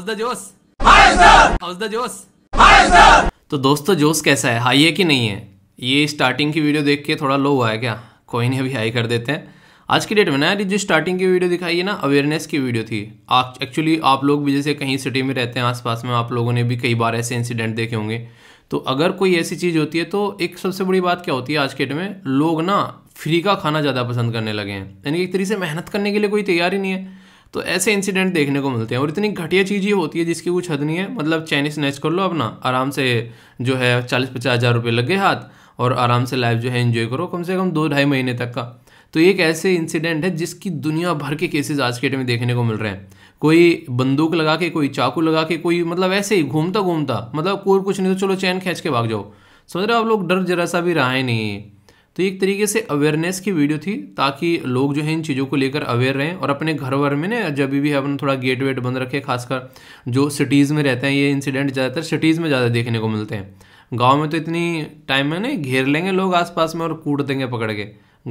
House the josh how's the sir तो दोस्तों जोश कैसा है हाई है कि नहीं है ये स्टार्टिंग की वीडियो देख के थोड़ा लो हुआ है क्या कोई नहीं अभी हाई कर देते हैं आज की डेट में ना जो स्टार्टिंग की वीडियो दिखाई है ना अवेयरनेस की वीडियो थी एक्चुअली आप लोग भी जैसे कहीं सिटी में रहते हैं आसपास में आप लोगों ने भी कई बार ऐसे इंसिडेंट देखे होंगे तो अगर कोई ऐसी चीज़ होती है तो एक सबसे बड़ी बात क्या होती है आज के डेट में लोग ना फ्री का खाना ज़्यादा पसंद करने लगे हैं यानी एक तरीके से मेहनत करने के लिए कोई तैयार ही नहीं है तो ऐसे इंसिडेंट देखने को मिलते हैं और इतनी घटिया चीज़ ये होती है जिसकी कुछ हद नहीं है मतलब चाइनीज स्नैच कर लो अपना आराम से जो है चालीस पचास हज़ार रुपये लगे हाथ और आराम से लाइफ जो है इन्जॉय करो कम से कम दो ढाई महीने तक का तो एक ऐसे इंसिडेंट है जिसकी दुनिया भर के केसेस आज के डेट में देखने को मिल रहे हैं कोई बंदूक लगा के कोई चाकू लगा के कोई मतलब ऐसे ही घूमता घूमता मतलब कोई कुछ नहीं तो चलो चैन खींच के भाग जाओ समझ रहे हो आप लोग डर जरा सा भी रहा ही नहीं तो एक तरीके से अवेयरनेस की वीडियो थी ताकि लोग जो है इन चीज़ों को लेकर अवेयर रहें और अपने घर वर में ना जब भी अपन थोड़ा गेट वेट बंद रखे खासकर जो सिटीज़ में रहते हैं ये इंसिडेंट ज़्यादातर सिटीज़ में ज़्यादा देखने को मिलते हैं गाँव में तो इतनी टाइम में ना घेर लेंगे लोग आसपास में और कूट देंगे पकड़ के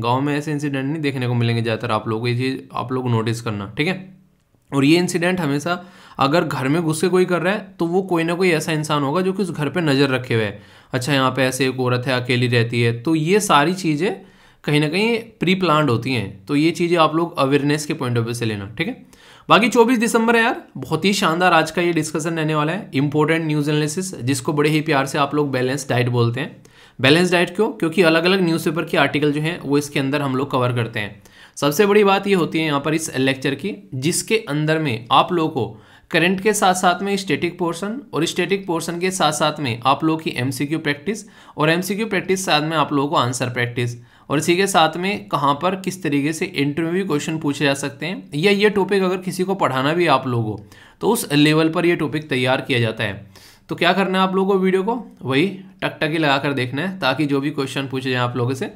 गाँव में ऐसे इंसिडेंट नहीं देखने को मिलेंगे ज़्यादातर आप लोग ये चीज़ आप लोग नोटिस करना ठीक है और ये इंसिडेंट हमेशा अगर घर में घुस के कोई कर रहा है तो वो कोई ना कोई ऐसा इंसान होगा जो कि उस घर पर नज़र रखे हुए है अच्छा यहाँ पर ऐसे एक औरत है अकेली रहती है तो ये सारी चीज़ें कहीं ना कहीं प्री प्लान होती हैं तो ये चीज़ें आप लोग अवेयरनेस के पॉइंट ऑफ व्यू से लेना ठीक है बाकी 24 दिसंबर है यार बहुत ही शानदार आज का ये डिस्कशन रहने वाला है इंपॉर्टेंट न्यूज़ एनालिसिस जिसको बड़े ही प्यार से आप लोग बैलेंस डाइट बोलते हैं बैलेंस डाइट क्यों क्योंकि अलग अलग न्यूज़पेपर के आर्टिकल जो हैं वो इसके अंदर हम लोग कवर करते हैं सबसे बड़ी बात ये होती है यहाँ पर इस लेक्चर की जिसके अंदर में आप लोगों को करंट के साथ साथ में स्टैटिक पोर्शन और स्टैटिक पोर्शन के साथ साथ में आप लोग की एमसीक्यू प्रैक्टिस और एमसीक्यू प्रैक्टिस साथ में आप लोगों को आंसर प्रैक्टिस और इसी के साथ में कहाँ पर किस तरीके से इंटरव्यू क्वेश्चन पूछे जा सकते हैं या ये टॉपिक अगर किसी को पढ़ाना भी आप लोगों तो उस लेवल पर यह टॉपिक तैयार किया जाता है तो क्या करना है आप लोगों को वीडियो को वही टकटकी लगा कर देखना है ताकि जो भी क्वेश्चन पूछे जाए आप लोगों से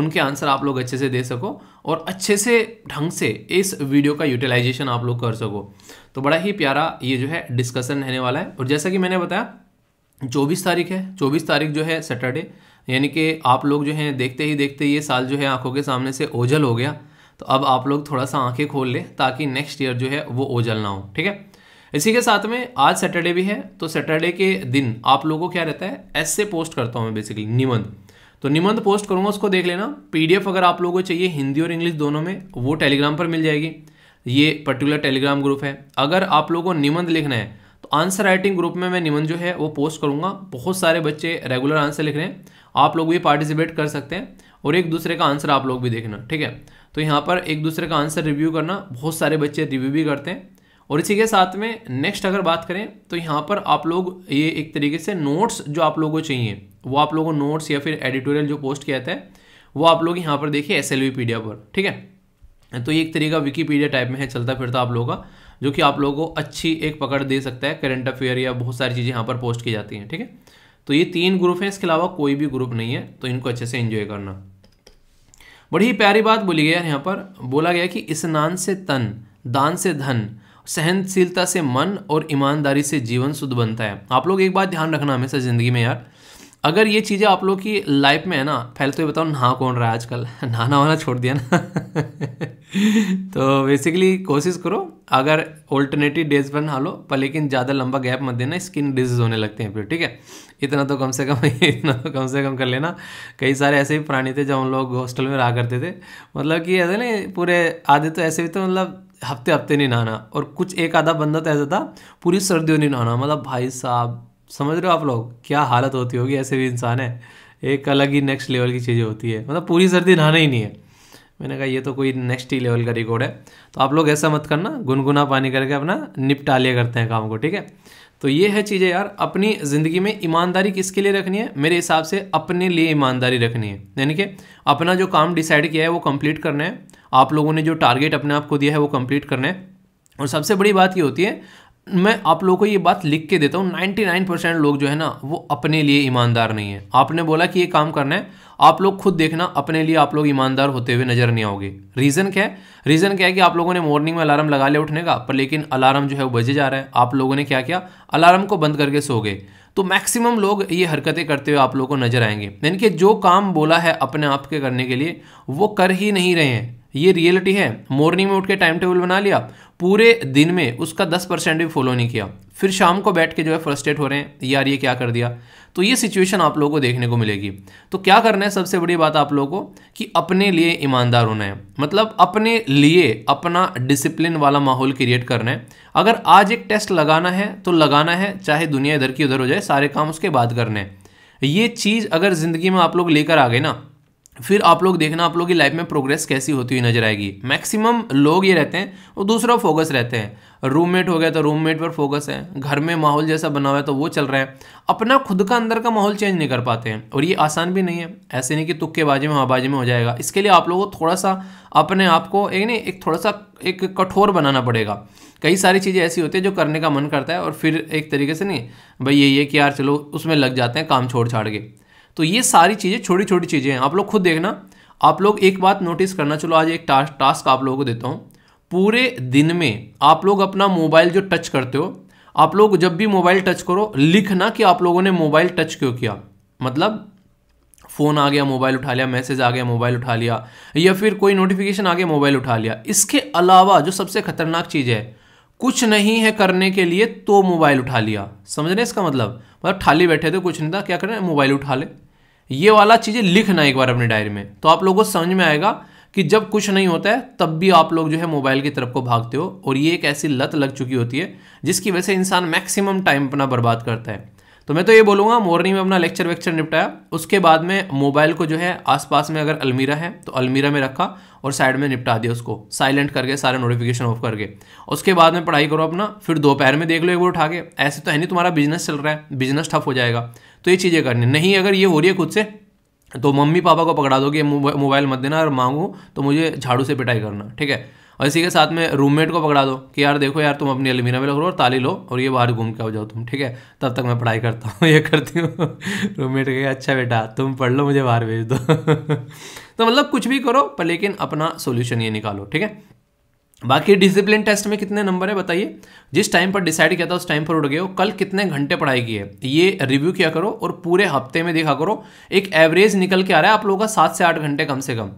उनके आंसर आप लोग अच्छे से दे सको और अच्छे से ढंग से इस वीडियो का यूटिलाइजेशन आप लोग कर सको तो बड़ा ही प्यारा ये जो है डिस्कशन रहने वाला है और जैसा कि मैंने बताया चौबीस तारीख है चौबीस तारीख जो है सैटरडे यानी कि आप लोग जो हैं देखते ही देखते ये साल जो है आंखों के सामने से ओझल हो गया तो अब आप लोग थोड़ा सा आंखें खोल लें ताकि नेक्स्ट ईयर जो है वो ओझल ना हो ठीक है इसी के साथ में आज सैटरडे भी है तो सैटरडे के दिन आप लोगों को क्या रहता है एस से पोस्ट करता हूँ मैं बेसिकली निबंध तो निबंध पोस्ट करूँगा उसको देख लेना पीडीएफ अगर आप लोगों को चाहिए हिंदी और इंग्लिश दोनों में वो टेलीग्राम पर मिल जाएगी ये पर्टिकुलर टेलीग्राम ग्रुप है अगर आप लोगों को निबंध लिखना है तो आंसर राइटिंग ग्रुप में मैं निबंध जो है वो पोस्ट करूँगा बहुत सारे बच्चे रेगुलर आंसर लिख रहे हैं आप लोग भी पार्टिसिपेट कर सकते हैं और एक दूसरे का आंसर आप लोग भी देखना ठीक है तो यहाँ पर एक दूसरे का आंसर रिव्यू करना बहुत सारे बच्चे रिव्यू भी करते हैं और इसी के साथ में नेक्स्ट अगर बात करें तो यहाँ पर आप लोग ये एक तरीके से नोट्स जो आप लोगों को चाहिए वो आप लोगों को नोट्स या फिर एडिटोरियल जो पोस्ट किया जाता है वो आप लोग यहाँ पर देखिए एस एल पर ठीक है तो ये एक तरीका विकीपीडिया टाइप में है चलता फिरता आप लोगों का जो कि आप लोगों को अच्छी एक पकड़ दे सकता है करंट अफेयर या बहुत सारी चीज़ें यहाँ पर पोस्ट की जाती हैं ठीक है थीके? तो ये तीन ग्रुप हैं इसके अलावा कोई भी ग्रुप नहीं है तो इनको अच्छे से इन्जॉय करना बड़ी प्यारी बात बोली गई यार यहाँ पर बोला गया कि स्नान से तन दान से धन सहनशीलता से मन और ईमानदारी से जीवन शुद्ध बनता है आप लोग एक बात ध्यान रखना हमेशा ज़िंदगी में यार अगर ये चीज़ें आप लोग की लाइफ में है ना फैलते हुए बताओ नहा कौन रहा है आजकल नहाना वहाना छोड़ दिया ना तो बेसिकली कोशिश करो अगर ऑल्टरनेटिव डेज पर नहा लो पर लेकिन ज़्यादा लंबा गैप मत देना स्किन डिजीज होने लगते हैं फिर ठीक है इतना तो कम से कम इतना तो कम से कम कर लेना कई सारे ऐसे भी प्राणी थे जब हम लोग हॉस्टल में रहा करते थे मतलब कि ऐसे नहीं पूरे आधे तो ऐसे भी तो मतलब हफ्ते हफ्ते नहीं नहाना और कुछ एक आधा बंदा तो ऐसा था पूरी सर्दियों नहीं नहाना मतलब भाई साहब समझ रहे हो आप लोग क्या हालत होती होगी ऐसे भी इंसान है एक अलग ही नेक्स्ट लेवल की चीज़ें होती है मतलब पूरी सर्दी नहाना ही नहीं है मैंने कहा ये तो कोई नेक्स्ट ही लेवल का रिकॉर्ड है तो आप लोग ऐसा मत करना गुनगुना पानी करके अपना निपटा लिया करते हैं काम को ठीक है तो ये है चीज़ें यार अपनी ज़िंदगी में ईमानदारी किसके लिए रखनी है मेरे हिसाब से अपने लिए ईमानदारी रखनी है यानी कि अपना जो काम डिसाइड किया है वो कंप्लीट करना है आप लोगों ने जो टारगेट अपने आप को दिया है वो कंप्लीट करना है और सबसे बड़ी बात ये होती है मैं आप लोगों को ये बात लिख के देता हूँ नाइन्टी नाइन परसेंट लोग जो है ना वो अपने लिए ईमानदार नहीं है आपने बोला कि ये काम करना है आप लोग खुद देखना अपने लिए आप लोग ईमानदार होते हुए नजर नहीं आओगे रीज़न क्या है रीज़न क्या है कि आप लोगों ने मॉर्निंग में अलार्म लगा लिया उठने का पर लेकिन अलार्म जो है वो बजे जा रहा है आप लोगों ने क्या किया अलार्म को बंद करके सो गए तो मैक्सिमम लोग ये हरकतें करते हुए आप लोगों को नजर आएंगे यानी कि जो काम बोला है अपने आप के करने के लिए वो कर ही नहीं रहे हैं ये रियलिटी है मॉर्निंग में उठ के टाइम टेबल बना लिया पूरे दिन में उसका दस परसेंट भी फॉलो नहीं किया फिर शाम को बैठ के जो है फ्रस्ट्रेट हो रहे हैं यार ये क्या कर दिया तो ये सिचुएशन आप लोगों को देखने को मिलेगी तो क्या करना है सबसे बड़ी बात आप लोगों को कि अपने लिए ईमानदार होना है मतलब अपने लिए अपना डिसिप्लिन वाला माहौल क्रिएट करना है अगर आज एक टेस्ट लगाना है तो लगाना है चाहे दुनिया इधर की उधर हो जाए सारे काम उसके बाद करने हैं ये चीज़ अगर ज़िंदगी में आप लोग लेकर आ गए ना फिर आप लोग देखना आप लोग की लाइफ में प्रोग्रेस कैसी होती हुई नजर आएगी मैक्सिमम लोग ये रहते हैं और दूसरा फोकस रहते हैं रूममेट हो गया तो रूममेट पर फोकस है घर में माहौल जैसा बना हुआ है तो वो चल रहा है अपना खुद का अंदर का माहौल चेंज नहीं कर पाते हैं और ये आसान भी नहीं है ऐसे नहीं कि बाजी में हवाबाजी में हो जाएगा इसके लिए आप लोगों को थोड़ा सा अपने आप को एक नहीं एक थोड़ा सा एक कठोर बनाना पड़ेगा कई सारी चीज़ें ऐसी होती है जो करने का मन करता है और फिर एक तरीके से नहीं भाई ये ये कि यार चलो उसमें लग जाते हैं काम छोड़ छाड़ के तो ये सारी चीज़ें छोटी छोटी चीज़ें हैं आप लोग खुद देखना आप लोग एक बात नोटिस करना चलो आज एक टास्क टास्क आप लोगों को देता हूँ पूरे दिन में आप लोग अपना मोबाइल जो टच करते हो आप लोग जब भी मोबाइल टच करो लिखना कि आप लोगों ने मोबाइल टच क्यों किया मतलब फ़ोन आ गया मोबाइल उठा लिया मैसेज आ गया मोबाइल उठा लिया या फिर कोई नोटिफिकेशन आ गया मोबाइल उठा लिया इसके अलावा जो सबसे खतरनाक चीज़ है कुछ नहीं है करने के लिए तो मोबाइल उठा लिया समझ रहे इसका मतलब मतलब ठाली बैठे थे कुछ नहीं था क्या करें मोबाइल उठा ले ये वाला चीज़ें लिखना एक बार अपनी डायरी में तो आप लोगों को समझ में आएगा कि जब कुछ नहीं होता है तब भी आप लोग जो है मोबाइल की तरफ को भागते हो और ये एक ऐसी लत लग चुकी होती है जिसकी वजह से इंसान मैक्सिमम टाइम अपना बर्बाद करता है तो मैं तो ये बोलूँगा मॉर्निंग में अपना लेक्चर वेक्चर निपटाया उसके बाद में मोबाइल को जो है आसपास में अगर अलमीरा है तो अलमीरा में रखा और साइड में निपटा दिया उसको साइलेंट करके सारे नोटिफिकेशन ऑफ करके उसके बाद में पढ़ाई करो अपना फिर दोपहर में देख लो एक बार उठा के ऐसे तो है नहीं तुम्हारा बिजनेस चल रहा है बिजनेस टफ हो जाएगा तो ये चीज़ें करनी नहीं अगर ये हो रही है खुद से तो मम्मी पापा को पकड़ा दो कि मोबाइल मत देना और मांगो तो मुझे झाड़ू से पिटाई करना ठीक है और इसी के साथ में रूममेट को पकड़ा दो कि यार देखो यार तुम अपनी अलमीरा में रखो और ताली लो और ये बाहर घूम के आ जाओ तुम ठीक है तब तक मैं पढ़ाई करता हूँ ये करती हूँ रूममेट कहे अच्छा बेटा तुम पढ़ लो मुझे बाहर भेज दो तो मतलब कुछ भी करो पर लेकिन अपना सोल्यूशन ये निकालो ठीक है बाकी डिसिप्लिन टेस्ट में कितने नंबर है बताइए जिस टाइम पर डिसाइड किया था उस टाइम पर उठ गए हो कल कितने घंटे पढ़ाई की है ये रिव्यू किया करो और पूरे हफ्ते में देखा करो एक एवरेज निकल के आ रहा है आप लोगों का सात से आठ घंटे कम से कम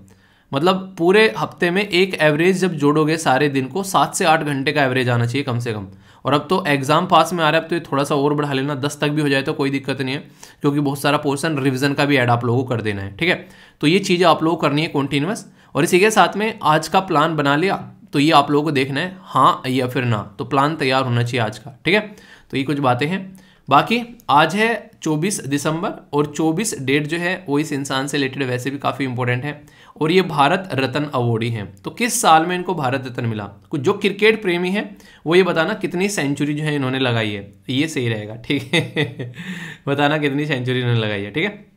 मतलब पूरे हफ्ते में एक एवरेज जब जोड़ोगे सारे दिन को सात से आठ घंटे का एवरेज आना चाहिए कम से कम और अब तो एग्जाम पास में आ रहा है अब तो ये थोड़ा सा और बढ़ा लेना दस तक भी हो जाए तो कोई दिक्कत नहीं है क्योंकि बहुत सारा पोर्सन रिविजन का भी ऐड आप लोगों को कर देना है ठीक है तो ये चीज़ें आप लोगों को करनी है कॉन्टिन्यूस और इसी के साथ में आज का प्लान बना लिया तो ये आप लोगों को देखना है हाँ या फिर ना तो प्लान तैयार होना चाहिए आज का ठीक है तो ये कुछ बातें हैं बाकी आज है 24 दिसंबर और 24 डेट जो है वो इस इंसान से रिलेटेड वैसे भी काफ़ी इंपॉर्टेंट है और ये भारत रत्न अवॉर्डी हैं तो किस साल में इनको भारत रत्न मिला कुछ जो क्रिकेट प्रेमी हैं वो ये बताना कितनी सेंचुरी जो है इन्होंने लगाई है ये सही रहेगा ठीक है बताना कितनी सेंचुरी इन्होंने लगाई है ठीक है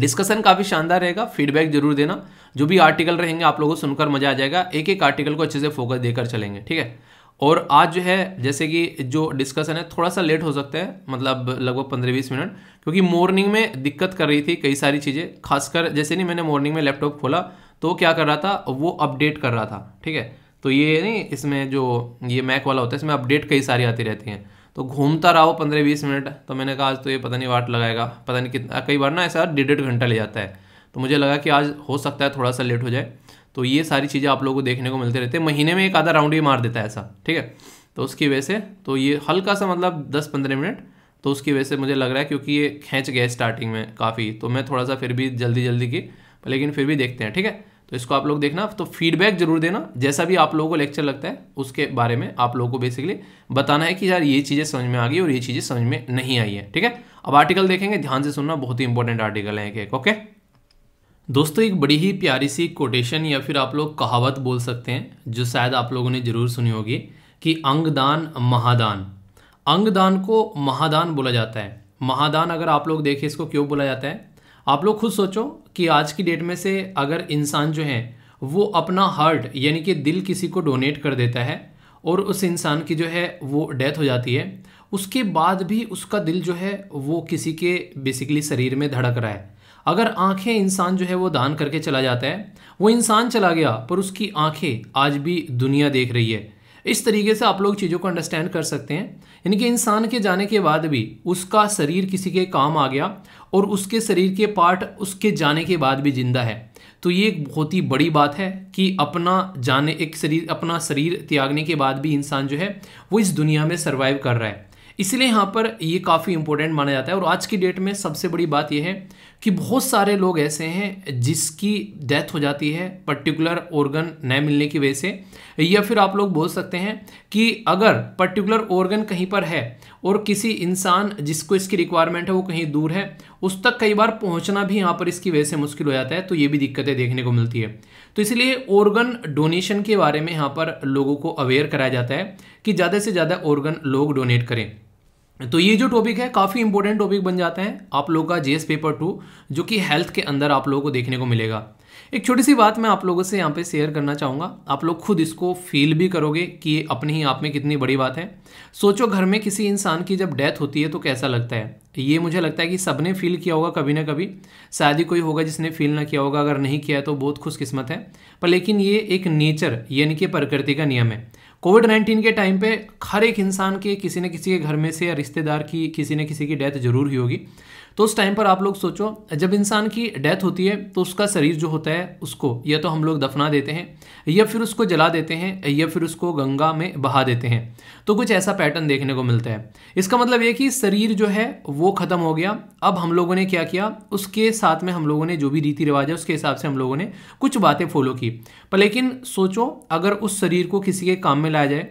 डिस्कशन काफ़ी शानदार रहेगा फीडबैक जरूर देना जो भी आर्टिकल रहेंगे आप लोगों को सुनकर मजा आ जाएगा एक एक आर्टिकल को अच्छे से फोकस देकर चलेंगे ठीक है और आज जो है जैसे कि जो डिस्कशन है थोड़ा सा लेट हो सकता है मतलब लगभग पंद्रह बीस मिनट क्योंकि मॉर्निंग में दिक्कत कर रही थी कई सारी चीज़ें खासकर जैसे नहीं मैंने मॉर्निंग में लैपटॉप खोला तो क्या कर रहा था वो अपडेट कर रहा था ठीक है तो ये नहीं इसमें जो ये मैक वाला होता है इसमें अपडेट कई सारी आती रहती हैं तो घूमता रहा वो पंद्रह बीस मिनट तो मैंने कहा आज तो ये पता नहीं वाट लगाएगा पता नहीं कितना कई बार ना ऐसा डेढ़ डेढ़ घंटा ले जाता है तो मुझे लगा कि आज हो सकता है थोड़ा सा लेट हो जाए तो ये सारी चीज़ें आप लोगों को देखने को मिलते रहते हैं महीने में एक आधा राउंड ही मार देता है ऐसा ठीक है तो उसकी वजह से तो ये हल्का सा मतलब दस पंद्रह मिनट तो उसकी वजह से मुझे लग रहा है क्योंकि ये खींच गया स्टार्टिंग में काफ़ी तो मैं थोड़ा सा फिर भी जल्दी जल्दी की लेकिन फिर भी देखते हैं ठीक है तो इसको आप लोग देखना तो फीडबैक जरूर देना जैसा भी आप लोगों को लेक्चर लगता है उसके बारे में आप लोगों को बेसिकली बताना है कि यार ये चीज़ें समझ में आ गई और ये चीज़ें समझ में नहीं आई है ठीक है अब आर्टिकल देखेंगे ध्यान से सुनना बहुत ही इंपॉर्टेंट आर्टिकल है एक एक ओके दोस्तों एक बड़ी ही प्यारी सी कोटेशन या फिर आप लोग कहावत बोल सकते हैं जो शायद आप लोगों ने जरूर सुनी होगी कि अंगदान महादान अंगदान को महादान बोला जाता है महादान अगर आप लोग देखें इसको क्यों बोला जाता है आप लोग खुद सोचो कि आज की डेट में से अगर इंसान जो है वो अपना हार्ट यानी कि दिल किसी को डोनेट कर देता है और उस इंसान की जो है वो डेथ हो जाती है उसके बाद भी उसका दिल जो है वो किसी के बेसिकली शरीर में धड़क रहा है अगर आंखें इंसान जो है वो दान करके चला जाता है वो इंसान चला गया पर उसकी आंखें आज भी दुनिया देख रही है इस तरीके से आप लोग चीज़ों को अंडरस्टैंड कर सकते हैं यानी कि इंसान के जाने के बाद भी उसका शरीर किसी के काम आ गया और उसके शरीर के पार्ट उसके जाने के बाद भी ज़िंदा है तो ये एक बहुत ही बड़ी बात है कि अपना जाने एक शरीर अपना शरीर त्यागने के बाद भी इंसान जो है वो इस दुनिया में सर्वाइव कर रहा है इसलिए यहाँ पर ये काफ़ी इंपॉर्टेंट माना जाता है और आज की डेट में सबसे बड़ी बात यह है कि बहुत सारे लोग ऐसे हैं जिसकी डेथ हो जाती है पर्टिकुलर ऑर्गन न मिलने की वजह से या फिर आप लोग बोल सकते हैं कि अगर पर्टिकुलर ऑर्गन कहीं पर है और किसी इंसान जिसको इसकी रिक्वायरमेंट है वो कहीं दूर है उस तक कई बार पहुंचना भी यहाँ पर इसकी वजह से मुश्किल हो जाता है तो ये भी दिक्कतें देखने को मिलती है तो इसलिए ऑर्गन डोनेशन के बारे में यहाँ पर लोगों को अवेयर कराया जाता है कि ज़्यादा से ज़्यादा ऑर्गन लोग डोनेट करें तो ये जो टॉपिक है काफ़ी इंपॉर्टेंट टॉपिक बन जाते हैं आप लोगों का जेएस पेपर टू जो कि हेल्थ के अंदर आप लोगों को देखने को मिलेगा एक छोटी सी बात मैं आप लोगों से यहाँ पे शेयर करना चाहूँगा आप लोग खुद इसको फील भी करोगे कि ये अपने ही आप में कितनी बड़ी बात है सोचो घर में किसी इंसान की जब डेथ होती है तो कैसा लगता है ये मुझे लगता है कि सबने फील किया होगा कभी ना कभी शायद ही कोई होगा जिसने फील ना किया होगा अगर नहीं किया है तो बहुत खुशकिस्मत है पर लेकिन ये एक नेचर यानी कि प्रकृति का नियम है कोविड नाइन्टीन के टाइम पे हर एक इंसान के किसी न किसी के घर में से या रिश्तेदार की किसी न किसी की डेथ जरूर ही होगी तो उस टाइम पर आप लोग सोचो जब इंसान की डेथ होती है तो उसका शरीर जो होता है उसको या तो हम लोग दफना देते हैं या फिर उसको जला देते हैं या फिर उसको गंगा में बहा देते हैं तो कुछ ऐसा पैटर्न देखने को मिलता है इसका मतलब ये कि शरीर जो है वो ख़त्म हो गया अब हम लोगों ने क्या किया उसके साथ में हम लोगों ने जो भी रीति रिवाज है उसके हिसाब से हम लोगों ने कुछ बातें फॉलो की पर लेकिन सोचो अगर उस शरीर को किसी के काम में लाया जाए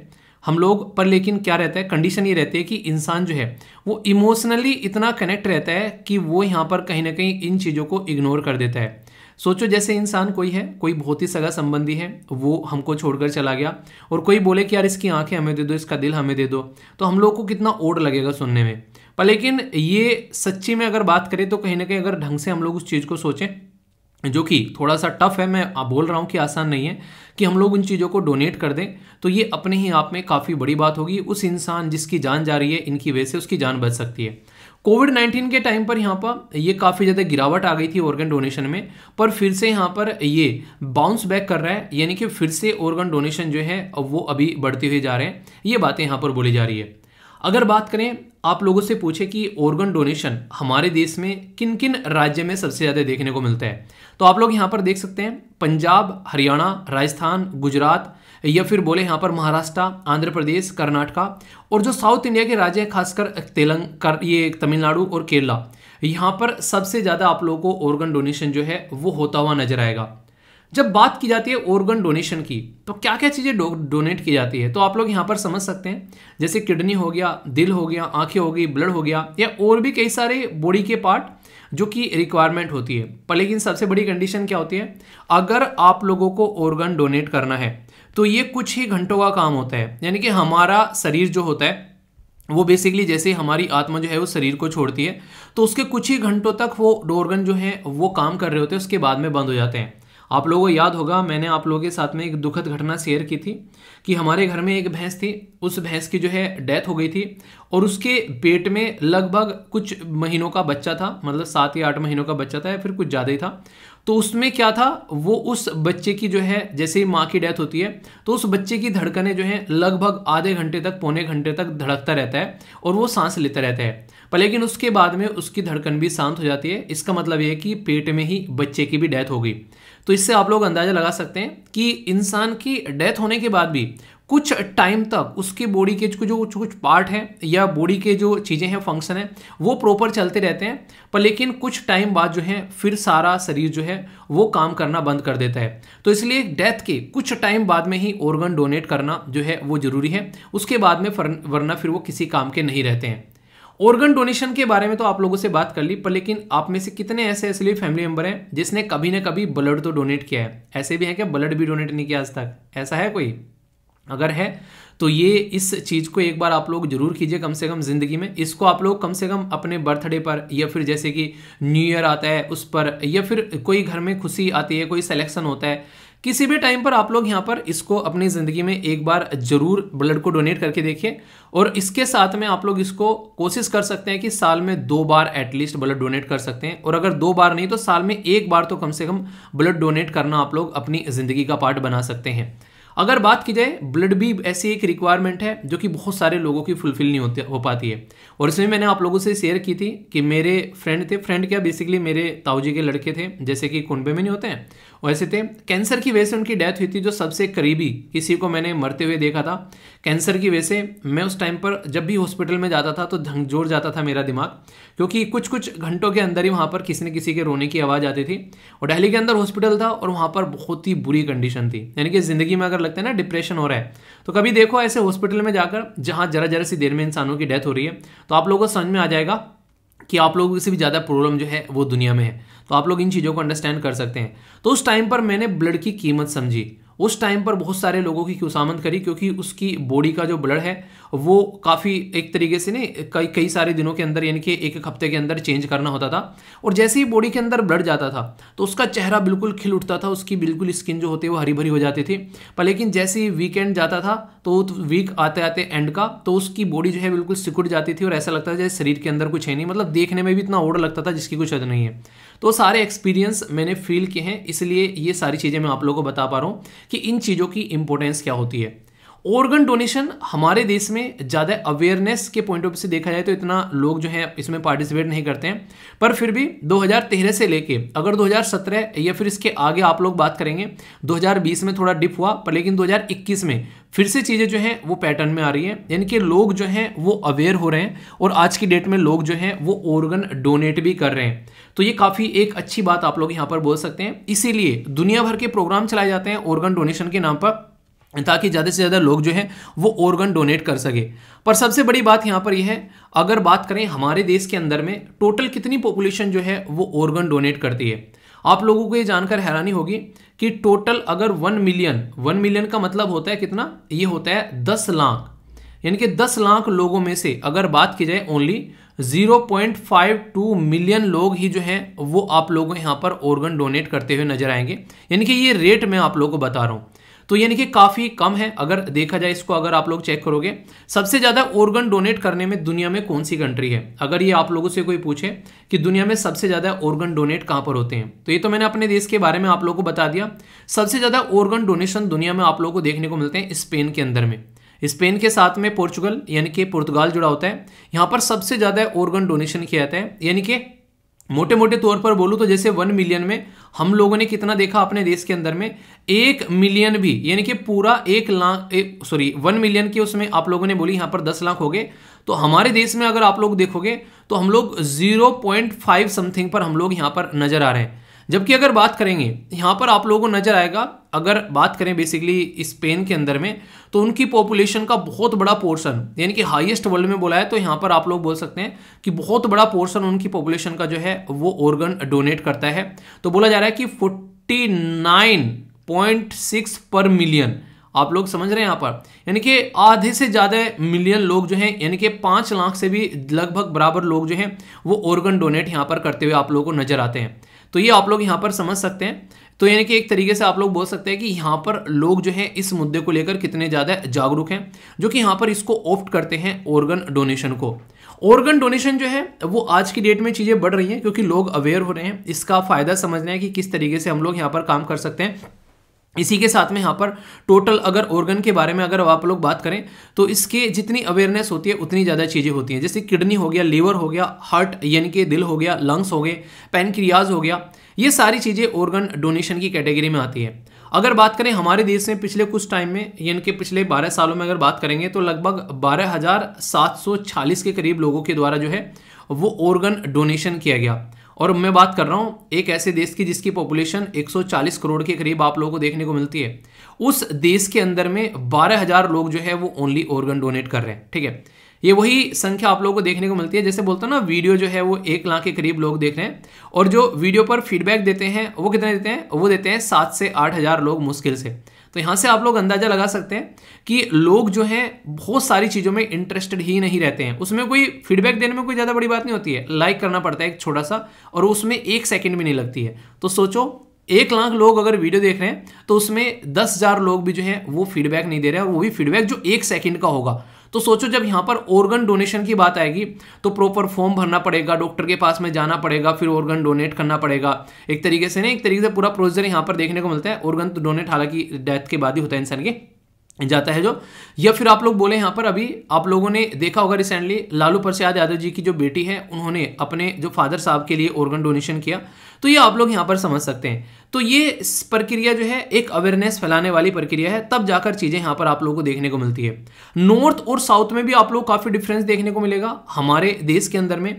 हम लोग पर लेकिन क्या रहता है कंडीशन ये रहती है कि इंसान जो है वो इमोशनली इतना कनेक्ट रहता है कि वो यहाँ पर कहीं ना कहीं इन चीज़ों को इग्नोर कर देता है सोचो जैसे इंसान कोई है कोई बहुत ही सगा संबंधी है वो हमको छोड़कर चला गया और कोई बोले कि यार इसकी आंखें हमें दे दो इसका दिल हमें दे दो तो हम लोग को कितना ओड लगेगा सुनने में पर लेकिन ये सच्ची में अगर बात करें तो कहीं ना कहीं अगर ढंग से हम लोग उस चीज़ को सोचें जो कि थोड़ा सा टफ है मैं बोल रहा हूँ कि आसान नहीं है कि हम लोग उन चीज़ों को डोनेट कर दें तो ये अपने ही आप में काफ़ी बड़ी बात होगी उस इंसान जिसकी जान जा रही है इनकी वजह से उसकी जान बच सकती है कोविड नाइन्टीन के टाइम पर यहाँ पर ये काफ़ी ज़्यादा गिरावट आ गई थी ऑर्गन डोनेशन में पर फिर से यहाँ पर ये बाउंस बैक कर रहा है यानी कि फिर से ऑर्गन डोनेशन जो है वो अभी बढ़ते हुए जा रहे हैं ये बातें यहाँ पर बोली जा रही है अगर बात करें आप लोगों से पूछे कि ऑर्गन डोनेशन हमारे देश में किन किन राज्य में सबसे ज़्यादा देखने को मिलता है तो आप लोग यहाँ पर देख सकते हैं पंजाब हरियाणा राजस्थान गुजरात या फिर बोले यहाँ पर महाराष्ट्र आंध्र प्रदेश कर्नाटका और जो साउथ इंडिया के राज्य हैं खासकर तेलंग कर ये तमिलनाडु और केरला यहाँ पर सबसे ज़्यादा आप लोगों को ऑर्गन डोनेशन जो है वो होता हुआ नजर आएगा जब बात की जाती है ऑर्गन डोनेशन की तो क्या क्या चीज़ें डो, डोनेट की जाती है तो आप लोग यहाँ पर समझ सकते हैं जैसे किडनी हो गया दिल हो गया आंखें हो गई ब्लड हो गया या और भी कई सारे बॉडी के पार्ट जो कि रिक्वायरमेंट होती है पर लेकिन सबसे बड़ी कंडीशन क्या होती है अगर आप लोगों को ऑर्गन डोनेट करना है तो ये कुछ ही घंटों का काम होता है यानी कि हमारा शरीर जो होता है वो बेसिकली जैसे हमारी आत्मा जो है वो शरीर को छोड़ती है तो उसके कुछ ही घंटों तक वो ऑर्गन जो है वो काम कर रहे होते हैं उसके बाद में बंद हो जाते हैं आप लोगों को याद होगा मैंने आप लोगों के साथ में एक दुखद घटना शेयर की थी कि हमारे घर में एक भैंस थी उस भैंस की जो है डेथ हो गई थी और उसके पेट में लगभग कुछ महीनों का बच्चा था मतलब सात या आठ महीनों का बच्चा था या फिर कुछ ज़्यादा ही था तो उसमें क्या था वो उस बच्चे की जो है जैसे ही माँ की डेथ होती है तो उस बच्चे की धड़कने जो है लगभग आधे घंटे तक पौने घंटे तक धड़कता रहता है और वो सांस लेता रहता है पर लेकिन उसके बाद में उसकी धड़कन भी शांत हो जाती है इसका मतलब यह है कि पेट में ही बच्चे की भी डेथ हो गई तो इससे आप लोग अंदाज़ा लगा सकते हैं कि इंसान की डेथ होने के बाद भी कुछ टाइम तक उसके बॉडी के जो कुछ कुछ पार्ट हैं या बॉडी के जो चीज़ें हैं फंक्शन हैं वो प्रॉपर चलते रहते हैं पर लेकिन कुछ टाइम बाद जो है फिर सारा शरीर जो है वो काम करना बंद कर देता है तो इसलिए डेथ के कुछ टाइम बाद में ही ऑर्गन डोनेट करना जो है वो ज़रूरी है उसके बाद में वरना फिर वो किसी काम के नहीं रहते हैं ऑर्गन डोनेशन के बारे में तो आप लोगों से बात कर ली पर लेकिन आप में से कितने ऐसे इसलिए फैमिली मेंबर हैं जिसने कभी ना कभी ब्लड तो डोनेट किया है ऐसे भी हैं क्या ब्लड भी डोनेट नहीं किया आज तक ऐसा है कोई अगर है तो ये इस चीज़ को एक बार आप लोग जरूर कीजिए कम से कम ज़िंदगी में इसको आप लोग कम से कम अपने बर्थडे पर या फिर जैसे कि न्यू ईयर आता है उस पर या फिर कोई घर में खुशी आती है कोई सिलेक्शन होता है किसी भी टाइम पर आप लोग यहाँ पर इसको अपनी ज़िंदगी में एक बार ज़रूर ब्लड को डोनेट करके देखिए और इसके साथ में आप लोग इसको कोशिश कर सकते हैं कि साल में दो बार एटलीस्ट ब्लड डोनेट कर सकते हैं और अगर दो बार नहीं तो साल में एक बार तो कम से कम ब्लड डोनेट करना आप लोग अपनी ज़िंदगी का पार्ट बना सकते हैं अगर बात की जाए ब्लड भी ऐसी एक रिक्वायरमेंट है जो कि बहुत सारे लोगों की फुलफिल नहीं होती हो पाती है और इसमें मैंने आप लोगों से शेयर की थी कि मेरे फ्रेंड थे फ्रेंड क्या बेसिकली मेरे ताऊ जी के लड़के थे जैसे कि कुंडबे में नहीं होते हैं वैसे थे कैंसर की वजह से उनकी डेथ हुई थी जो सबसे करीबी किसी को मैंने मरते हुए देखा था कैंसर की वजह से मैं उस टाइम पर जब भी हॉस्पिटल में जाता था तो झंझोर जाता था मेरा दिमाग क्योंकि कुछ कुछ घंटों के अंदर ही वहाँ पर किसी न किसी के रोने की आवाज़ आती थी और डेली के अंदर हॉस्पिटल था और वहाँ पर बहुत ही बुरी कंडीशन थी यानी कि ज़िंदगी में अगर लगता है ना डिप्रेशन हो रहा है तो कभी देखो ऐसे हॉस्पिटल में जाकर जहाँ जरा जरा सी देर में इंसानों की डेथ हो रही है तो आप लोगों को समझ में आ जाएगा कि आप लोगों से भी ज़्यादा प्रॉब्लम जो है वो दुनिया में है तो आप लोग इन चीज़ों को अंडरस्टैंड कर सकते हैं तो उस टाइम पर मैंने ब्लड की कीमत समझी उस टाइम पर बहुत सारे लोगों की खुशामद करी क्योंकि उसकी बॉडी का जो ब्लड है वो काफ़ी एक तरीके से नहीं कई कई सारे दिनों के अंदर यानी कि एक एक हफ्ते के अंदर चेंज करना होता था और जैसे ही बॉडी के अंदर ब्लड जाता था तो उसका चेहरा बिल्कुल खिल उठता था उसकी बिल्कुल स्किन जो होती है वो हरी भरी हो जाती थी पर लेकिन जैसे ही वीकेंड जाता था तो वीक आते आते एंड का तो उसकी बॉडी जो है बिल्कुल सिकुड़ जाती थी और ऐसा लगता था जैसे शरीर के अंदर कुछ है नहीं मतलब देखने में भी इतना ओड लगता था जिसकी कुछ हद नहीं है तो सारे एक्सपीरियंस मैंने फील किए हैं इसलिए ये सारी चीज़ें मैं आप लोगों को बता पा रहा हूँ कि इन चीज़ों की इंपॉर्टेंस क्या होती है ऑर्गन डोनेशन हमारे देश में ज़्यादा अवेयरनेस के पॉइंट ऑफ व्यू से देखा जाए तो इतना लोग जो है इसमें पार्टिसिपेट नहीं करते हैं पर फिर भी 2013 से लेके अगर 2017 या फिर इसके आगे आप लोग बात करेंगे 2020 में थोड़ा डिप हुआ पर लेकिन 2021 में फिर से चीज़ें जो हैं वो पैटर्न में आ रही हैं यानी कि लोग जो हैं वो अवेयर हो रहे हैं और आज की डेट में लोग जो हैं वो ऑर्गन डोनेट भी कर रहे हैं तो ये काफ़ी एक अच्छी बात आप लोग यहाँ पर बोल सकते हैं इसीलिए दुनिया भर के प्रोग्राम चलाए जाते हैं ऑर्गन डोनेशन के नाम पर ताकि ज़्यादा से ज़्यादा लोग जो हैं वो ऑर्गन डोनेट कर सके पर सबसे बड़ी बात यहाँ पर यह है अगर बात करें हमारे देश के अंदर में टोटल कितनी पॉपुलेशन जो है वो ऑर्गन डोनेट करती है आप लोगों को ये जानकर हैरानी होगी कि टोटल अगर वन मिलियन वन मिलियन का मतलब होता है कितना ये होता है दस लाख यानी कि दस लाख लोगों में से अगर बात की जाए ओनली 0.52 मिलियन लोग ही जो हैं वो आप लोगों यहाँ पर ऑर्गन डोनेट करते हुए नजर आएंगे यानी कि ये रेट मैं आप लोगों को बता रहा हूँ तो यानी कि काफ़ी कम है अगर देखा जाए इसको अगर आप लोग चेक करोगे सबसे ज़्यादा ऑर्गन डोनेट करने में दुनिया में कौन सी कंट्री है अगर ये आप लोगों से कोई पूछे कि दुनिया में सबसे ज़्यादा ऑर्गन डोनेट कहां पर होते हैं तो ये तो मैंने अपने देश के बारे में आप लोगों को बता दिया सबसे ज़्यादा ऑर्गन डोनेशन दुनिया में आप लोगों को देखने को मिलते हैं स्पेन के अंदर में स्पेन के साथ में पोर्चुगल यानी कि पुर्तगाल जुड़ा होता है यहां पर सबसे ज़्यादा ऑर्गन डोनेशन किया जाता है यानी कि मोटे मोटे तौर पर बोलूँ तो जैसे वन मिलियन में हम लोगों ने कितना देखा अपने देश के अंदर में एक मिलियन भी यानी कि पूरा एक लाख सॉरी वन मिलियन के उसमें आप लोगों ने बोली यहाँ पर दस लाख हो गए तो हमारे देश में अगर आप लोग देखोगे तो हम लोग जीरो पॉइंट फाइव समथिंग पर हम लोग यहाँ पर नजर आ रहे हैं जबकि अगर बात करेंगे यहाँ पर आप लोगों को नज़र आएगा अगर बात करें बेसिकली स्पेन के अंदर में तो उनकी पॉपुलेशन का बहुत बड़ा पोर्शन यानी कि हाईएस्ट वर्ल्ड में बोला है तो यहाँ पर आप लोग बोल सकते हैं कि बहुत बड़ा पोर्शन उनकी पॉपुलेशन का जो है वो ऑर्गन डोनेट करता है तो बोला जा रहा है कि forty nine point six per million आप लोग समझ रहे हैं यहाँ पर यानी कि आधे से ज़्यादा मिलियन लोग जो हैं यानी कि पाँच लाख से भी लगभग बराबर लोग जो हैं वो ऑर्गन डोनेट यहाँ पर करते हुए आप लोगों को नजर आते हैं तो ये आप लोग यहाँ पर समझ सकते हैं तो यानी कि एक तरीके से आप लोग बोल सकते हैं कि यहाँ पर लोग जो हैं इस मुद्दे को लेकर कितने ज़्यादा जागरूक हैं जो कि यहाँ पर इसको ऑप्ट करते हैं ऑर्गन डोनेशन को ऑर्गन डोनेशन जो है वो आज की डेट में चीज़ें बढ़ रही हैं क्योंकि लोग अवेयर हो रहे हैं इसका फ़ायदा समझ रहे हैं कि किस तरीके से हम लोग यहाँ पर काम कर सकते हैं इसी के साथ में यहाँ पर टोटल अगर ऑर्गन के बारे में अगर आप लोग बात करें तो इसके जितनी अवेयरनेस होती है उतनी ज़्यादा चीज़ें होती हैं जैसे किडनी हो गया लीवर हो गया हार्ट यानी कि दिल हो गया लंग्स हो गए पैनक्रियाज हो गया ये सारी चीज़ें ऑर्गन डोनेशन की कैटेगरी में आती है अगर बात करें हमारे देश में पिछले कुछ टाइम में यानी कि पिछले 12 सालों में अगर बात करेंगे तो लगभग 12,740 के करीब लोगों के द्वारा जो है वो ऑर्गन डोनेशन किया गया और मैं बात कर रहा हूँ एक ऐसे देश की जिसकी पॉपुलेशन 140 करोड़ के करीब आप लोगों को देखने को मिलती है उस देश के अंदर में 12000 लोग जो है वो ओनली ऑर्गन डोनेट कर रहे हैं ठीक है ये वही संख्या आप लोगों को देखने को मिलती है जैसे बोलता ना वीडियो जो है वो एक लाख के करीब लोग देख रहे हैं और जो वीडियो पर फीडबैक देते हैं वो कितने देते हैं वो देते हैं सात से आठ हज़ार लोग मुश्किल से तो यहां से आप लोग अंदाज़ा लगा सकते हैं कि लोग जो हैं बहुत सारी चीज़ों में इंटरेस्टेड ही नहीं रहते हैं उसमें कोई फीडबैक देने में कोई ज़्यादा बड़ी बात नहीं होती है लाइक करना पड़ता है एक छोटा सा और उसमें एक सेकेंड भी नहीं लगती है तो सोचो एक लाख लोग अगर वीडियो देख रहे हैं तो उसमें दस हज़ार लोग भी जो हैं वो फीडबैक नहीं दे रहे हैं और वो भी फीडबैक जो एक सेकंड का होगा तो सोचो जब यहाँ पर ऑर्गन डोनेशन की बात आएगी तो प्रॉपर फॉर्म भरना पड़ेगा डॉक्टर के पास में जाना पड़ेगा फिर ऑर्गन डोनेट करना पड़ेगा एक तरीके से नहीं एक तरीके से पूरा प्रोसीजर यहां पर देखने को मिलता है ऑर्गन तो डोनेट हालांकि डेथ के बाद ही होता है इंसान के जाता है जो या फिर आप लोग बोले यहां पर अभी आप लोगों ने देखा होगा रिसेंटली लालू प्रसाद यादव जी की जो बेटी है उन्होंने अपने जो फादर साहब के लिए ऑर्गन डोनेशन किया तो ये आप लोग यहाँ पर समझ सकते हैं तो ये प्रक्रिया जो है एक अवेयरनेस फैलाने वाली प्रक्रिया है तब जाकर चीज़ें यहां पर आप लोगों को देखने को मिलती है नॉर्थ और साउथ में भी आप लोग काफ़ी डिफरेंस देखने को मिलेगा हमारे देश के अंदर में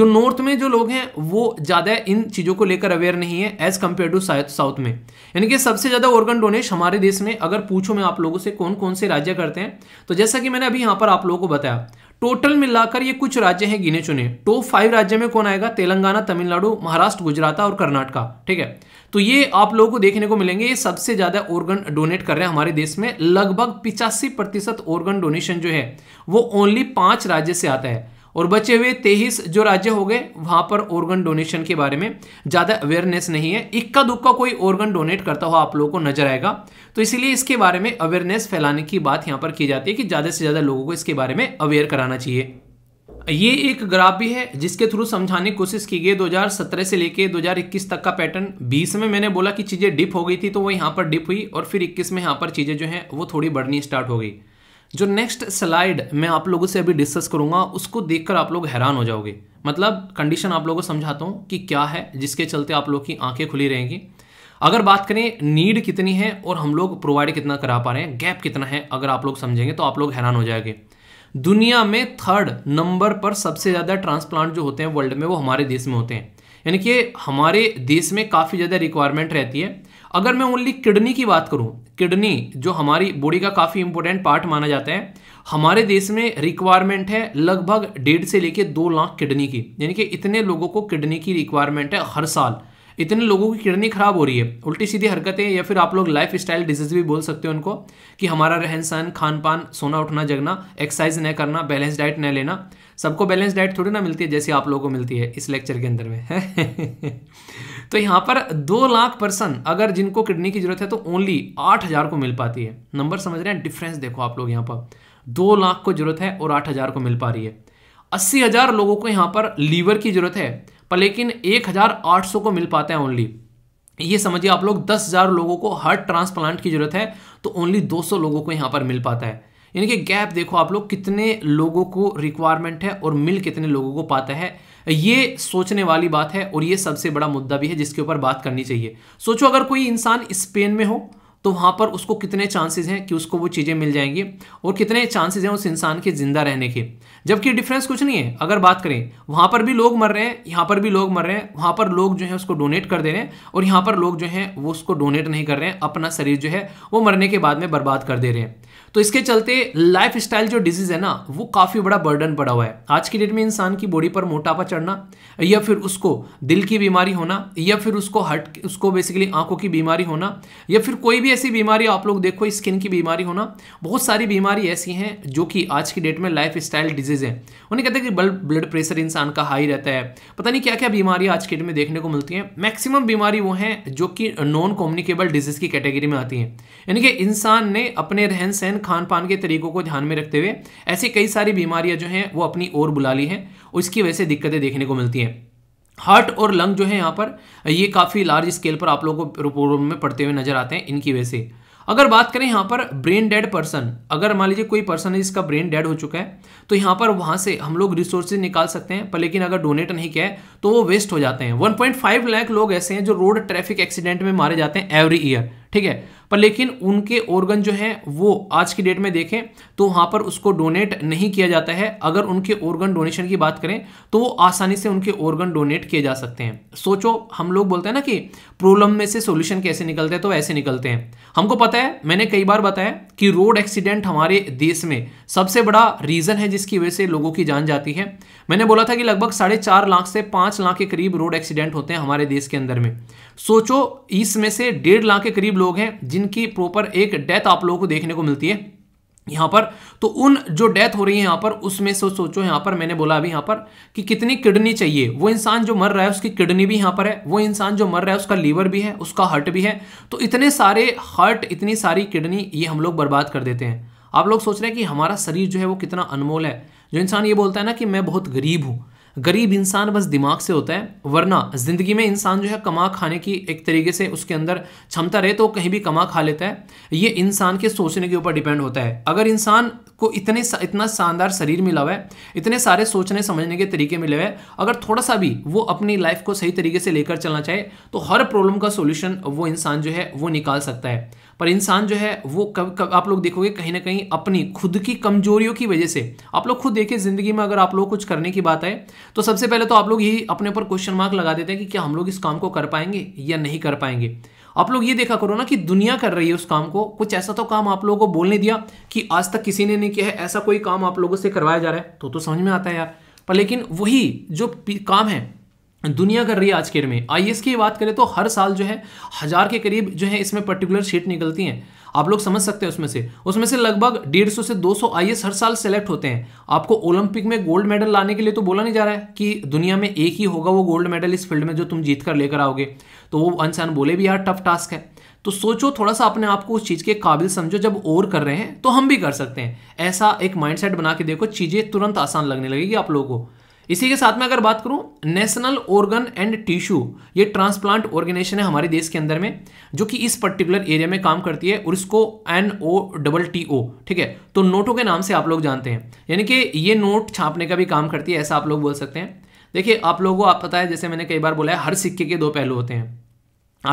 जो नॉर्थ में जो लोग हैं वो ज़्यादा इन चीज़ों को लेकर अवेयर नहीं है एज़ कंपेयर टू साउथ में यानी कि सबसे ज़्यादा ऑर्गन डोनेश हमारे देश में अगर पूछो मैं आप लोगों से कौन कौन से राज्य करते हैं तो जैसा कि मैंने अभी यहाँ पर आप लोगों को बताया टोटल मिलाकर ये कुछ राज्य हैं गिने चुने टॉप फाइव राज्य में कौन आएगा तेलंगाना तमिलनाडु महाराष्ट्र गुजरात और कर्नाटका ठीक है तो ये आप लोगों को देखने को मिलेंगे ये सबसे ज्यादा ऑर्गन डोनेट कर रहे हैं हमारे देश में लगभग पिचासी प्रतिशत ऑर्गन डोनेशन जो है वो ओनली पांच राज्य से आता है और बचे हुए तेईस जो राज्य हो गए वहां पर ऑर्गन डोनेशन के बारे में ज़्यादा अवेयरनेस नहीं है इक्का दुक्का कोई ऑर्गन डोनेट करता हुआ आप लोगों को नजर आएगा तो इसीलिए इसके बारे में अवेयरनेस फैलाने की बात यहाँ पर की जाती है कि ज़्यादा से ज़्यादा लोगों को इसके बारे में अवेयर कराना चाहिए ये एक ग्राफ भी है जिसके थ्रू समझाने की कोशिश की गई 2017 से लेके 2021 तक का पैटर्न 20 में मैंने बोला कि चीज़ें डिप हो गई थी तो वो यहाँ पर डिप हुई और फिर 21 में यहाँ पर चीज़ें जो हैं वो थोड़ी बढ़नी स्टार्ट हो गई जो नेक्स्ट स्लाइड मैं आप लोगों से अभी डिस्कस करूंगा उसको देखकर आप लोग हैरान हो जाओगे मतलब कंडीशन आप लोगों को समझाता हूँ कि क्या है जिसके चलते आप लोग की आंखें खुली रहेंगी अगर बात करें नीड कितनी है और हम लोग प्रोवाइड कितना करा पा रहे हैं गैप कितना है अगर आप लोग समझेंगे तो आप लोग हैरान हो जाएंगे दुनिया में थर्ड नंबर पर सबसे ज़्यादा ट्रांसप्लांट जो होते हैं वर्ल्ड में वो हमारे देश में होते हैं यानी कि हमारे देश में काफ़ी ज़्यादा रिक्वायरमेंट रहती है अगर मैं ओनली किडनी की बात करूं किडनी जो हमारी बॉडी का काफ़ी इंपॉर्टेंट पार्ट माना जाता है हमारे देश में रिक्वायरमेंट है लगभग डेढ़ से लेके दो लाख किडनी की यानी कि इतने लोगों को किडनी की रिक्वायरमेंट है हर साल इतने लोगों की किडनी खराब हो रही है उल्टी सीधी हरकतें या फिर आप लोग लाइफ स्टाइल डिजीज भी बोल सकते हो उनको कि हमारा रहन सहन खान पान सोना उठना जगना एक्सरसाइज न करना बैलेंस डाइट न लेना सबको बैलेंस डाइट थोड़ी ना मिलती है जैसी आप लोगों को मिलती है इस लेक्चर के अंदर में तो यहां पर दो लाख पर्सन अगर जिनको किडनी की जरूरत है तो ओनली आठ हज़ार को मिल पाती है नंबर समझ रहे हैं डिफरेंस देखो आप लोग यहाँ पर दो लाख को जरूरत है और आठ हज़ार को मिल पा रही है अस्सी हज़ार लोगों को यहां पर लीवर की जरूरत है पर लेकिन एक हज़ार आठ सौ को मिल पाता है ओनली ये समझिए आप लोग दस हज़ार लोगों को हार्ट ट्रांसप्लांट की जरूरत है तो ओनली दो सौ लोगों को यहां पर मिल पाता है यानी कि गैप देखो आप लोग कितने लोगों को रिक्वायरमेंट है और मिल कितने लोगों को पाता है ये सोचने वाली बात है और ये सबसे बड़ा मुद्दा भी है जिसके ऊपर बात करनी चाहिए सोचो अगर कोई इंसान स्पेन में हो तो वहाँ पर उसको कितने चांसेस हैं कि उसको वो चीज़ें मिल जाएंगी और कितने चांसेस हैं उस इंसान के ज़िंदा रहने के जबकि डिफरेंस कुछ नहीं है अगर बात करें वहाँ पर भी लोग मर रहे हैं यहाँ पर भी लोग मर रहे हैं वहाँ पर लोग जो है उसको डोनेट कर दे रहे हैं और यहाँ पर लोग जो हैं वो उसको डोनेट नहीं कर रहे हैं अपना शरीर जो है वो मरने के बाद में बर्बाद कर दे रहे हैं तो इसके चलते लाइफ स्टाइल जो डिजीज़ है ना वो काफ़ी बड़ा बर्डन पड़ा हुआ है आज की डेट में इंसान की बॉडी पर मोटापा चढ़ना या फिर उसको दिल की बीमारी होना या फिर उसको हट उसको बेसिकली आंखों की बीमारी होना या फिर कोई भी ऐसी बीमारी आप लोग देखो स्किन की बीमारी होना बहुत सारी बीमारी ऐसी हैं जो कि आज की डेट में लाइफ स्टाइल डिजीज़ है उन्हें कहते हैं कि ब्लड ब्लड प्रेशर इंसान का हाई रहता है पता नहीं क्या क्या बीमारियाँ आज की डेट में देखने को मिलती हैं मैक्सिमम बीमारी वो हैं जो कि नॉन कम्युनिकेबल डिजीज़ की कैटेगरी में आती हैं यानी कि इंसान ने अपने रहन सहन खान पान के तरीकों को ध्यान में रखते हुए ऐसी कई सारी बीमारियां जो हैं वो अपनी ओर बुला ली हैं और इसकी वजह से दिक्कतें देखने को मिलती हैं हार्ट और लंग जो है यहाँ पर ये काफ़ी लार्ज स्केल पर आप लोगों को रिपोर्ट में पढ़ते हुए नजर आते हैं इनकी वजह से अगर बात करें यहाँ पर ब्रेन डेड पर्सन अगर मान लीजिए कोई पर्सन है जिसका ब्रेन डेड हो चुका है तो यहाँ पर वहाँ से हम लोग रिसोर्सेज निकाल सकते हैं पर लेकिन अगर डोनेट नहीं किया है तो वो वेस्ट हो जाते हैं 1.5 लाख लोग ऐसे हैं जो रोड ट्रैफिक एक्सीडेंट में मारे जाते हैं एवरी ईयर ठीक है पर लेकिन उनके ऑर्गन जो है वो आज की डेट में देखें तो वहां पर उसको डोनेट नहीं किया जाता है अगर उनके ऑर्गन डोनेशन की बात करें तो वो आसानी से उनके ऑर्गन डोनेट किए जा सकते हैं सोचो हम लोग बोलते हैं ना कि प्रॉब्लम में से सोल्यूशन कैसे निकलते हैं तो ऐसे निकलते हैं हमको पता है मैंने कई बार बताया कि रोड एक्सीडेंट हमारे देश में सबसे बड़ा रीज़न है जिसकी वजह से लोगों की जान जाती है मैंने बोला था कि लगभग साढ़े चार लाख से पांच लाख के करीब रोड एक्सीडेंट होते हैं हमारे देश के अंदर में सोचो इसमें से डेढ़ लाख के करीब लोग हैं जिनकी प्रॉपर एक डेथ आप लोगों को देखने को मिलती है यहां पर तो उन जो डेथ हो रही है यहां पर उसमें से सोचो यहां पर मैंने बोला अभी यहाँ पर कि कितनी किडनी चाहिए वो इंसान जो मर रहा है उसकी किडनी भी यहां पर है वो इंसान जो मर रहा है उसका लीवर भी है उसका हार्ट भी है तो इतने सारे हार्ट इतनी सारी किडनी ये हम लोग बर्बाद कर देते हैं आप लोग सोच रहे हैं कि हमारा शरीर जो है वो कितना अनमोल है जो इंसान ये बोलता है ना कि मैं बहुत गरीब हूँ गरीब इंसान बस दिमाग से होता है वरना ज़िंदगी में इंसान जो है कमा खाने की एक तरीके से उसके अंदर क्षमता रहे तो कहीं भी कमा खा लेता है ये इंसान के सोचने के ऊपर डिपेंड होता है अगर इंसान को इतने सा, इतना शानदार शरीर मिला हुआ है इतने सारे सोचने समझने के तरीके मिले हुए अगर थोड़ा सा भी वो अपनी लाइफ को सही तरीके से लेकर चलना चाहे तो हर प्रॉब्लम का सोल्यूशन वो इंसान जो है वो निकाल सकता है पर इंसान जो है वो कब कब आप लोग देखोगे कहीं ना कहीं अपनी खुद की कमजोरियों की वजह से आप लोग खुद देखिए ज़िंदगी में अगर आप लोग कुछ करने की बात आए तो सबसे पहले तो आप लोग यही अपने ऊपर क्वेश्चन मार्क लगा देते हैं कि क्या हम लोग इस काम को कर पाएंगे या नहीं कर पाएंगे आप लोग ये देखा करो ना कि दुनिया कर रही है उस काम को कुछ ऐसा तो काम आप लोगों को बोलने दिया कि आज तक किसी ने नहीं किया है ऐसा कोई काम आप लोगों से करवाया जा रहा है तो तो समझ में आता है यार पर लेकिन वही जो काम है दुनिया कर रही है आज के में में एस की बात करें तो हर साल जो है हज़ार के करीब जो है इसमें पर्टिकुलर शीट निकलती हैं आप लोग समझ सकते हैं उसमें से उसमें से लगभग डेढ़ सौ से दो सौ आई हर साल सेलेक्ट होते हैं आपको ओलंपिक में गोल्ड मेडल लाने के लिए तो बोला नहीं जा रहा है कि दुनिया में एक ही होगा वो गोल्ड मेडल इस फील्ड में जो तुम जीत कर लेकर आओगे तो वो इंसान बोले भी यार टफ टास्क है तो सोचो थोड़ा सा अपने आप को उस चीज़ के काबिल समझो जब और कर रहे हैं तो हम भी कर सकते हैं ऐसा एक माइंडसेट बना के देखो चीज़ें तुरंत आसान लगने लगेगी आप लोगों को इसी के साथ में अगर बात करूं नेशनल ऑर्गन एंड टिश्यू ये ट्रांसप्लांट ऑर्गेनाइजेशन है हमारे देश के अंदर में जो कि इस पर्टिकुलर एरिया में काम करती है और इसको N O double T O ठीक है तो नोटों के नाम से आप लोग जानते हैं यानी कि ये नोट छापने का भी काम करती है ऐसा आप लोग बोल सकते हैं देखिए आप लोगों को आप पता है जैसे मैंने कई बार बोला है हर सिक्के के दो पहलू होते हैं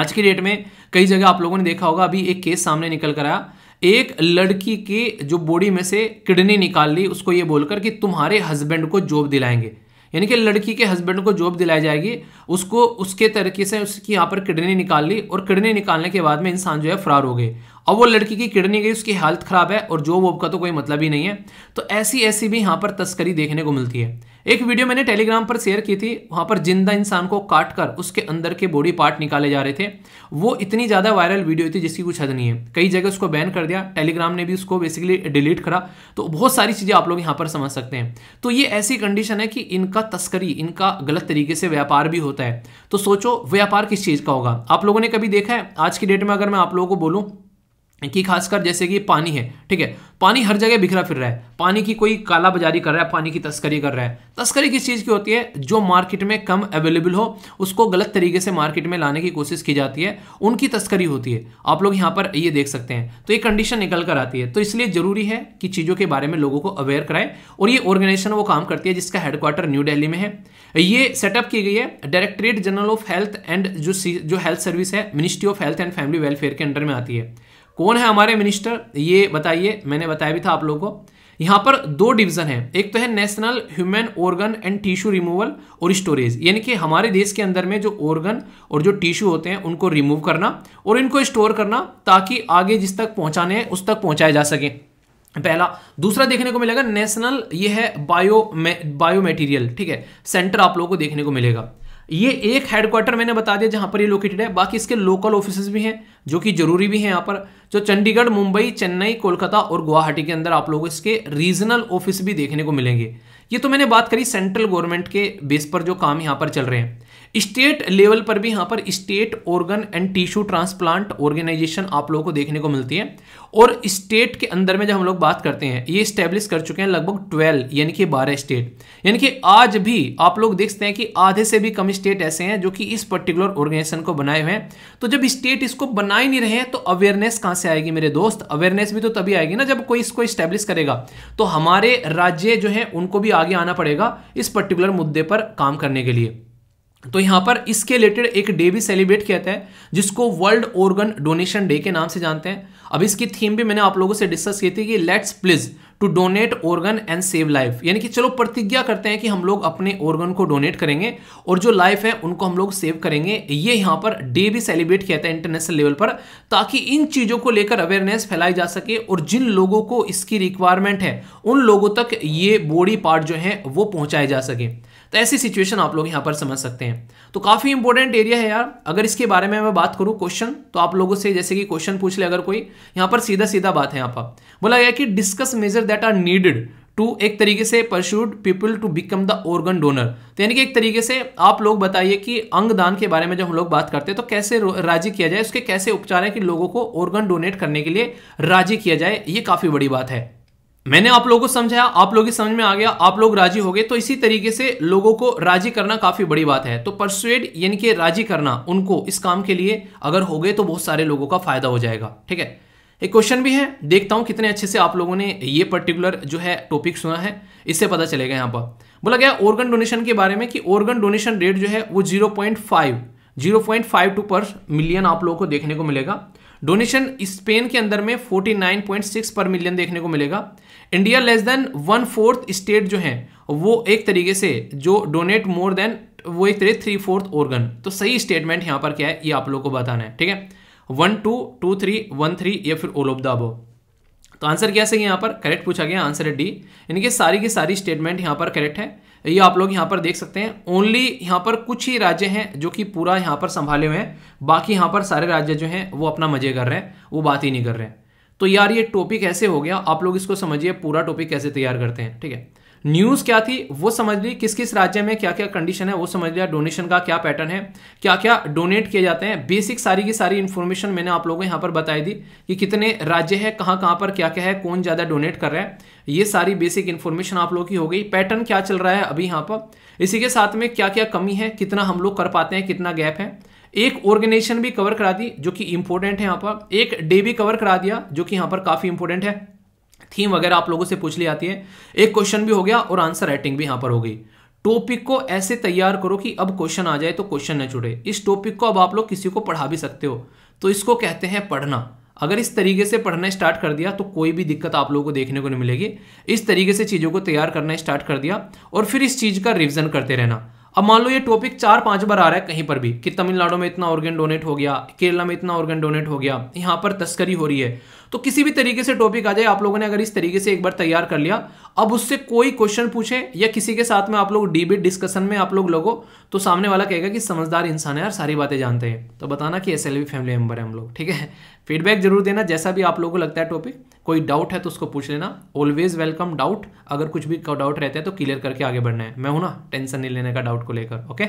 आज की डेट में कई जगह आप लोगों ने देखा होगा अभी एक केस सामने निकल कर आया एक लड़की के जो बॉडी में से किडनी निकाल ली उसको ये बोलकर कि तुम्हारे हस्बैंड को जॉब दिलाएंगे यानी कि लड़की के हस्बैंड को जॉब दिलाई जाएगी उसको उसके तरीके से उसकी यहाँ पर किडनी निकाल ली और किडनी निकालने के बाद में इंसान जो है फरार हो गए अब वो लड़की की किडनी गई उसकी हालत ख़राब है और जॉब वॉब का तो कोई मतलब ही नहीं है तो ऐसी ऐसी भी यहाँ पर तस्करी देखने को मिलती है एक वीडियो मैंने टेलीग्राम पर शेयर की थी वहाँ पर जिंदा इंसान को काट कर उसके अंदर के बॉडी पार्ट निकाले जा रहे थे वो इतनी ज़्यादा वायरल वीडियो थी जिसकी कुछ हद नहीं है कई जगह उसको बैन कर दिया टेलीग्राम ने भी उसको बेसिकली डिलीट करा तो बहुत सारी चीज़ें आप लोग यहाँ पर समझ सकते हैं तो ये ऐसी कंडीशन है कि इनका तस्करी इनका गलत तरीके से व्यापार भी होता है तो सोचो व्यापार किस चीज़ का होगा आप लोगों ने कभी देखा है आज की डेट में अगर मैं आप लोगों को बोलूँ कि खासकर जैसे कि पानी है ठीक है पानी हर जगह बिखरा फिर रहा है पानी की कोई काला बाजारी कर रहा है पानी की तस्करी कर रहा है तस्करी किस चीज़ की होती है जो मार्केट में कम अवेलेबल हो उसको गलत तरीके से मार्केट में लाने की कोशिश की जाती है उनकी तस्करी होती है आप लोग यहाँ पर ये देख सकते हैं तो ये कंडीशन निकल कर आती है तो इसलिए ज़रूरी है कि चीज़ों के बारे में लोगों को अवेयर कराएं और ये ऑर्गेनाइजेशन वो काम करती है जिसका हेडक्वार्टर न्यू डेली में है ये सेटअप की गई है directorate general of health and जो जो हेल्थ सर्विस है ministry of health and family welfare के अंडर में आती है कौन है हमारे मिनिस्टर ये बताइए मैंने बताया भी था आप लोगों को यहाँ पर दो डिवीज़न है एक तो है national human organ and tissue removal और स्टोरेज यानी कि हमारे देश के अंदर में जो ऑर्गन और जो टिश्यू होते हैं उनको रिमूव करना और इनको स्टोर करना ताकि आगे जिस तक पहुँचाने हैं उस तक पहुँचाए जा सके पहला दूसरा देखने को मिलेगा नेशनल ये है बायो बायो मेटीरियल ठीक है सेंटर आप लोगों को देखने को मिलेगा ये एक हेडक्वार्टर मैंने बता दिया जहाँ पर ये लोकेटेड है बाकी इसके लोकल ऑफिस भी हैं जो कि जरूरी भी हैं यहाँ पर जो चंडीगढ़ मुंबई चेन्नई कोलकाता और गुवाहाटी के अंदर आप लोगों इसके रीजनल ऑफिस भी देखने को मिलेंगे ये तो मैंने बात करी सेंट्रल गवर्नमेंट के बेस पर जो काम यहाँ पर चल रहे हैं स्टेट लेवल पर भी यहाँ पर state organ and tissue transplant organisation आप लोगों को देखने को मिलती है और स्टेट के अंदर में जब हम लोग बात करते हैं ये स्टेब्लिश कर चुके हैं लगभग ट्वेल्व यानी कि बारह स्टेट यानी कि आज भी आप लोग देखते हैं कि आधे से भी कम स्टेट ऐसे हैं जो कि इस पर्टिकुलर ऑर्गेनाइजेशन को बनाए हुए हैं तो जब स्टेट इसको बना ही नहीं रहे तो अवेयरनेस कहाँ से आएगी मेरे दोस्त अवेयरनेस भी तो तभी आएगी ना जब कोई इसको स्टेब्लिश करेगा तो हमारे राज्य जो है उनको भी आगे आना पड़ेगा इस पर्टिकुलर मुद्दे पर काम करने के लिए तो यहां पर इसके रिलेटेड एक डे भी सेलिब्रेट किया जाता है जिसको वर्ल्ड ऑर्गन डोनेशन डे के नाम से जानते हैं अब इसकी थीम भी मैंने आप लोगों से डिस्कस की थी कि let's please to donate organ and save life यानी कि चलो प्रतिज्ञा करते हैं कि हम लोग अपने ऑर्गन को डोनेट करेंगे और जो लाइफ है उनको हम लोग सेव करेंगे ये यहाँ पर डे भी सेलिब्रेट किया जाता है इंटरनेशनल लेवल पर ताकि इन चीज़ों को लेकर अवेयरनेस फैलाई जा सके और जिन लोगों को इसकी रिक्वायरमेंट है उन लोगों तक ये बॉडी पार्ट जो है वो पहुँचाए जा सके तो ऐसी सिचुएशन आप लोग यहाँ पर समझ सकते हैं तो काफ़ी इंपॉर्टेंट एरिया है यार अगर इसके बारे में मैं बात करूँ क्वेश्चन तो आप लोगों से जैसे कि क्वेश्चन पूछ ले अगर कोई यहाँ पर सीधा सीधा बात है यहाँ पर बोला गया कि discuss major that are needed to एक तरीके से persuade people to become the organ donor तो यानी कि एक तरीके से आप लोग बताइए कि अंगदान के बारे में जब हम लोग बात करते हैं तो कैसे राजी किया जाए उसके कैसे उपचार है कि लोगों को ऑर्गन डोनेट करने के लिए राजी किया जाए ये काफ़ी बड़ी बात है मैंने आप लोगों को समझाया आप लोगों की समझ में आ गया आप लोग राजी हो गए तो इसी तरीके से लोगों को राजी करना काफी बड़ी बात है तो परसुएड यानी कि राजी करना उनको इस काम के लिए अगर हो गए तो बहुत सारे लोगों का फायदा हो जाएगा ठीक है एक क्वेश्चन भी है देखता हूं कितने अच्छे से आप लोगों ने ये पर्टिकुलर जो है टॉपिक सुना है इससे पता चलेगा यहाँ पर बोला गया ऑर्गन डोनेशन के बारे में कि ऑर्गन डोनेशन रेट जो है वो zero point five zero point five two per million आप लोगों को देखने को मिलेगा डोनेशन स्पेन के अंदर में forty nine point six per million देखने को मिलेगा India less than one fourth state जो है वो एक तरीके से जो डोनेट मोर देन वो एक तरीके थ्री फोर्थ ऑर्गन तो सही स्टेटमेंट यहां पर क्या है ये आप लोग को बताना है ठीक है one two two three one three या फिर ओलोब दबो तो आंसर क्या सही है यहाँ पर करेक्ट पूछा गया आंसर है डी इनके सारी की सारी स्टेटमेंट यहाँ पर करेक्ट है ये आप लोग यहाँ पर देख सकते हैं ओनली यहाँ पर कुछ ही राज्य हैं जो कि पूरा यहाँ पर संभाले हुए हैं बाकी यहाँ पर सारे राज्य जो हैं वो अपना मजे कर रहे हैं वो बात ही नहीं कर रहे हैं तो यार ये टॉपिक ऐसे हो गया आप लोग इसको समझिए पूरा टॉपिक कैसे तैयार करते हैं ठीक है न्यूज़ क्या थी वो समझ ली किस किस राज्य में क्या क्या कंडीशन है वो समझ लिया डोनेशन का क्या पैटर्न है क्या क्या डोनेट किए जाते हैं बेसिक सारी की सारी इन्फॉर्मेशन मैंने आप लोगों को यहाँ पर बताई दी कि कितने राज्य है कहाँ कहाँ पर क्या क्या है कौन ज़्यादा डोनेट कर रहा है ये सारी बेसिक इन्फॉर्मेशन आप लोगों की हो गई पैटर्न क्या चल रहा है अभी यहाँ पर इसी के साथ में क्या क्या कमी है कितना हम लोग कर पाते हैं कितना गैप है एक ऑर्गेनाइजेशन भी कवर करा दी जो कि इंपॉर्टेंट है यहाँ पर एक डे भी कवर करा दिया जो कि यहाँ पर काफ़ी इंपॉर्टेंट है थीम वगैरह आप लोगों से पूछ ली आती है एक क्वेश्चन भी हो गया और आंसर राइटिंग भी यहाँ पर हो गई टॉपिक को ऐसे तैयार करो कि अब क्वेश्चन आ जाए तो क्वेश्चन न छुड़े इस टॉपिक को अब आप लोग किसी को पढ़ा भी सकते हो तो इसको कहते हैं पढ़ना अगर इस तरीके से पढ़ना स्टार्ट कर दिया तो कोई भी दिक्कत आप लोगों को देखने को नहीं मिलेगी इस तरीके से चीज़ों को तैयार करना स्टार्ट कर दिया और फिर इस चीज़ का रिविजन करते रहना अब मान लो ये टॉपिक चार पांच बार आ रहा है कहीं पर भी कि तमिलनाडु में इतना ऑर्गन डोनेट हो गया केरला में इतना ऑर्गन डोनेट हो गया यहाँ पर तस्करी हो रही है तो किसी भी तरीके से टॉपिक आ जाए आप लोगों ने अगर इस तरीके से एक बार तैयार कर लिया अब उससे कोई क्वेश्चन पूछे या किसी के साथ में आप लोग डिबेट डिस्कशन में आप लोग लोगो तो सामने वाला कहेगा कि समझदार इंसान है यार सारी बातें जानते हैं तो बताना कि एस फैमिली मेंबर है हम लोग ठीक है फीडबैक जरूर देना जैसा भी आप लोगों को लगता है टॉपिक कोई डाउट है तो उसको पूछ लेना ऑलवेज वेलकम डाउट अगर कुछ भी डाउट रहता है तो क्लियर करके आगे बढ़ना है मैं हूं ना टेंशन नहीं लेने का डाउट को लेकर ओके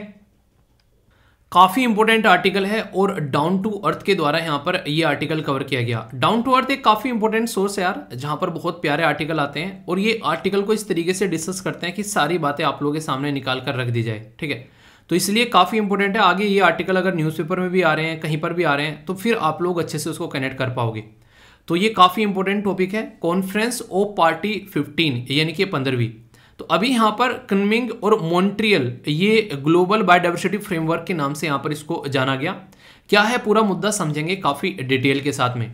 काफ़ी इंपॉर्टेंट आर्टिकल है और डाउन टू अर्थ के द्वारा यहाँ पर ये आर्टिकल कवर किया गया डाउन टू अर्थ एक काफ़ी इंपॉर्टेंट सोर्स है यार जहाँ पर बहुत प्यारे आर्टिकल आते हैं और ये आर्टिकल को इस तरीके से डिस्कस करते हैं कि सारी बातें आप लोगों के सामने निकाल कर रख दी जाए ठीक है तो इसलिए काफ़ी इंपॉर्टेंट है आगे ये आर्टिकल अगर न्यूज़पेपर में भी आ रहे हैं कहीं पर भी आ रहे हैं तो फिर आप लोग अच्छे से उसको कनेक्ट कर पाओगे तो ये काफ़ी इंपॉर्टेंट टॉपिक है कॉन्फ्रेंस ऑफ पार्टी फिफ्टीन यानी कि पंद्रहवीं तो अभी यहां पर कन्मिंग और मॉन्ट्रियल ये ग्लोबल बायोडाइवर्सिटी फ्रेमवर्क के नाम से यहां पर इसको जाना गया क्या है पूरा मुद्दा समझेंगे काफ़ी डिटेल के साथ में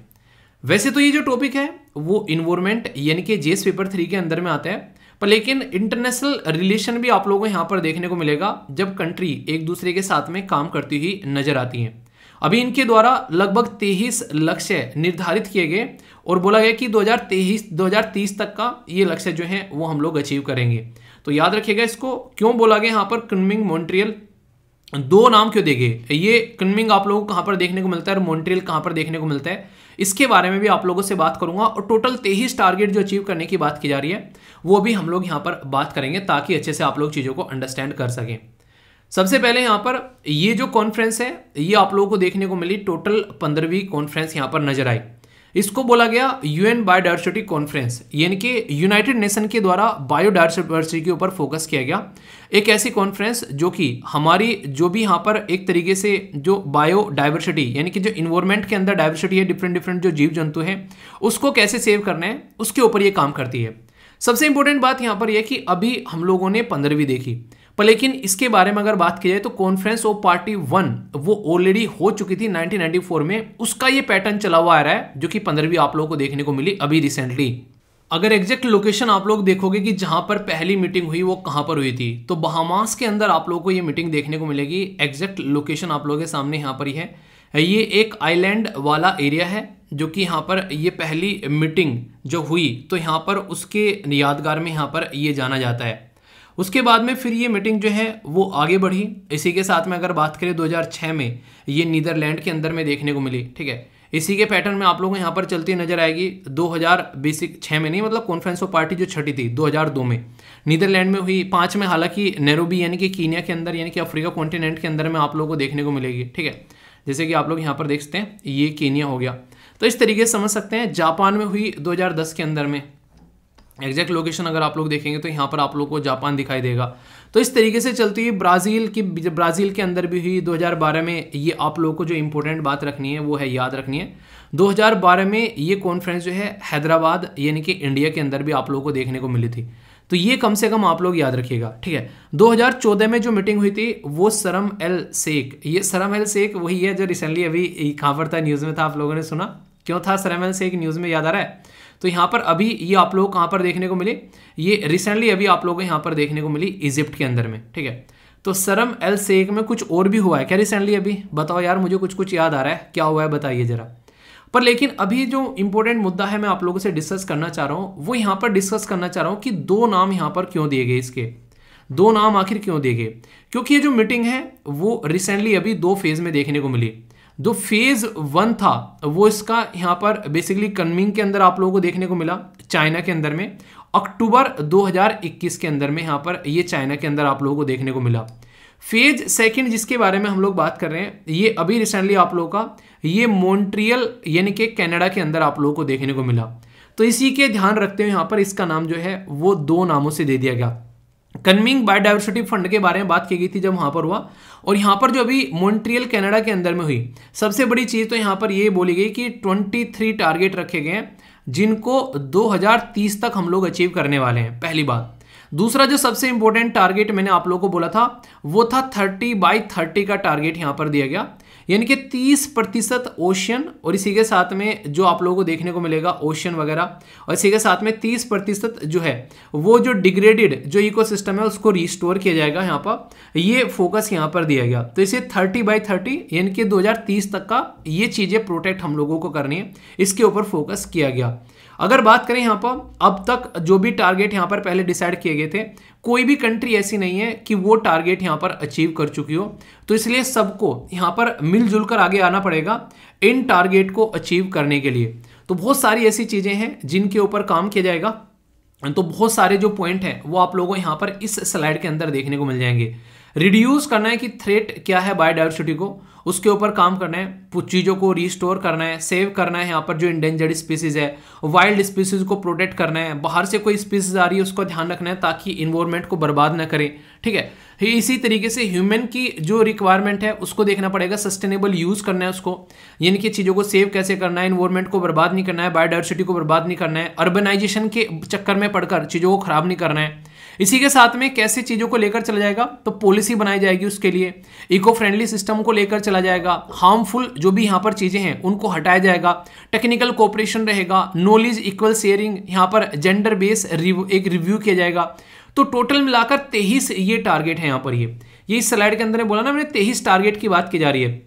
वैसे तो ये जो टॉपिक है वो इन्वॉर्मेंट यानी कि जेस पेपर थ्री के अंदर में आता है पर लेकिन इंटरनेशनल रिलेशन भी आप लोगों को यहाँ पर देखने को मिलेगा जब कंट्री एक दूसरे के साथ में काम करती हुई नजर आती हैं अभी इनके द्वारा लगभग तेईस लक्ष्य निर्धारित किए गए और बोला गया कि 2023 2030 तक का ये लक्ष्य जो है वो हम लोग अचीव करेंगे तो याद रखिएगा इसको क्यों बोला गया यहाँ पर क्रिमिंग मॉन्ट्रियल दो नाम क्यों देखे ये कन्मिंग आप लोगों को कहाँ पर देखने को मिलता है और मॉन्ट्रियल कहाँ पर देखने को मिलता है इसके बारे में भी आप लोगों से बात करूंगा और टोटल तेईस टारगेट जो अचीव करने की बात की जा रही है वो भी हम लोग यहाँ पर बात करेंगे ताकि अच्छे से आप लोग चीज़ों को अंडरस्टैंड कर सकें सबसे पहले यहाँ पर ये जो कॉन्फ्रेंस है ये आप लोगों को देखने को मिली टोटल पंद्रहवीं कॉन्फ्रेंस यहाँ पर नजर आई इसको बोला गया यूएन बायोडाइवर्सिटी कॉन्फ्रेंस यानी कि यूनाइटेड नेशन के द्वारा बायोडाइवर्सिटी के ऊपर फोकस किया गया एक ऐसी कॉन्फ्रेंस जो कि हमारी जो भी यहाँ पर एक तरीके से जो बायोडाइवर्सिटी यानी कि जो इन्वायरमेंट के अंदर डाइवर्सिटी है डिफरेंट डिफरेंट जो जीव जंतु हैं उसको कैसे सेव करना है उसके ऊपर ये काम करती है सबसे इंपॉर्टेंट बात यहाँ पर यह कि अभी हम लोगों ने पंद्रहवीं देखी पर लेकिन इसके बारे में अगर बात की जाए तो कॉन्फ्रेंस ऑफ पार्टी वन वो ऑलरेडी हो चुकी थी 1994 में उसका ये पैटर्न चला हुआ आ रहा है जो कि पंद्रहवीं आप लोगों को देखने को मिली अभी रिसेंटली अगर एग्जैक्ट लोकेशन आप लोग देखोगे कि जहां पर पहली मीटिंग हुई वो कहां पर हुई थी तो बहामास के अंदर आप लोगों को ये मीटिंग देखने को मिलेगी एग्जैक्ट लोकेशन आप लोगों के सामने यहाँ पर ही है ये एक आइलैंड वाला एरिया है जो कि यहाँ पर ये पहली मीटिंग जो हुई तो यहाँ पर उसके यादगार में यहाँ पर ये जाना जाता है उसके बाद में फिर ये मीटिंग जो है वो आगे बढ़ी इसी के साथ में अगर बात करें 2006 में ये नीदरलैंड के अंदर में देखने को मिली ठीक है इसी के पैटर्न में आप लोगों को यहाँ पर चलती नजर आएगी हज़ार बेसिक छः में नहीं मतलब कॉन्फ्रेंस ऑफ पार्टी जो छठी थी 2002 में नीदरलैंड में हुई पाँच में हालांकि नेरोबी यानी कि कीनिया के अंदर यानी कि अफ्रीका कॉन्टिनेंट के अंदर में आप लोगों को देखने को मिलेगी ठीक है जैसे कि आप लोग यहाँ पर देख सकते हैं ये कीनिया हो गया तो इस तरीके से समझ सकते हैं जापान में हुई दो के अंदर में एग्जैक्ट लोकेशन अगर आप लोग देखेंगे तो यहाँ पर आप लोग को जापान दिखाई देगा तो इस तरीके से चलती हुई ब्राज़ील की ब्राज़ील के अंदर भी हुई 2012 में ये आप लोग को जो इम्पोर्टेंट बात रखनी है वो है याद रखनी है 2012 में ये कॉन्फ्रेंस जो है हैदराबाद यानी कि इंडिया के अंदर भी आप लोगों को देखने को मिली थी तो ये कम से कम आप लोग याद रखिएगा ठीक है 2014 में जो मीटिंग हुई थी वो सरम एल शेख ये सरम एल शेख वही है जो रिसेंटली अभी कहाँ पर था न्यूज़ में था आप लोगों ने सुना क्यों था सरम एल शेख न्यूज़ में याद आ रहा है तो यहाँ पर अभी ये आप लोग कहाँ पर देखने को मिली ये रिसेंटली अभी आप लोगों को यहाँ पर देखने को मिली इजिप्ट के अंदर में ठीक है तो सरम एल सेक में कुछ और भी हुआ है क्या रिसेंटली अभी बताओ यार मुझे कुछ कुछ याद आ रहा है क्या हुआ है बताइए ज़रा पर लेकिन अभी जो इंपॉर्टेंट मुद्दा है मैं आप लोगों से डिस्कस करना चाह रहा हूँ वो यहाँ पर डिस्कस करना चाह रहा हूँ कि दो नाम यहाँ पर क्यों दिए गए इसके दो नाम आखिर क्यों दिए गए क्योंकि ये जो मीटिंग है वो रिसेंटली अभी दो फेज में देखने को मिली जो फेज़ वन था वो इसका यहाँ पर बेसिकली कन्विंग के अंदर आप लोगों को देखने को मिला चाइना के अंदर में अक्टूबर 2021 के अंदर में यहाँ पर ये चाइना के अंदर आप लोगों को देखने को मिला फेज सेकंड जिसके बारे में हम लोग बात कर रहे हैं ये अभी रिसेंटली आप लोगों का ये मॉन्ट्रियल यानी कि कैनेडा के अंदर आप लोगों को देखने को मिला तो इसी के ध्यान रखते हुए यहाँ पर इसका नाम जो है वो दो नामों से दे दिया गया कन्विंग बायोडाइवर्सिटी फंड के बारे में बात की गई थी जब वहां पर हुआ और यहां पर जो अभी मोन्ट्रियल कनाडा के अंदर में हुई सबसे बड़ी चीज़ तो यहां पर यह बोली गई कि 23 टारगेट रखे गए हैं जिनको 2030 तक हम लोग अचीव करने वाले हैं पहली बात दूसरा जो सबसे इंपॉर्टेंट टारगेट मैंने आप लोगों को बोला था वो था 30 बाई 30 का टारगेट यहाँ पर दिया गया यानी कि तीस प्रतिशत ओशियन और इसी के साथ में जो आप लोगों को देखने को मिलेगा ओशियन वगैरह और इसी के साथ में तीस प्रतिशत जो है वो जो डिग्रेडेड जो इकोसिस्टम है उसको रिस्टोर किया जाएगा यहाँ पर ये फोकस यहाँ पर दिया गया तो इसे थर्टी बाई थर्टी यानी कि दो तक का ये चीज़ें प्रोटेक्ट हम लोगों को करनी है इसके ऊपर फोकस किया गया अगर बात करें यहां पर अब तक जो भी टारगेट यहाँ पर पहले डिसाइड किए गए थे कोई भी कंट्री ऐसी नहीं है कि वो टारगेट यहां पर अचीव कर चुकी हो तो इसलिए सबको यहां पर मिलजुल कर आगे आना पड़ेगा इन टारगेट को अचीव करने के लिए तो बहुत सारी ऐसी चीज़ें हैं जिनके ऊपर काम किया जाएगा तो बहुत सारे जो पॉइंट हैं वो आप लोगों को पर इस स्लाइड के अंदर देखने को मिल जाएंगे रिड्यूस करना है कि थ्रेट क्या है बायोडाइवर्सिटी को उसके ऊपर काम करना है चीज़ों को रिस्टोर करना है सेव करना है यहाँ पर जो इंडेंजर्ड स्पीसीज़ है वाइल्ड स्पीसीज़ को प्रोटेक्ट करना है बाहर से कोई स्पीसीज आ रही है उसका ध्यान रखना है ताकि इन्वायरमेंट को बर्बाद ना करें ठीक है इसी तरीके से ह्यूमन की जो रिक्वायरमेंट है उसको देखना पड़ेगा सस्टेनेबल यूज़ करना है उसको यानी कि चीज़ों को सेव कैसे करना है इन्वायरमेंट को बर्बाद नहीं करना है बायोडाइवर्सिटी को बर्बाद नहीं करना है अर्बनाइजेशन के चक्कर में पड़कर चीज़ों को ख़राब नहीं करना है इसी के साथ में कैसे चीज़ों को लेकर चला जाएगा तो पॉलिसी बनाई जाएगी उसके लिए इको फ्रेंडली सिस्टम को लेकर चला जाएगा हार्मफुल जो भी यहाँ पर चीज़ें हैं उनको हटाया जाएगा टेक्निकल कोऑपरेशन रहेगा नॉलेज इक्वल शेयरिंग यहाँ पर जेंडर बेस एक रिव्यू किया जाएगा तो टोटल मिलाकर तेईस ये टारगेट है यहाँ पर ये ये इस स्लाइड के अंदर में बोला ना मैंने तेईस टारगेट की बात की जा रही है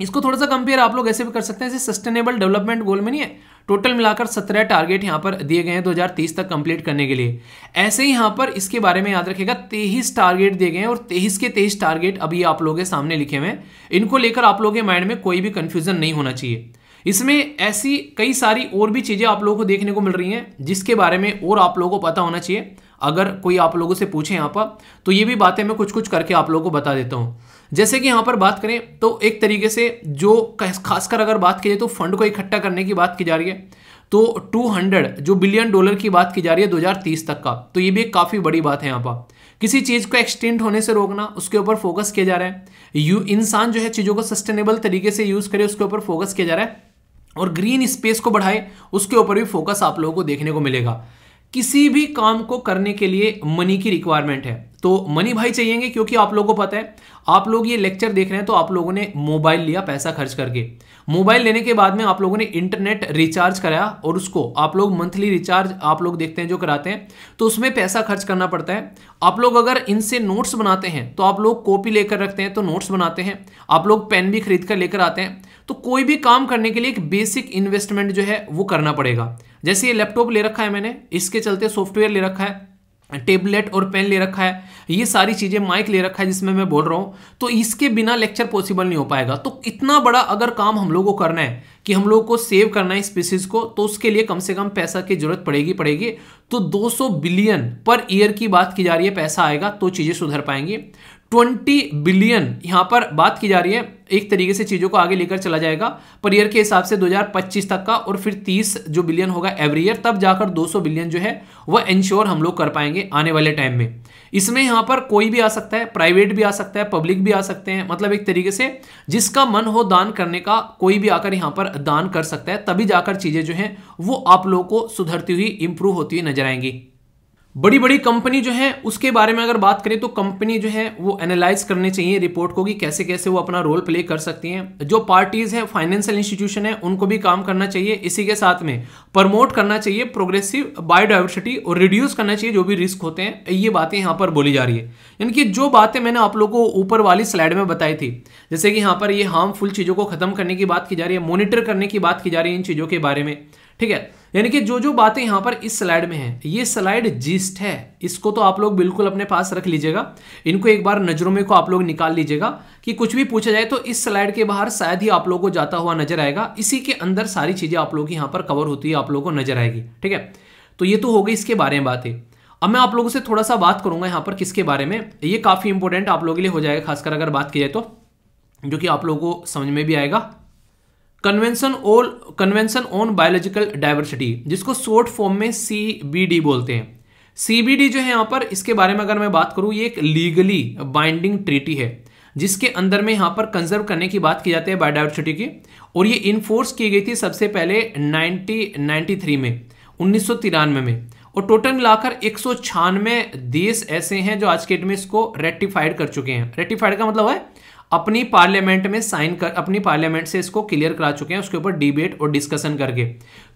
इसको थोड़ा सा कंपेयर आप लोग ऐसे भी कर सकते हैं जैसे सस्टेनेबल डेवलपमेंट गोल में नहीं है टोटल मिलाकर सत्रह टारगेट यहाँ पर दिए गए हैं 2030 तक कंप्लीट करने के लिए ऐसे ही यहाँ पर इसके बारे में याद रखेगा तेईस टारगेट दिए गए हैं और तेईस के तेईस टारगेट अभी आप लोगों के सामने लिखे हुए हैं इनको लेकर आप लोगों के माइंड में कोई भी कन्फ्यूजन नहीं होना चाहिए इसमें ऐसी कई सारी और भी चीज़ें आप लोगों को देखने को मिल रही हैं जिसके बारे में और आप लोगों को पता होना चाहिए अगर कोई आप लोगों से पूछे यहाँ पर तो ये भी बातें मैं कुछ कुछ करके आप लोगों को बता देता हूँ जैसे कि यहाँ पर बात करें तो एक तरीके से जो खासकर अगर बात की जाए तो फंड को इकट्ठा करने की बात की जा रही है तो 200 जो बिलियन डॉलर की बात की जा रही है 2030 तक का तो ये भी एक काफ़ी बड़ी बात है यहाँ पर किसी चीज़ को एक्सटेंड होने से रोकना उसके ऊपर फोकस किया जा रहा है यू इंसान जो है चीज़ों को सस्टेनेबल तरीके से यूज़ करे उसके ऊपर फोकस किया जा रहा है और ग्रीन स्पेस को बढ़ाए उसके ऊपर भी फोकस आप लोगों को देखने को मिलेगा किसी भी काम को करने के लिए मनी की रिक्वायरमेंट है तो मनी भाई चाहिएंगे क्योंकि आप लोगों को पता है आप लोग ये लेक्चर देख रहे हैं तो आप लोगों ने मोबाइल लिया पैसा खर्च करके मोबाइल लेने के बाद में आप लोगों ने इंटरनेट रिचार्ज कराया और उसको आप लोग मंथली रिचार्ज आप लोग देखते हैं जो कराते हैं तो उसमें पैसा खर्च करना पड़ता है आप लोग अगर इनसे नोट्स बनाते हैं तो आप लोग कॉपी लेकर रखते हैं तो नोट्स बनाते हैं आप लोग पेन भी खरीद कर लेकर आते हैं तो कोई भी काम करने के लिए एक बेसिक इन्वेस्टमेंट जो है वो करना पड़ेगा जैसे ये लैपटॉप ले रखा है मैंने इसके चलते सॉफ्टवेयर ले रखा है टेबलेट और पेन ले रखा है ये सारी चीज़ें माइक ले रखा है जिसमें मैं बोल रहा हूँ तो इसके बिना लेक्चर पॉसिबल नहीं हो पाएगा तो इतना बड़ा अगर काम हम लोगों को करना है कि हम लोगों को सेव करना है स्पीसीज को तो उसके लिए कम से कम पैसा की जरूरत पड़ेगी पड़ेगी तो 200 बिलियन पर ईयर की बात की जा रही है पैसा आएगा तो चीज़ें सुधर पाएंगी ट्वेंटी बिलियन यहाँ पर बात की जा रही है एक तरीके से चीज़ों को आगे लेकर चला जाएगा पर ईयर के हिसाब से 2025 तक का और फिर 30 जो बिलियन होगा एवरी ईयर तब जाकर 200 बिलियन जो है वह इंश्योर हम लोग कर पाएंगे आने वाले टाइम में इसमें यहाँ पर कोई भी आ सकता है प्राइवेट भी आ सकता है पब्लिक भी आ सकते हैं मतलब एक तरीके से जिसका मन हो दान करने का कोई भी आकर यहाँ पर दान कर सकता है तभी जाकर चीज़ें जो है वो आप लोगों को सुधरती हुई इंप्रूव होती हुई नजर आएंगी बड़ी बड़ी कंपनी जो है उसके बारे में अगर बात करें तो कंपनी जो है वो एनालाइज करने चाहिए रिपोर्ट को कि कैसे कैसे वो अपना रोल प्ले कर सकती हैं जो पार्टीज हैं फाइनेंशियल इंस्टीट्यूशन है उनको भी काम करना चाहिए इसी के साथ में प्रमोट करना चाहिए प्रोग्रेसिव बायोडाइवर्सिटी और रिड्यूस करना चाहिए जो भी रिस्क होते हैं ये बातें यहाँ पर बोली जा रही है यानी कि जो बातें मैंने आप लोगों को ऊपर वाली स्लाइड में बताई थी जैसे कि यहाँ पर ये हार्मफुल चीज़ों को खत्म करने की बात की जा रही है मोनिटर करने की बात की जा रही है इन चीज़ों के बारे में ठीक है यानी कि जो जो बातें यहां पर इस स्लाइड में है ये स्लाइड जिस्ट है इसको तो आप लोग बिल्कुल अपने पास रख लीजिएगा इनको एक बार नज़रों में को आप लोग निकाल लीजिएगा कि कुछ भी पूछा जाए तो इस स्लाइड के बाहर शायद ही आप लोगों को जाता हुआ नजर आएगा इसी के अंदर सारी चीज़ें आप लोग यहां पर कवर होती है आप लोगों को नजर आएगी ठीक है तो ये तो हो गई इसके बारे में बातें अब मैं आप लोगों से थोड़ा सा बात करूंगा यहां पर किसके बारे में ये काफ़ी इंपॉर्टेंट आप लोगों के लिए हो जाएगा खासकर अगर बात की जाए तो जो कि आप लोगों को समझ में भी आएगा convention all convention on biological diversity जिसको शॉर्ट फॉर्म में सी बोलते हैं सीबीडी जो है यहाँ पर इसके बारे में अगर मैं बात करूँ ये एक लीगली बाइंडिंग ट्रीटी है जिसके अंदर में यहाँ पर कंजर्व करने की बात की जाती है बायोडाइवर्सिटी की और ये इन्फोर्स की गई थी सबसे पहले 1993 में उन्नीस में और टोटल मिलाकर एक सौ देश ऐसे हैं जो आज के डेट में इसको रेटिफाइड कर चुके हैं रेटिफाइड का मतलब है अपनी पार्लियामेंट में साइन कर अपनी पार्लियामेंट से इसको क्लियर करा चुके हैं उसके ऊपर डिबेट और डिस्कशन करके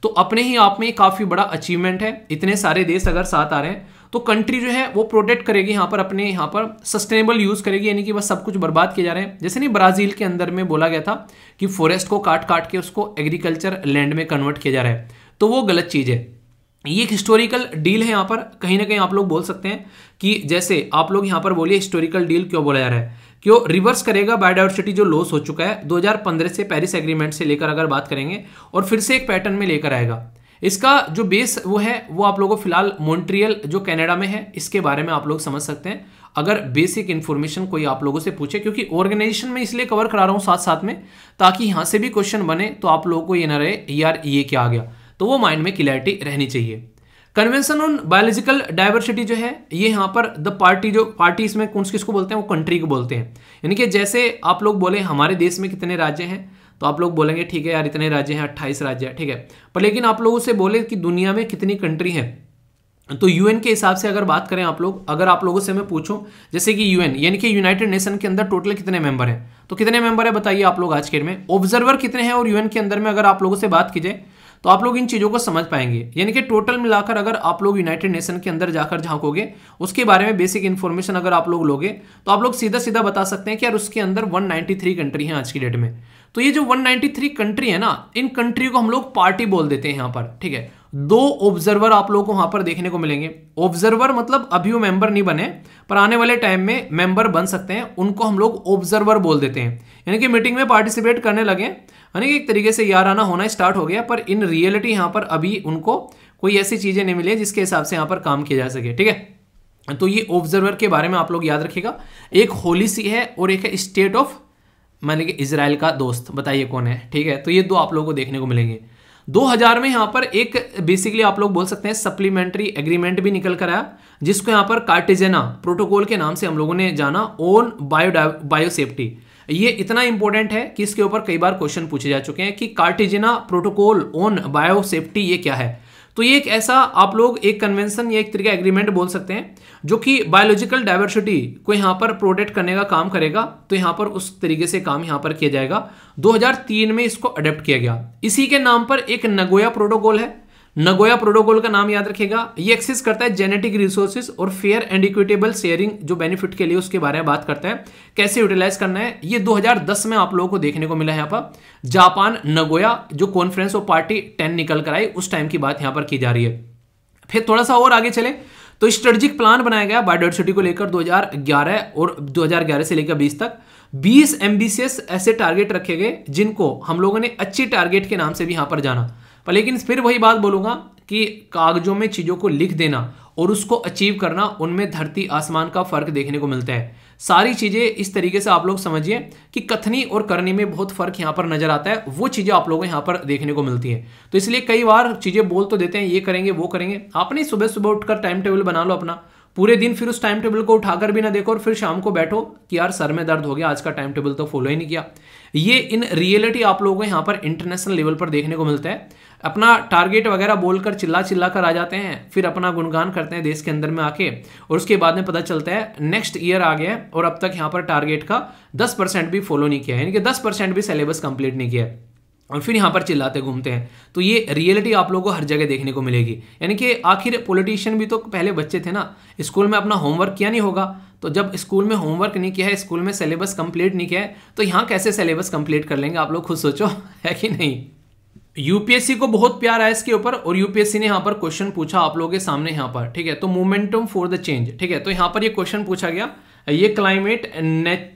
तो अपने ही आप में काफ़ी बड़ा अचीवमेंट है इतने सारे देश अगर साथ आ रहे हैं तो कंट्री जो है वो प्रोटेक्ट करेगी यहां पर अपने यहाँ पर सस्टेनेबल यूज़ करेगी यानी कि वह सब कुछ बर्बाद किए जा रहे हैं जैसे नहीं ब्राज़ील के अंदर में बोला गया था कि फॉरेस्ट को काट काट के उसको एग्रीकल्चर लैंड में कन्वर्ट किया जा रहा है तो वो गलत चीज़ है ये एक हिस्टोरिकल डील है यहाँ पर कहीं ना कहीं आप लोग बोल सकते हैं कि जैसे आप लोग यहाँ पर बोलिए हिस्टोरिकल डील क्यों बोला जा रहा है वो रिवर्स करेगा बायोडाइवर्सिटी जो लॉस हो चुका है 2015 से पेरिस एग्रीमेंट से लेकर अगर बात करेंगे और फिर से एक पैटर्न में लेकर आएगा इसका जो बेस वो है वो आप लोगों को फिलहाल मॉन्ट्रियल जो कनाडा में है इसके बारे में आप लोग समझ सकते हैं अगर बेसिक इन्फॉर्मेशन कोई आप लोगों से पूछे क्योंकि ऑर्गेनाइजेशन में इसलिए कवर करा रहा हूँ साथ साथ में ताकि यहाँ से भी क्वेश्चन बने तो आप लोगों को ये ना रहे यार ये क्या आ गया तो वो माइंड में क्लैरिटी रहनी चाहिए कन्वेंशन ऑन बायोलॉजिकल डायवर्सिटी जो है ये यहाँ पर द पार्टी जो पार्टी इसमें कौन किसको बोलते हैं वो कंट्री को बोलते हैं यानी कि जैसे आप लोग बोले हमारे देश में कितने राज्य हैं तो आप लोग बोलेंगे ठीक है यार इतने राज्य हैं अट्ठाईस राज्य हैं ठीक है पर लेकिन आप लोगों से बोले कि दुनिया में कितनी कंट्री हैं तो यूएन के हिसाब से अगर बात करें आप लोग अगर आप लोगों से मैं पूछूं जैसे कि यूएन यानी कि यूनाइटेड नेशन के अंदर टोटल कितने मेंबर हैं तो कितने मेंबर है बताइए आप लोग आज के में ऑब्जर्वर कितने हैं और यूएन के अंदर में अगर आप लोगों से बात की जाए तो आप लोग इन चीज़ों को समझ पाएंगे यानी कि टोटल मिलाकर अगर आप लोग यूनाइटेड नेशन के अंदर जाकर झांकोगे उसके बारे में बेसिक इन्फॉर्मेशन अगर आप लोग लोगे तो आप लोग सीधा सीधा बता सकते हैं कि यार उसके अंदर 193 कंट्री हैं आज की डेट में तो ये जो 193 कंट्री है ना इन कंट्री को हम लोग पार्टी बोल देते हैं यहां पर ठीक है दो ऑब्जर्वर आप लोगों को वहां पर देखने को मिलेंगे ऑब्जर्वर मतलब अभी वो मेंबर नहीं बने पर आने वाले टाइम में मेंबर बन सकते हैं उनको हम लोग ऑब्जर्वर बोल देते हैं यानी कि मीटिंग में पार्टिसिपेट करने लगे यानी कि एक तरीके से याराना होना स्टार्ट हो गया पर इन रियलिटी यहाँ पर अभी उनको कोई ऐसी चीज़ें नहीं मिली जिसके हिसाब से यहाँ पर काम किया जा सके ठीक है तो ये ऑब्जर्वर के बारे में आप लोग याद रखिएगा एक होली सी है और एक है स्टेट ऑफ मैंने कि इसराइल का दोस्त बताइए कौन है ठीक है तो ये दो आप लोगों को देखने को मिलेंगे 2000 में यहाँ पर एक बेसिकली आप लोग बोल सकते हैं सप्लीमेंट्री एग्रीमेंट भी निकल कर आया जिसको यहाँ पर कार्टिजेना प्रोटोकॉल के नाम से हम लोगों ने जाना ओन बायो बायोसेफ्टी ये इतना इंपॉर्टेंट है कि इसके ऊपर कई बार क्वेश्चन पूछे जा चुके हैं कि कार्टिजिना प्रोटोकॉल ऑन बायोसेफ्टी ये क्या है तो ये एक ऐसा आप लोग एक कन्वेंशन या एक तरीके एग्रीमेंट बोल सकते हैं जो कि बायोलॉजिकल डाइवर्सिटी को यहाँ पर प्रोटेक्ट करने का काम करेगा तो यहाँ पर उस तरीके से काम यहाँ पर किया जाएगा 2003 में इसको अडेप्ट किया गया इसी के नाम पर एक नगोया प्रोटोकॉल है नगोया प्रोटोकॉल का नाम याद रखेगा ये एक्सेस करता है जेनेटिक रिसोर्सेज और फेयर एंड इक्विटेबल शेयरिंग जो बेनिफिट के लिए उसके बारे में बात करता है कैसे यूटिलाइज करना है ये 2010 में आप लोगों को देखने को मिला है यहाँ पर जापान नगोया जो कॉन्फ्रेंस ऑफ पार्टी टेन निकल कर आई उस टाइम की बात यहाँ पर की जा रही है फिर थोड़ा सा और आगे चले तो स्ट्रेटेजिक प्लान बनाया गया बायोडाइवर्सिटी को लेकर 2011 और 2011 से लेकर 20 तक 20 एम्बिशियस ऐसे टारगेट रखे गए जिनको हम लोगों ने अच्छी टारगेट के नाम से भी यहां पर जाना पर लेकिन फिर वही बात बोलूंगा कि कागजों में चीज़ों को लिख देना और उसको अचीव करना उनमें धरती आसमान का फर्क देखने को मिलता है सारी चीज़ें इस तरीके से आप लोग समझिए कि कथनी और करनी में बहुत फर्क यहां पर नज़र आता है वो चीज़ें आप लोगों को यहां पर देखने को मिलती है तो इसलिए कई बार चीज़ें बोल तो देते हैं ये करेंगे वो करेंगे आपने सुबह सुबह उठकर टाइम टेबल बना लो अपना पूरे दिन फिर उस टाइम टेबल को उठाकर भी ना देखो और फिर शाम को बैठो कि यार सर में दर्द हो गया आज का टाइम टेबल तो फॉलो ही नहीं किया ये इन रियलिटी आप लोगों को यहाँ पर इंटरनेशनल लेवल पर देखने को मिलता है अपना टारगेट वगैरह बोलकर चिल्ला चिल्ला कर आ जाते हैं फिर अपना गुणगान करते हैं देश के अंदर में आके और उसके बाद में पता चलता है नेक्स्ट ईयर आ गया और अब तक यहाँ पर टारगेट का दस परसेंट भी फॉलो नहीं किया है यानी कि दस परसेंट भी सिलेबस कंप्लीट नहीं किया है और फिर यहाँ पर चिल्लाते घूमते हैं तो ये रियलिटी आप लोगों को हर जगह देखने को मिलेगी यानी कि आखिर पॉलिटिशियन भी तो पहले बच्चे थे ना स्कूल में अपना होमवर्क किया नहीं होगा तो जब स्कूल में होमवर्क नहीं किया है स्कूल में सिलेबस कंप्लीट नहीं किया है तो यहाँ कैसे सिलेबस कंप्लीट कर लेंगे आप लोग खुद सोचो है कि नहीं यूपीएससी को बहुत प्यार आया इसके ऊपर और यूपीएससी ने यहाँ पर क्वेश्चन पूछा आप लोगों के सामने यहाँ पर ठीक है तो मोमेंटम फॉर द चेंज ठीक है तो यहाँ पर ये यह क्वेश्चन पूछा गया ये क्लाइमेट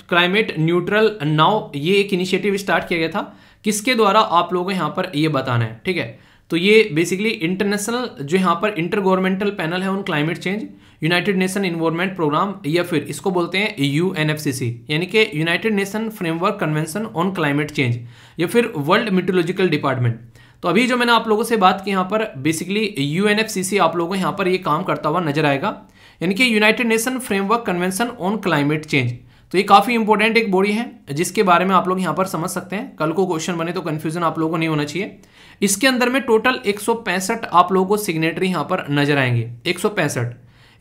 क्लाइमेट न्यूट्रल नाउ ये एक इनिशिएटिव स्टार्ट किया गया था किसके द्वारा आप लोगों को यहाँ पर ये यह बताना है ठीक है तो ये बेसिकली इंटरनेशनल जो यहाँ पर इंटर गवर्नमेंटल पैनल है on climate change united nation environment programme या फिर इसको बोलते हैं यू यानी कि united nation framework convention on climate change या फिर वर्ल्ड मिटोलॉजिकल डिपार्टमेंट तो अभी जो मैंने आप लोगों से बात की यहाँ पर बेसिकली यू आप लोगों को यहाँ पर ये यह काम करता हुआ नजर आएगा यानी कि united nation framework convention on climate change तो ये काफ़ी इंपॉर्टेंट एक बॉडी है जिसके बारे में आप लोग यहाँ पर समझ सकते हैं कल को क्वेश्चन बने तो कन्फ्यूजन आप लोगों को नहीं होना चाहिए इसके अंदर में टोटल एक आप लोगों को सिग्नेटरी यहाँ पर नजर आएंगे एक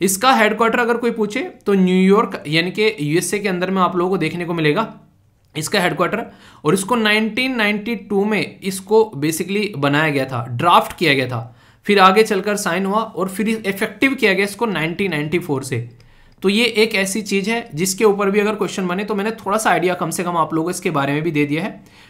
इसका हेडक्वार्टर अगर कोई पूछे तो न्यूयॉर्क यानी कि यूएसए के अंदर में आप लोगों को देखने को मिलेगा इसका हेडक्वार्टर और इसको 1992 में इसको बेसिकली बनाया गया था ड्राफ्ट किया गया था फिर आगे चलकर साइन हुआ और फिर इफेक्टिव किया गया इसको 1994 से तो ये एक ऐसी चीज़ है जिसके ऊपर भी अगर क्वेश्चन बने तो मैंने थोड़ा सा आइडिया कम से कम आप लोगों इसके बारे में भी दे दिया है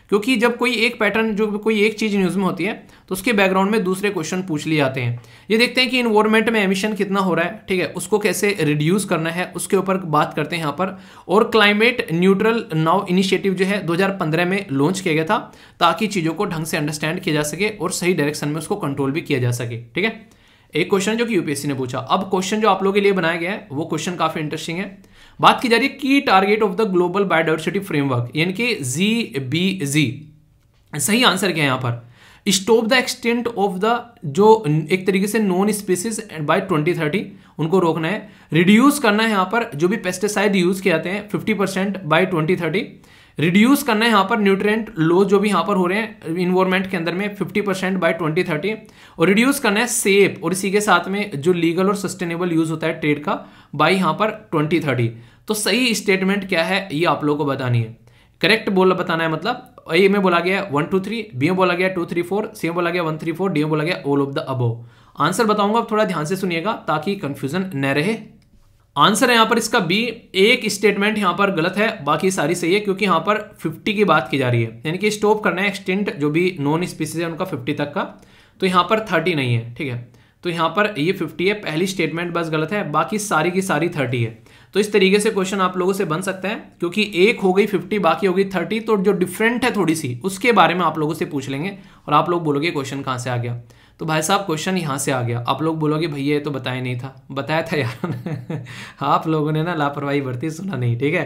क्योंकि जब कोई एक पैटर्न जो कोई एक चीज़ न्यूज़ में होती है तो उसके बैकग्राउंड में दूसरे क्वेश्चन पूछ लिए जाते हैं ये देखते हैं कि इन्वायरमेंट में एमिशन कितना हो रहा है ठीक है उसको कैसे रिड्यूस करना है उसके ऊपर बात करते हैं यहाँ पर और क्लाइमेट न्यूट्रल नाउ इनिशिएटिव जो है 2015 में लॉन्च किया गया था ताकि चीज़ों को ढंग से अंडरस्टैंड किया जा सके और सही डायरेक्शन में उसको कंट्रोल भी किया जा सके ठीक है एक क्वेश्चन जो कि यूपीएससी ने पूछा अब क्वेश्चन जो आप लोगों के लिए बनाया गया है वो क्वेश्चन काफी इंटरेस्टिंग है बात की जा रही है की target of the global biodiversity framework यानी कि जी बी जी सही आंसर क्या है यहां पर stop the extent of the जो एक तरीके से नॉन स्पीसीज बाय 2030 उनको रोकना है रिड्यूस करना है यहां पर जो भी पेस्टिसाइड यूज किए जाते हैं 50 परसेंट बाई थर्टी रिड्यूस करना है यहाँ पर न्यूट्रिएंट लॉस जो भी यहाँ पर हो रहे हैं इन्वायरमेंट के अंदर में 50 परसेंट बाई ट्वेंटी थर्टी और रिड्यूस करना है सेफ और इसी के साथ में जो लीगल और सस्टेनेबल यूज होता है ट्रेड का बाई यहाँ पर ट्वेंटी थर्टी तो सही स्टेटमेंट क्या है ये आप लोगों को बतानी है करेक्ट बोला बताना है मतलब ए में बोला गया वन टू थ्री बी में बोला गया टू थ्री फोर सी में बोला गया वन थ्री फोर डी में बोला गया all of the above answer बताऊंगा आप थोड़ा ध्यान से सुनिएगा ताकि कंफ्यूजन न रहे आंसर है यहां पर इसका बी एक स्टेटमेंट यहां पर गलत है बाकी सारी सही है क्योंकि यहां पर 50 की बात की जा रही है यानी कि स्टॉप करना है एक्सटेंट जो भी नॉन स्पीसीज है उनका 50 तक का तो यहां पर 30 नहीं है ठीक है तो यहां पर ये 50 है पहली स्टेटमेंट बस गलत है बाकी सारी की सारी 30 है तो इस तरीके से क्वेश्चन आप लोगों से बन सकते हैं क्योंकि एक हो गई फिफ्टी बाकी हो गई थर्टी तो जो डिफरेंट है थोड़ी सी उसके बारे में आप लोगों से पूछ लेंगे और आप लोग बोलोगे क्वेश्चन कहाँ से आ गया तो भाई साहब क्वेश्चन यहाँ से आ गया आप लोग बोलोगे भैया ये तो बताया नहीं था बताया था यार आप लोगों ने ना लापरवाही बरती सुना नहीं ठीक है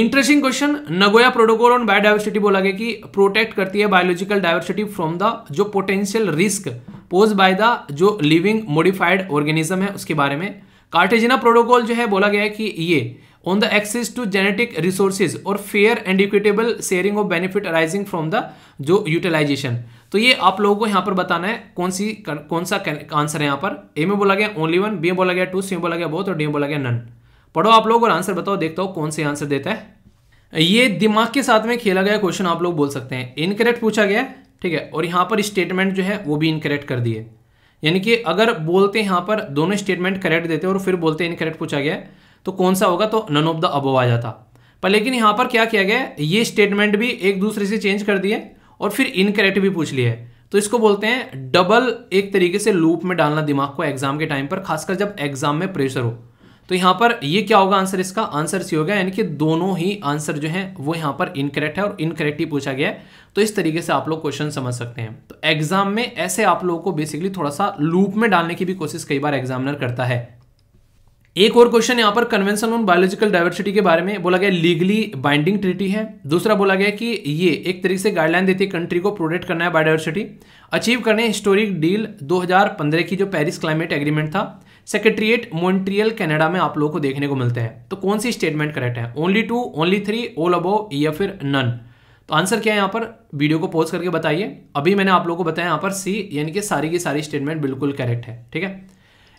interesting question Nagoya protocol on biodiversity बोला गया कि प्रोटेक्ट करती है बायोलॉजिकल डायवर्सिटी फ्रॉम द जो potential risk pose by the जो लिविंग मॉडिफाइड ऑर्गेनिज्म है उसके बारे में कार्टेजिना प्रोटोकॉल जो है बोला गया है कि ये on the access to genetic resources और fair and equitable sharing of benefit arising from the जो यूटिलाइजेशन तो ये आप लोगों को यहां पर बताना है कौन सी कौन सा आंसर है यहां पर ए में बोला गया ओनली वन बी में बोला गया टू सी में बोला गया बहुत और डी में बोला गया नन पढ़ो आप लोग और आंसर बताओ देखता हो कौन से आंसर देता है ये दिमाग के साथ में खेला गया क्वेश्चन आप लोग बोल सकते हैं इनकरेक्ट पूछा गया ठीक है और यहां पर स्टेटमेंट जो है वो भी इनकरेक्ट कर दिए यानी कि अगर बोलते हैं पर दोनों स्टेटमेंट करेक्ट देते और फिर बोलते हैं इनकरेक्ट पूछा गया तो कौन सा होगा तो नन ऑफ द अबो आ जाता पर लेकिन यहां पर क्या किया गया ये स्टेटमेंट भी एक दूसरे से चेंज कर दिए और फिर इनकरेक्ट भी पूछ लिया है तो इसको बोलते हैं डबल एक तरीके से लूप में डालना दिमाग को एग्जाम के टाइम पर खासकर जब एग्जाम में प्रेशर हो तो यहां पर ये क्या होगा आंसर इसका आंसर सी होगा यानी कि दोनों ही आंसर जो है वो यहां पर इनकरेक्ट है और इनकरेक्ट ही पूछा गया है तो इस तरीके से आप लोग क्वेश्चन समझ सकते हैं तो एग्जाम में ऐसे आप लोगों को बेसिकली थोड़ा सा लूप में डालने की भी कोशिश कई बार एग्जामिनर करता है एक और क्वेश्चन यहाँ पर कन्वेंशन ऑन बायोलॉजिकल डाइवर्सिटी के बारे में बोला गया लीगली बाइंडिंग ट्रिटी है दूसरा बोला गया कि ये एक तरीके से गाइडलाइन देती है कंट्री को प्रोटेक्ट करना है बायोडाइवर्सिटी अचीव करने हिस्टोरिक डील 2015 की जो पेरिस क्लाइमेट एग्रीमेंट था सेक्रेटरिएट मोन्ट्रियल कैनेडा में आप लोगों को देखने को मिलते हैं तो कौन सी स्टेटमेंट करेक्ट है only two only three all above या फिर नन तो आंसर क्या है यहाँ पर वीडियो को पॉज करके बताइए अभी मैंने आप लोगों को बताया यहाँ पर सी यानी कि सारी की सारी स्टेटमेंट बिल्कुल करेक्ट है ठीक है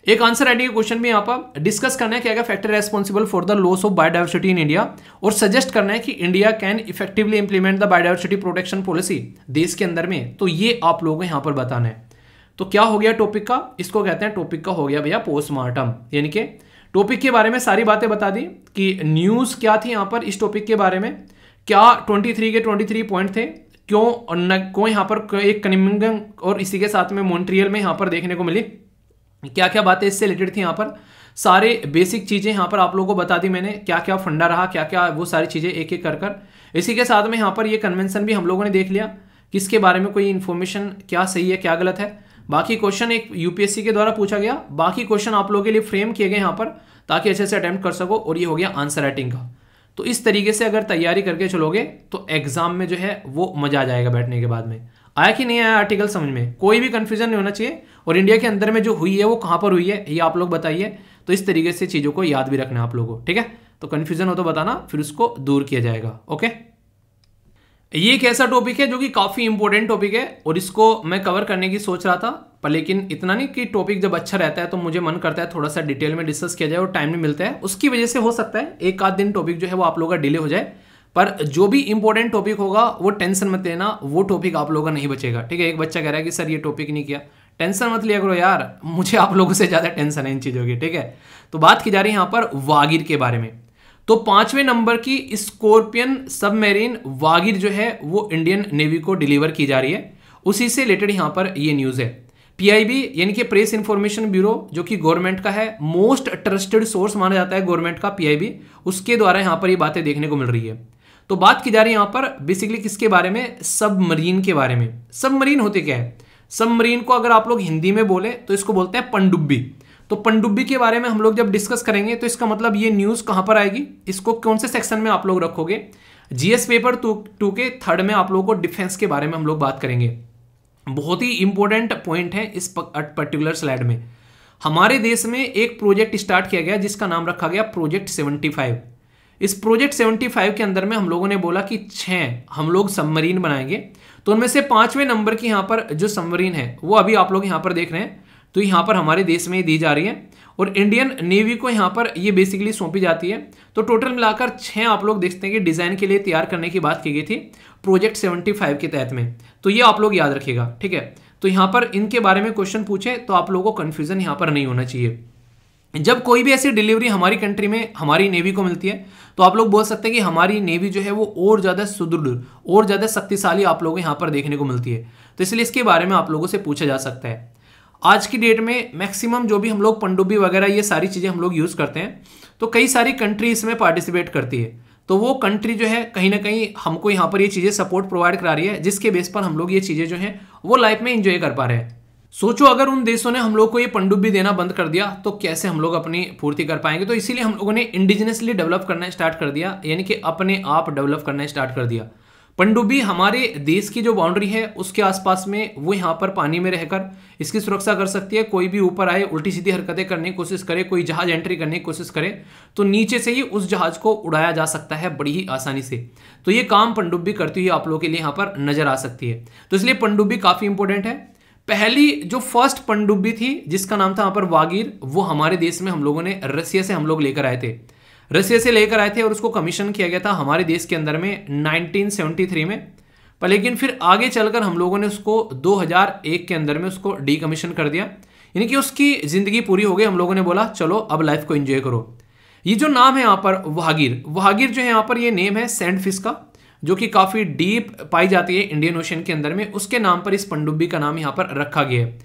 एक आंसर आईडी के क्वेश्चन में यहाँ पर डिस्कस करना है कि अगर factor responsible for the loss of biodiversity in India और सजेस्ट करना है कि India can effectively implement the biodiversity protection policy देश के अंदर में तो ये आप लोगों को यहाँ पर बताना है तो क्या हो गया टॉपिक का इसको कहते हैं टॉपिक का हो गया भैया पोस्टमार्टम यानी कि टॉपिक के बारे में सारी बातें बता दी कि न्यूज़ क्या थी यहाँ पर इस टॉपिक के बारे में क्या ट्वेंटी के ट्वेंटी पॉइंट थे क्यों क्यों यहाँ पर एक कनिमिंग और इसी के साथ में मॉन्ट्रियल में यहाँ पर देखने को मिली क्या क्या बातें इससे रिलेटेड थी यहाँ पर सारे बेसिक चीज़ें यहाँ पर आप लोगों को बता दी मैंने क्या क्या फंडा रहा क्या क्या वो सारी चीज़ें एक एक कर कर इसी के साथ में यहाँ पर ये कन्वेंसन भी हम लोगों ने देख लिया किसके बारे में कोई इन्फॉर्मेशन क्या सही है क्या गलत है बाकी क्वेश्चन एक यूपीएससी के द्वारा पूछा गया बाकी क्वेश्चन आप लोगों के लिए फ्रेम किए गए यहाँ पर ताकि अच्छे से अटैम्प्ट कर सको और ये हो गया आंसर राइटिंग का तो इस तरीके से अगर तैयारी करके चलोगे तो एग्जाम में जो है वो मजा आ जाएगा बैठने के बाद में आया कि नहीं आया आर्टिकल समझ में कोई भी कन्फ्यूजन नहीं होना चाहिए और इंडिया के अंदर में जो हुई है वो कहाँ पर हुई है ये आप लोग बताइए तो इस तरीके से चीज़ों को याद भी रखना आप लोगों को ठीक है तो कन्फ्यूजन हो तो बताना फिर उसको दूर किया जाएगा ओके ये एक ऐसा टॉपिक है जो कि काफ़ी इंपॉर्टेंट टॉपिक है और इसको मैं कवर करने की सोच रहा था पर लेकिन इतना नहीं कि टॉपिक जब अच्छा रहता है तो मुझे मन करता है थोड़ा सा डिटेल में डिस्कस किया जाए और टाइम नहीं मिलता है उसकी वजह से हो सकता है एक आध दिन टॉपिक जो है वो आप लोगों का डिले हो जाए पर जो भी इंपॉर्टेंट टॉपिक होगा वो टेंशन मत लेना वो टॉपिक आप लोगों का नहीं बचेगा ठीक है एक बच्चा कह रहा है कि सर ये टॉपिक नहीं किया टेंशन मत लिया करो यार मुझे आप लोगों से ज़्यादा टेंशन है इन चीज़ों की ठीक है तो बात की जा रही है यहां पर वागिर के बारे में तो पांचवें नंबर की स्कॉर्पियन सबमेरीन वागिर जो है वो इंडियन नेवी को डिलीवर की जा रही है उसी से रिलेटेड यहां पर ये न्यूज़ है पीआईबी यानी कि प्रेस इंफॉर्मेशन ब्यूरो जो कि गवर्नमेंट का है मोस्ट ट्रस्टेड सोर्स माना जाता है गवर्नमेंट का पीआईबी उसके द्वारा यहां पर ये बातें देखने को मिल रही है तो बात की जा रही है यहां पर बेसिकली किसके बारे में सबमरीन के बारे में सबमरीन होते क्या है सबमरीन को अगर आप लोग हिंदी में बोले तो इसको बोलते हैं पनडुब्बी तो पनडुब्बी के बारे में हम लोग जब डिस्कस करेंगे तो इसका मतलब ये न्यूज़ कहाँ पर आएगी इसको कौन से सेक्शन में आप लोग रखोगे जीएस पेपर टू के थर्ड में आप लोगों को डिफेंस के बारे में हम लोग बात करेंगे बहुत ही इंपॉर्टेंट पॉइंट है इस पर्टिकुलर स्लाइड में हमारे देश में एक प्रोजेक्ट स्टार्ट किया गया जिसका नाम रखा गया प्रोजेक्ट 75 इस प्रोजेक्ट 75 के अंदर में हम लोगों ने बोला कि छः हम लोग सबमरीन बनाएंगे तो उनमें से पांचवें नंबर की यहाँ पर जो समरीन है वो अभी आप लोग यहां पर देख रहे हैं तो यहां पर हमारे देश में दी जा रही है और इंडियन नेवी को यहां पर ये बेसिकली सौंपी जाती है तो टोटल मिलाकर छह आप लोग देखते हैं कि डिज़ाइन के लिए तैयार करने की बात की गई थी प्रोजेक्ट 75 के तहत में तो ये आप लोग याद रखिएगा ठीक है तो यहां पर इनके बारे में क्वेश्चन पूछे तो आप लोगों को कन्फ्यूज़न यहाँ पर नहीं होना चाहिए जब कोई भी ऐसी डिलीवरी हमारी कंट्री में हमारी नेवी को मिलती है तो आप लोग बोल सकते हैं कि हमारी नेवी जो है वो और ज़्यादा सुदृढ़ और ज़्यादा शक्तिशाली आप लोगों को यहाँ पर देखने को मिलती है तो इसलिए इसके बारे में आप लोगों से पूछा जा सकता है आज की डेट में मैक्सिमम जो भी हम लोग पंडुबी वगैरह ये सारी चीज़ें हम लोग यूज़ करते हैं तो कई सारी कंट्री इसमें पार्टिसिपेट करती है तो वो कंट्री जो है कहीं ना कहीं हमको यहाँ पर ये चीज़ें सपोर्ट प्रोवाइड करा रही है जिसके बेस पर हम लोग ये चीज़ें जो हैं वो लाइफ में इंजॉय कर पा रहे हैं सोचो अगर उन देशों ने हम लोग को ये पंडुब्बी देना बंद कर दिया तो कैसे हम लोग अपनी पूर्ति कर पाएंगे तो इसीलिए हम लोगों ने इंडिजिनसली डेवलप करना स्टार्ट कर दिया यानी कि अपने आप डेवलप करना स्टार्ट कर दिया पंडुब्बी हमारे देश की जो बाउंड्री है उसके आसपास में वो यहाँ पर पानी में रहकर इसकी सुरक्षा कर सकती है कोई भी ऊपर आए उल्टी सीधी हरकतें करने की कोशिश करे कोई जहाज एंट्री करने की कोशिश करे तो नीचे से ही उस जहाज को उड़ाया जा सकता है बड़ी ही आसानी से तो ये काम पंडुब्बी करती हुई आप लोगों के लिए यहाँ पर नजर आ सकती है तो इसलिए पनडुब्बी काफ़ी इंपॉर्टेंट है पहली जो फर्स्ट पनडुब्बी थी जिसका नाम था यहाँ पर वागीर वो हमारे देश में हम लोगों ने रसिया से हम लोग लेकर आए थे रसिया से लेकर आए थे और उसको कमीशन किया गया था हमारे देश के अंदर में 1973 में पर लेकिन फिर आगे चलकर हम लोगों ने उसको 2001 के अंदर में उसको डी कमीशन कर दिया यानी कि उसकी ज़िंदगी पूरी हो गई हम लोगों ने बोला चलो अब लाइफ को एंजॉय करो ये जो नाम है यहाँ पर वहागीर वहागीर जो है यहाँ पर ये नेम है सेंट फिश का जो कि काफ़ी डीप पाई जाती है इंडियन ओशन के अंदर में उसके नाम पर इस पंडुब्बी का नाम यहाँ पर रखा गया है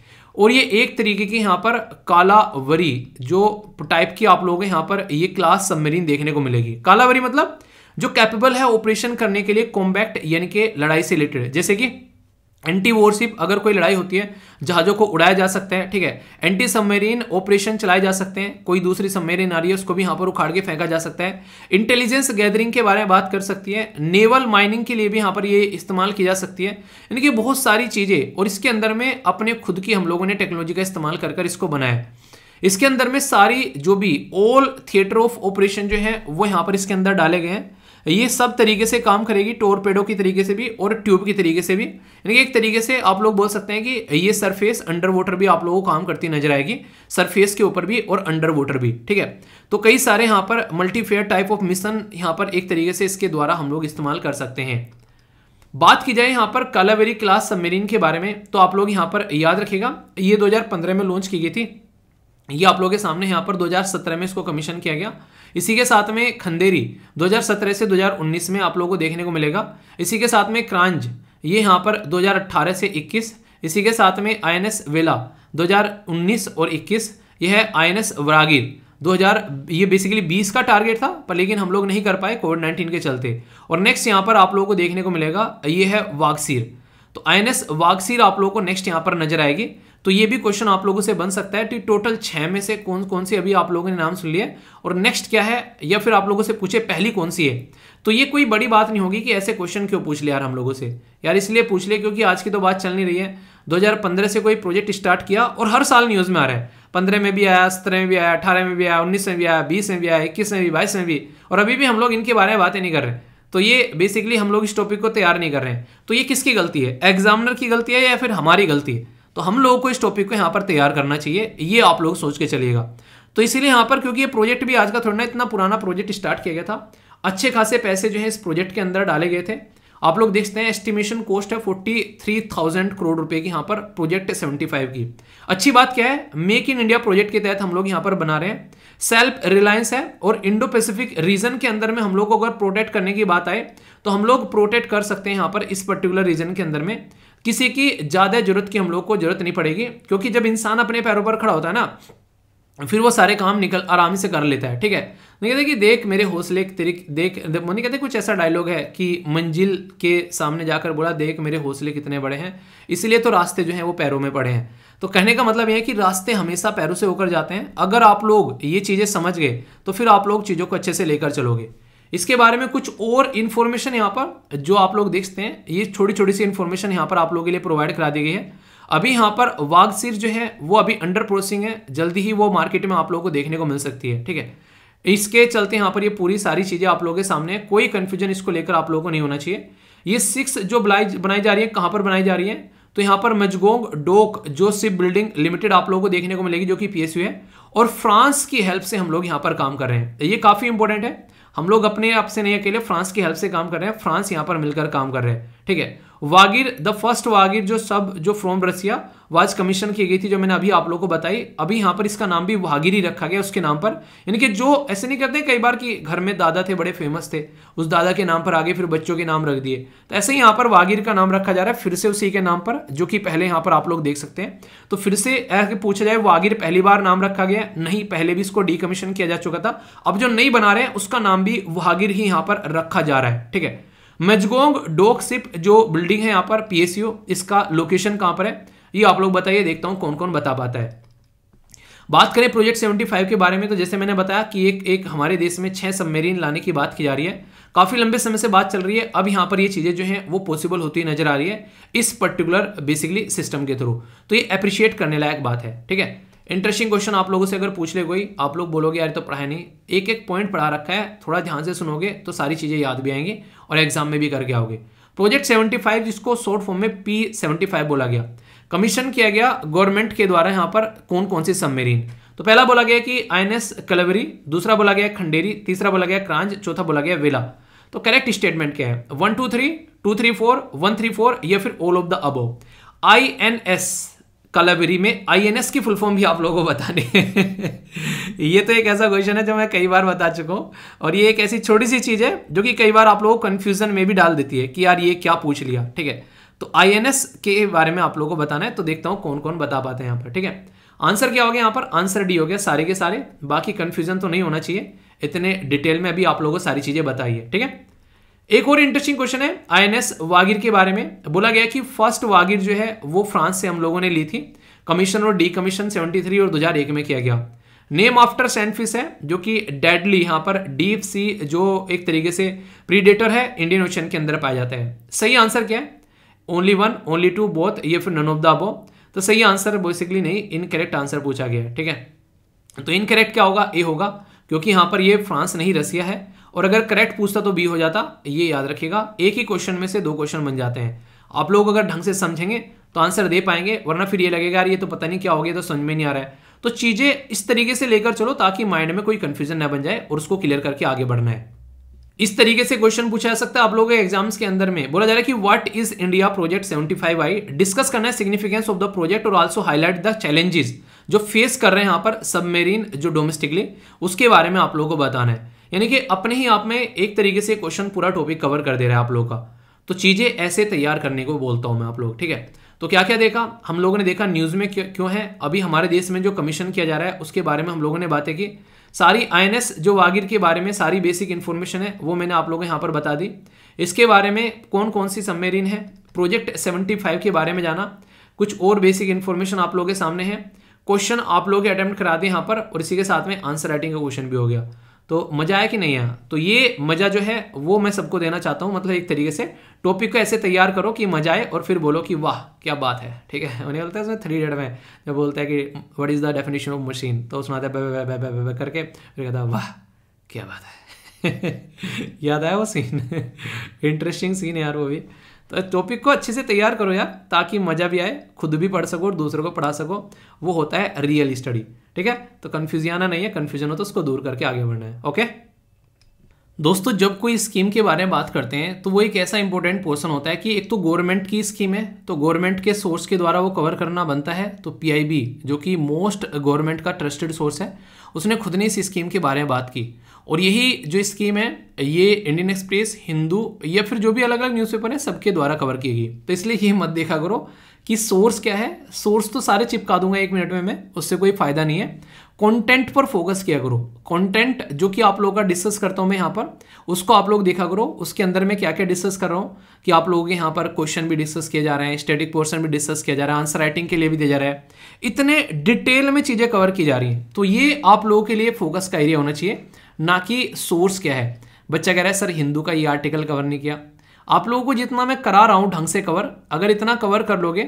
और ये एक तरीके की यहाँ पर कालावरी जो टाइप की आप लोगों यहां यहाँ पर ये क्लास सबमरीन देखने को मिलेगी कालावरी मतलब जो कैपेबल है ऑपरेशन करने के लिए कॉम्बैक्ट यानी कि लड़ाई से रिलेटेड जैसे कि एंटी वॉरशिप अगर कोई लड़ाई होती है जहाज़ों को उड़ाया जा सकता है ठीक है एंटी सबमेरीन ऑपरेशन चलाए जा सकते हैं कोई दूसरी सबमेरीन आ रही है उसको भी यहाँ पर उखाड़ के फेंका जा सकता है इंटेलिजेंस गैदरिंग के बारे में बात कर सकती है नेवल माइनिंग के लिए भी यहाँ पर ये इस्तेमाल की जा सकती है यानी कि बहुत सारी चीज़ें और इसके अंदर में अपने खुद की हम लोगों ने टेक्नोलॉजी का इस्तेमाल कर कर इसको बनाया इसके अंदर में सारी जो भी ऑल थिएटर ऑफ ऑपरेशन जो है वो यहाँ पर इसके अंदर डाले गए हैं ये सब तरीके से काम करेगी टोरपेडो की तरीके से भी और ट्यूब की तरीके से भी यानी एक तरीके से आप लोग बोल सकते हैं कि ये सरफेस अंडर वाटर भी आप लोगों को काम करती नजर आएगी सरफेस के ऊपर भी और अंडर वाटर भी ठीक है तो कई सारे यहाँ पर मल्टीफेयर टाइप ऑफ मिशन यहाँ पर एक तरीके से इसके द्वारा हम लोग इस्तेमाल कर सकते हैं बात की जाए यहाँ पर कालावेरी क्लास सबमरीन के बारे में तो आप लोग यहाँ पर याद रखेगा ये दो में लॉन्च की गई थी ये आप लोगों के सामने यहाँ पर 2017 में इसको कमीशन किया गया इसी के साथ में खंदेरी 2017 से 2019 में आप लोगों को देखने को मिलेगा इसी के साथ में क्रांज ये यहाँ पर 2018 से 21 इसी के साथ में आईएनएस वेला 2019 और 21 यह है आईएनएस वरागिर 2000 ये बेसिकली 20 का टारगेट था पर लेकिन हम लोग नहीं कर पाए कोविड नाइन्टीन के चलते और नेक्स्ट यहाँ पर आप लोगों को देखने को मिलेगा ये है वागसीर तो आई वागसीर आप लोगों को नेक्स्ट यहाँ पर नजर आएगी तो ये भी क्वेश्चन आप लोगों से बन सकता है कि टोटल छः में से कौन कौन सी अभी आप लोगों ने नाम सुन लिए और नेक्स्ट क्या है या फिर आप लोगों से पूछे पहली कौन सी है तो ये कोई बड़ी बात नहीं होगी कि ऐसे क्वेश्चन क्यों पूछ ले यार हम लोगों से यार इसलिए पूछ ले क्योंकि आज की तो बात चल नहीं रही है 2015 से कोई प्रोजेक्ट स्टार्ट किया और हर साल न्यूज़ में आ रहा है पंद्रह में भी आया सत्रह में भी आया अठारह में भी आया उन्नीस में भी आया बीस में भी आया इक्कीस में भी बाईस में भी और अभी भी हम लोग इनके बारे में बातें नहीं कर रहे हैं तो ये बेसिकली हम लोग इस टॉपिक को तैयार नहीं कर रहे हैं तो ये किसकी गलती है एग्जामिनर की गलती है या फिर हमारी गलती है तो हम लोगों को इस टॉपिक को यहाँ पर तैयार करना चाहिए ये आप लोग सोच के चलिएगा तो इसीलिए यहाँ पर क्योंकि ये प्रोजेक्ट भी आज का थोड़ा ना इतना पुराना प्रोजेक्ट स्टार्ट किया गया था अच्छे खासे पैसे जो है इस प्रोजेक्ट के अंदर डाले गए थे आप लोग देखते हैं एस्टिमेशन कॉस्ट है फोर्टी थ्री थाउजेंड करोड़ रुपए की यहाँ पर प्रोजेक्ट सेवेंटी फाइव की अच्छी बात क्या है मेक इन इंडिया प्रोजेक्ट के तहत हम लोग यहाँ पर बना रहे हैं सेल्फ रिलायंस है और इंडो पैसिफिक रीजन के अंदर में हम लोग को अगर प्रोटेक्ट करने की बात आए तो हम लोग प्रोटेक्ट कर सकते हैं यहाँ पर इस पर्टिकुलर रीजन के अंदर में किसी की ज़्यादा ज़रूरत की हम लोग को ज़रूरत नहीं पड़ेगी क्योंकि जब इंसान अपने पैरों पर खड़ा होता है ना फिर वो सारे काम निकल आराम से कर लेता है ठीक है नहीं कहते कि देख मेरे हौसले तेरी देख नहीं कहते कुछ ऐसा डायलॉग है कि मंजिल के सामने जाकर बोला देख मेरे हौसले कितने बड़े हैं इसलिए तो रास्ते जो हैं वो पैरों में पड़े हैं तो कहने का मतलब यह है कि रास्ते हमेशा पैरों से होकर जाते हैं अगर आप लोग ये चीज़ें समझ गए तो फिर आप लोग चीज़ों को अच्छे से लेकर चलोगे इसके बारे में कुछ और इन्फॉर्मेशन यहाँ पर जो आप लोग देखते हैं ये छोटी छोटी सी इन्फॉर्मेशन यहाँ पर आप लोगों के लिए प्रोवाइड करा दी गई है अभी यहाँ पर वाघसीर जो है वो अभी अंडर प्रोसेसिंग है जल्दी ही वो मार्केट में आप लोगों को देखने को मिल सकती है ठीक है इसके चलते यहाँ पर ये पूरी सारी चीज़ें आप लोगों के सामने कोई कन्फ्यूजन इसको लेकर आप लोगों को नहीं होना चाहिए ये सिक्स जो बनाई बनाई जा रही है कहाँ पर बनाई जा रही है तो यहाँ पर मजगोंग डोक जो सिप बिल्डिंग लिमिटेड आप लोगों को देखने को मिलेगी जो कि पीएसयू है और फ्रांस की हेल्प से हम लोग यहाँ पर काम कर रहे हैं ये काफ़ी इंपॉर्टेंट है हम लोग अपने आप से नहीं अकेले फ्रांस की हेल्प से काम कर रहे हैं फ्रांस यहाँ पर मिलकर काम कर रहे हैं ठीक है वागिर द फर्स्ट वागिर जो सब जो फ्रॉम रसिया वाज कमीशन की गई थी जो मैंने अभी आप लोगों को बताई अभी यहां पर इसका नाम भी वागिर ही रखा गया उसके नाम पर इनके जो ऐसे नहीं करते कई बार कि घर में दादा थे बड़े फेमस थे उस दादा के नाम पर आगे फिर बच्चों के नाम रख दिए तो ऐसे ही यहां पर वागिर का नाम रखा जा रहा है फिर से उसी के नाम पर जो कि पहले यहां पर आप लोग देख सकते हैं तो फिर से पूछा जाए वागिर पहली बार नाम रखा गया नहीं पहले भी इसको डी किया जा चुका था अब जो नहीं बना रहे हैं उसका नाम भी वागिर ही यहां पर रखा जा रहा है ठीक है मजगोंग डोक सिप जो बिल्डिंग है यहां पर पीएसयू इसका लोकेशन कहां पर है ये आप लोग बताइए देखता हूं कौन कौन बता पाता है बात करें प्रोजेक्ट 75 के बारे में तो जैसे मैंने बताया कि एक एक हमारे देश में छह सबमेरीन लाने की बात की जा रही है काफ़ी लंबे समय से बात चल रही है अब यहां पर ये चीज़ें जो हैं वो पॉसिबल होती नजर आ रही है इस पर्टिकुलर बेसिकली सिस्टम के थ्रू तो ये अप्रिशिएट करने लायक बात है ठीक है इंटरेस्टिंग क्वेश्चन आप लोगों से अगर पूछ ले कोई आप लोग बोलोगे यार तो पढ़ा नहीं एक एक पॉइंट पढ़ा रखा है थोड़ा ध्यान से सुनोगे तो सारी चीज़ें याद भी आएंगी और एग्जाम में भी करके आओगे प्रोजेक्ट 75 जिसको शॉर्ट फॉर्म में पी 75 बोला गया कमीशन किया गया गवर्नमेंट के द्वारा यहाँ पर कौन कौन सी सबमेरीन तो पहला बोला गया कि आई एन कलवरी दूसरा बोला गया खंडेरी तीसरा बोला गया क्रांज चौथा बोला गया वेला तो करेक्ट स्टेटमेंट क्या है one two three two three four one three four या फिर all of the above I N S Kalvari में आईएनएस की फुल फॉर्म भी आप लोगों को बताने ये तो एक ऐसा क्वेश्चन है जो मैं कई बार बता चुका हूँ और ये एक ऐसी छोटी सी चीज़ है जो कि कई बार आप लोगों को कन्फ्यूजन में भी डाल देती है कि यार ये क्या पूछ लिया ठीक है तो आईएनएस के बारे में आप लोगों को बताना है तो देखता हूँ कौन कौन बता पाते हैं यहाँ पर ठीक है आंसर क्या हो गया यहाँ पर आंसर डी हो गया सारे के सारे बाकी कन्फ्यूजन तो नहीं होना चाहिए इतने डिटेल में अभी आप लोगों को सारी चीज़ें बताइए ठीक है एक और इंटरेस्टिंग क्वेश्चन है आईएनएस वागिर के बारे में बोला गया कि फर्स्ट वागिर जो है वो फ्रांस से हम लोगों ने ली थी कमीशन और डी कमीशन सेवेंटी और 2001 में किया गया नेम आफ्टर सैंडफिश है जो कि डेडली यहां पर डीप सी जो एक तरीके से प्रीडेटर है इंडियन ओशन के अंदर पाया जाता है सही आंसर क्या है only one only two both ये फिर नन ऑफ द अबो तो सही आंसर बेसिकली नहीं इनकरेक्ट आंसर पूछा गया है ठीक है तो इनकरेक्ट क्या होगा ए होगा क्योंकि यहां पर ये फ्रांस नहीं रसिया है और अगर करेक्ट पूछता तो बी हो जाता ये याद रखिएगा एक ही क्वेश्चन में से दो क्वेश्चन बन जाते हैं आप लोग अगर ढंग से समझेंगे तो आंसर दे पाएंगे वरना फिर ये लगेगा यार ये तो पता नहीं क्या हो गया तो समझ में नहीं आ रहा है तो चीज़ें इस तरीके से लेकर चलो ताकि माइंड में कोई कंफ्यूजन ना बन जाए और उसको क्लियर करके आगे बढ़ना है इस तरीके से क्वेश्चन पूछा जा सकता है आप लोगों के एग्जाम्स के अंदर में बोला जा रहा है कि what is India project seventy five I discuss करना है सिग्निफिकेंस ऑफ द प्रोजेक्ट और आल्सो हाईलाइट द चैलेंजेस जो फेस कर रहे हैं यहां पर सबमेरीन जो डोमेस्टिकली उसके बारे में आप लोगों को बताना है यानी कि अपने ही आप में एक तरीके से क्वेश्चन पूरा टॉपिक कवर कर दे रहा है आप लोग का तो चीज़ें ऐसे तैयार करने को बोलता हूं मैं आप लोग ठीक है तो क्या क्या देखा हम लोगों ने देखा न्यूज़ में क्यों है अभी हमारे देश में जो कमीशन किया जा रहा है उसके बारे में हम लोगों ने बातें की सारी आई जो वागिर के बारे में सारी बेसिक इन्फॉर्मेशन है वो मैंने आप लोगों यहाँ पर बता दी इसके बारे में कौन कौन सी सम्मेरिन है प्रोजेक्ट 75 के बारे में जाना कुछ और बेसिक इन्फॉर्मेशन आप लोगों के सामने है क्वेश्चन आप लोगों अटैम्प्ट करा दिए यहाँ पर और इसी के साथ में आंसर राइटिंग का क्वेश्चन भी हो गया तो मज़ा आया कि नहीं आया तो ये मज़ा जो है वो मैं सबको देना चाहता हूँ मतलब एक तरीके से टॉपिक को ऐसे तैयार करो कि मज़ा आए और फिर बोलो कि वाह क्या बात है ठीक है उन्हें बोलता है उसमें थ्री डेड में जब बोलता है कि what is the definition of machine तो उसमें आता है करके फिर कहता है वाह क्या बात है याद आया वो सीन इंटरेस्टिंग सीन है यार वो भी तो टॉपिक को अच्छे से तैयार करो यार ताकि मज़ा भी आए खुद भी पढ़ सको और दूसरों को पढ़ा सको वो होता है रियल स्टडी ठीक है तो कन्फ्यूजन आना नहीं है कन्फ्यूजन हो तो उसको दूर करके आगे बढ़ना है ओके दोस्तों जब कोई स्कीम के बारे में बात करते हैं तो वो एक ऐसा इंपॉर्टेंट पोर्सन होता है कि एक तो गवर्नमेंट की स्कीम है तो गवर्नमेंट के सोर्स के द्वारा वो कवर करना बनता है तो पीआईबी जो कि मोस्ट गवर्नमेंट का ट्रस्टेड सोर्स है उसने खुद ने इस स्कीम के बारे में बात की और यही जो स्कीम है ये इंडियन एक्सप्रेस हिंदू या फिर जो भी अलग अलग न्यूज़पेपर है सबके द्वारा कवर की गई तो इसलिए ये मत देखा करो कि सोर्स क्या है सोर्स तो सारे चिपका दूंगा एक मिनट में मैं उससे कोई फ़ायदा नहीं है कंटेंट पर फोकस किया करो कंटेंट जो कि आप लोगों का डिस्कस करता हूँ मैं यहाँ पर उसको आप लोग देखा करो उसके अंदर मैं क्या क्या डिस्कस कर रहा हूँ कि आप लोगों के यहाँ पर क्वेश्चन भी डिस्कस किए जा रहे हैं स्टेटिक पोर्शन भी डिस्कस किया जा रहा है आंसर राइटिंग के लिए भी दिया जा रहा है इतने डिटेल में चीज़ें कवर की जा रही हैं तो ये आप लोगों के लिए फोकस का एरिया होना चाहिए ना कि सोर्स क्या है बच्चा कह रहा है सर हिंदू का ये आर्टिकल कवर नहीं किया आप लोगों को जितना मैं करा रहा हूँ ढंग से कवर अगर इतना कवर कर लोगे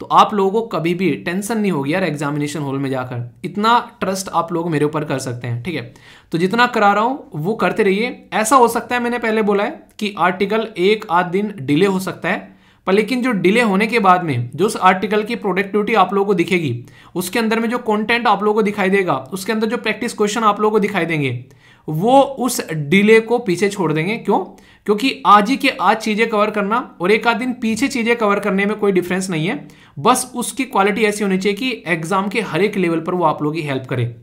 तो आप लोगों को कभी भी टेंशन नहीं होगी यार एग्जामिनेशन हॉल में जाकर इतना ट्रस्ट आप लोग मेरे ऊपर कर सकते हैं ठीक है तो जितना करा रहा हूँ वो करते रहिए ऐसा हो सकता है मैंने पहले बोला है कि आर्टिकल एक आध दिन डिले हो सकता है पर लेकिन जो डिले होने के बाद में जो उस आर्टिकल की प्रोडक्टिविटी आप लोगों को दिखेगी उसके अंदर में जो कंटेंट आप लोगों को दिखाई देगा उसके अंदर जो प्रैक्टिस क्वेश्चन आप लोगों को दिखाई देंगे वो उस डिले को पीछे छोड़ देंगे क्यों क्योंकि आज ही के आज चीज़ें कवर करना और एक आध दिन पीछे चीज़ें कवर करने में कोई डिफरेंस नहीं है बस उसकी क्वालिटी ऐसी होनी चाहिए कि एग्जाम के हर एक लेवल पर वो आप लोगों की हेल्प करे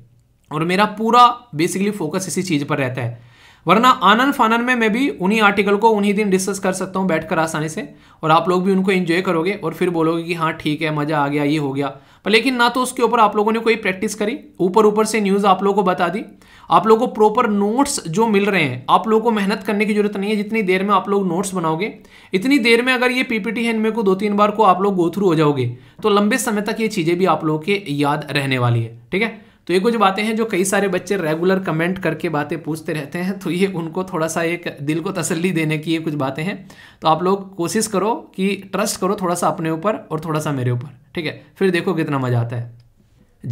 और मेरा पूरा बेसिकली फोकस इसी चीज़ पर रहता है वरना आनंद फानन में मैं भी उन्हीं आर्टिकल को उन्हीं दिन डिस्कस कर सकता हूँ बैठकर आसानी से और आप लोग भी उनको एंजॉय करोगे और फिर बोलोगे कि हाँ ठीक है मज़ा आ गया ये हो गया पर लेकिन ना तो उसके ऊपर आप लोगों ने कोई प्रैक्टिस करी ऊपर ऊपर से न्यूज़ आप लोगों को बता दी आप लोगों को प्रॉपर नोट्स जो मिल रहे हैं आप लोगों को मेहनत करने की जरूरत नहीं है जितनी देर में आप लोग नोट्स बनाओगे इतनी देर में अगर ये पीपीटी है इनमें को दो तीन बार को आप लोग गो थ्रू हो जाओगे तो लंबे समय तक ये चीज़ें भी आप लोगों के याद रहने वाली है ठीक है तो ये कुछ बातें हैं जो कई सारे बच्चे रेगुलर कमेंट करके बातें पूछते रहते हैं तो ये उनको थोड़ा सा एक दिल को तसल्ली देने की ये कुछ बातें हैं तो आप लोग कोशिश करो कि ट्रस्ट करो थोड़ा सा अपने ऊपर और थोड़ा सा मेरे ऊपर ठीक है फिर देखो कितना मजा आता है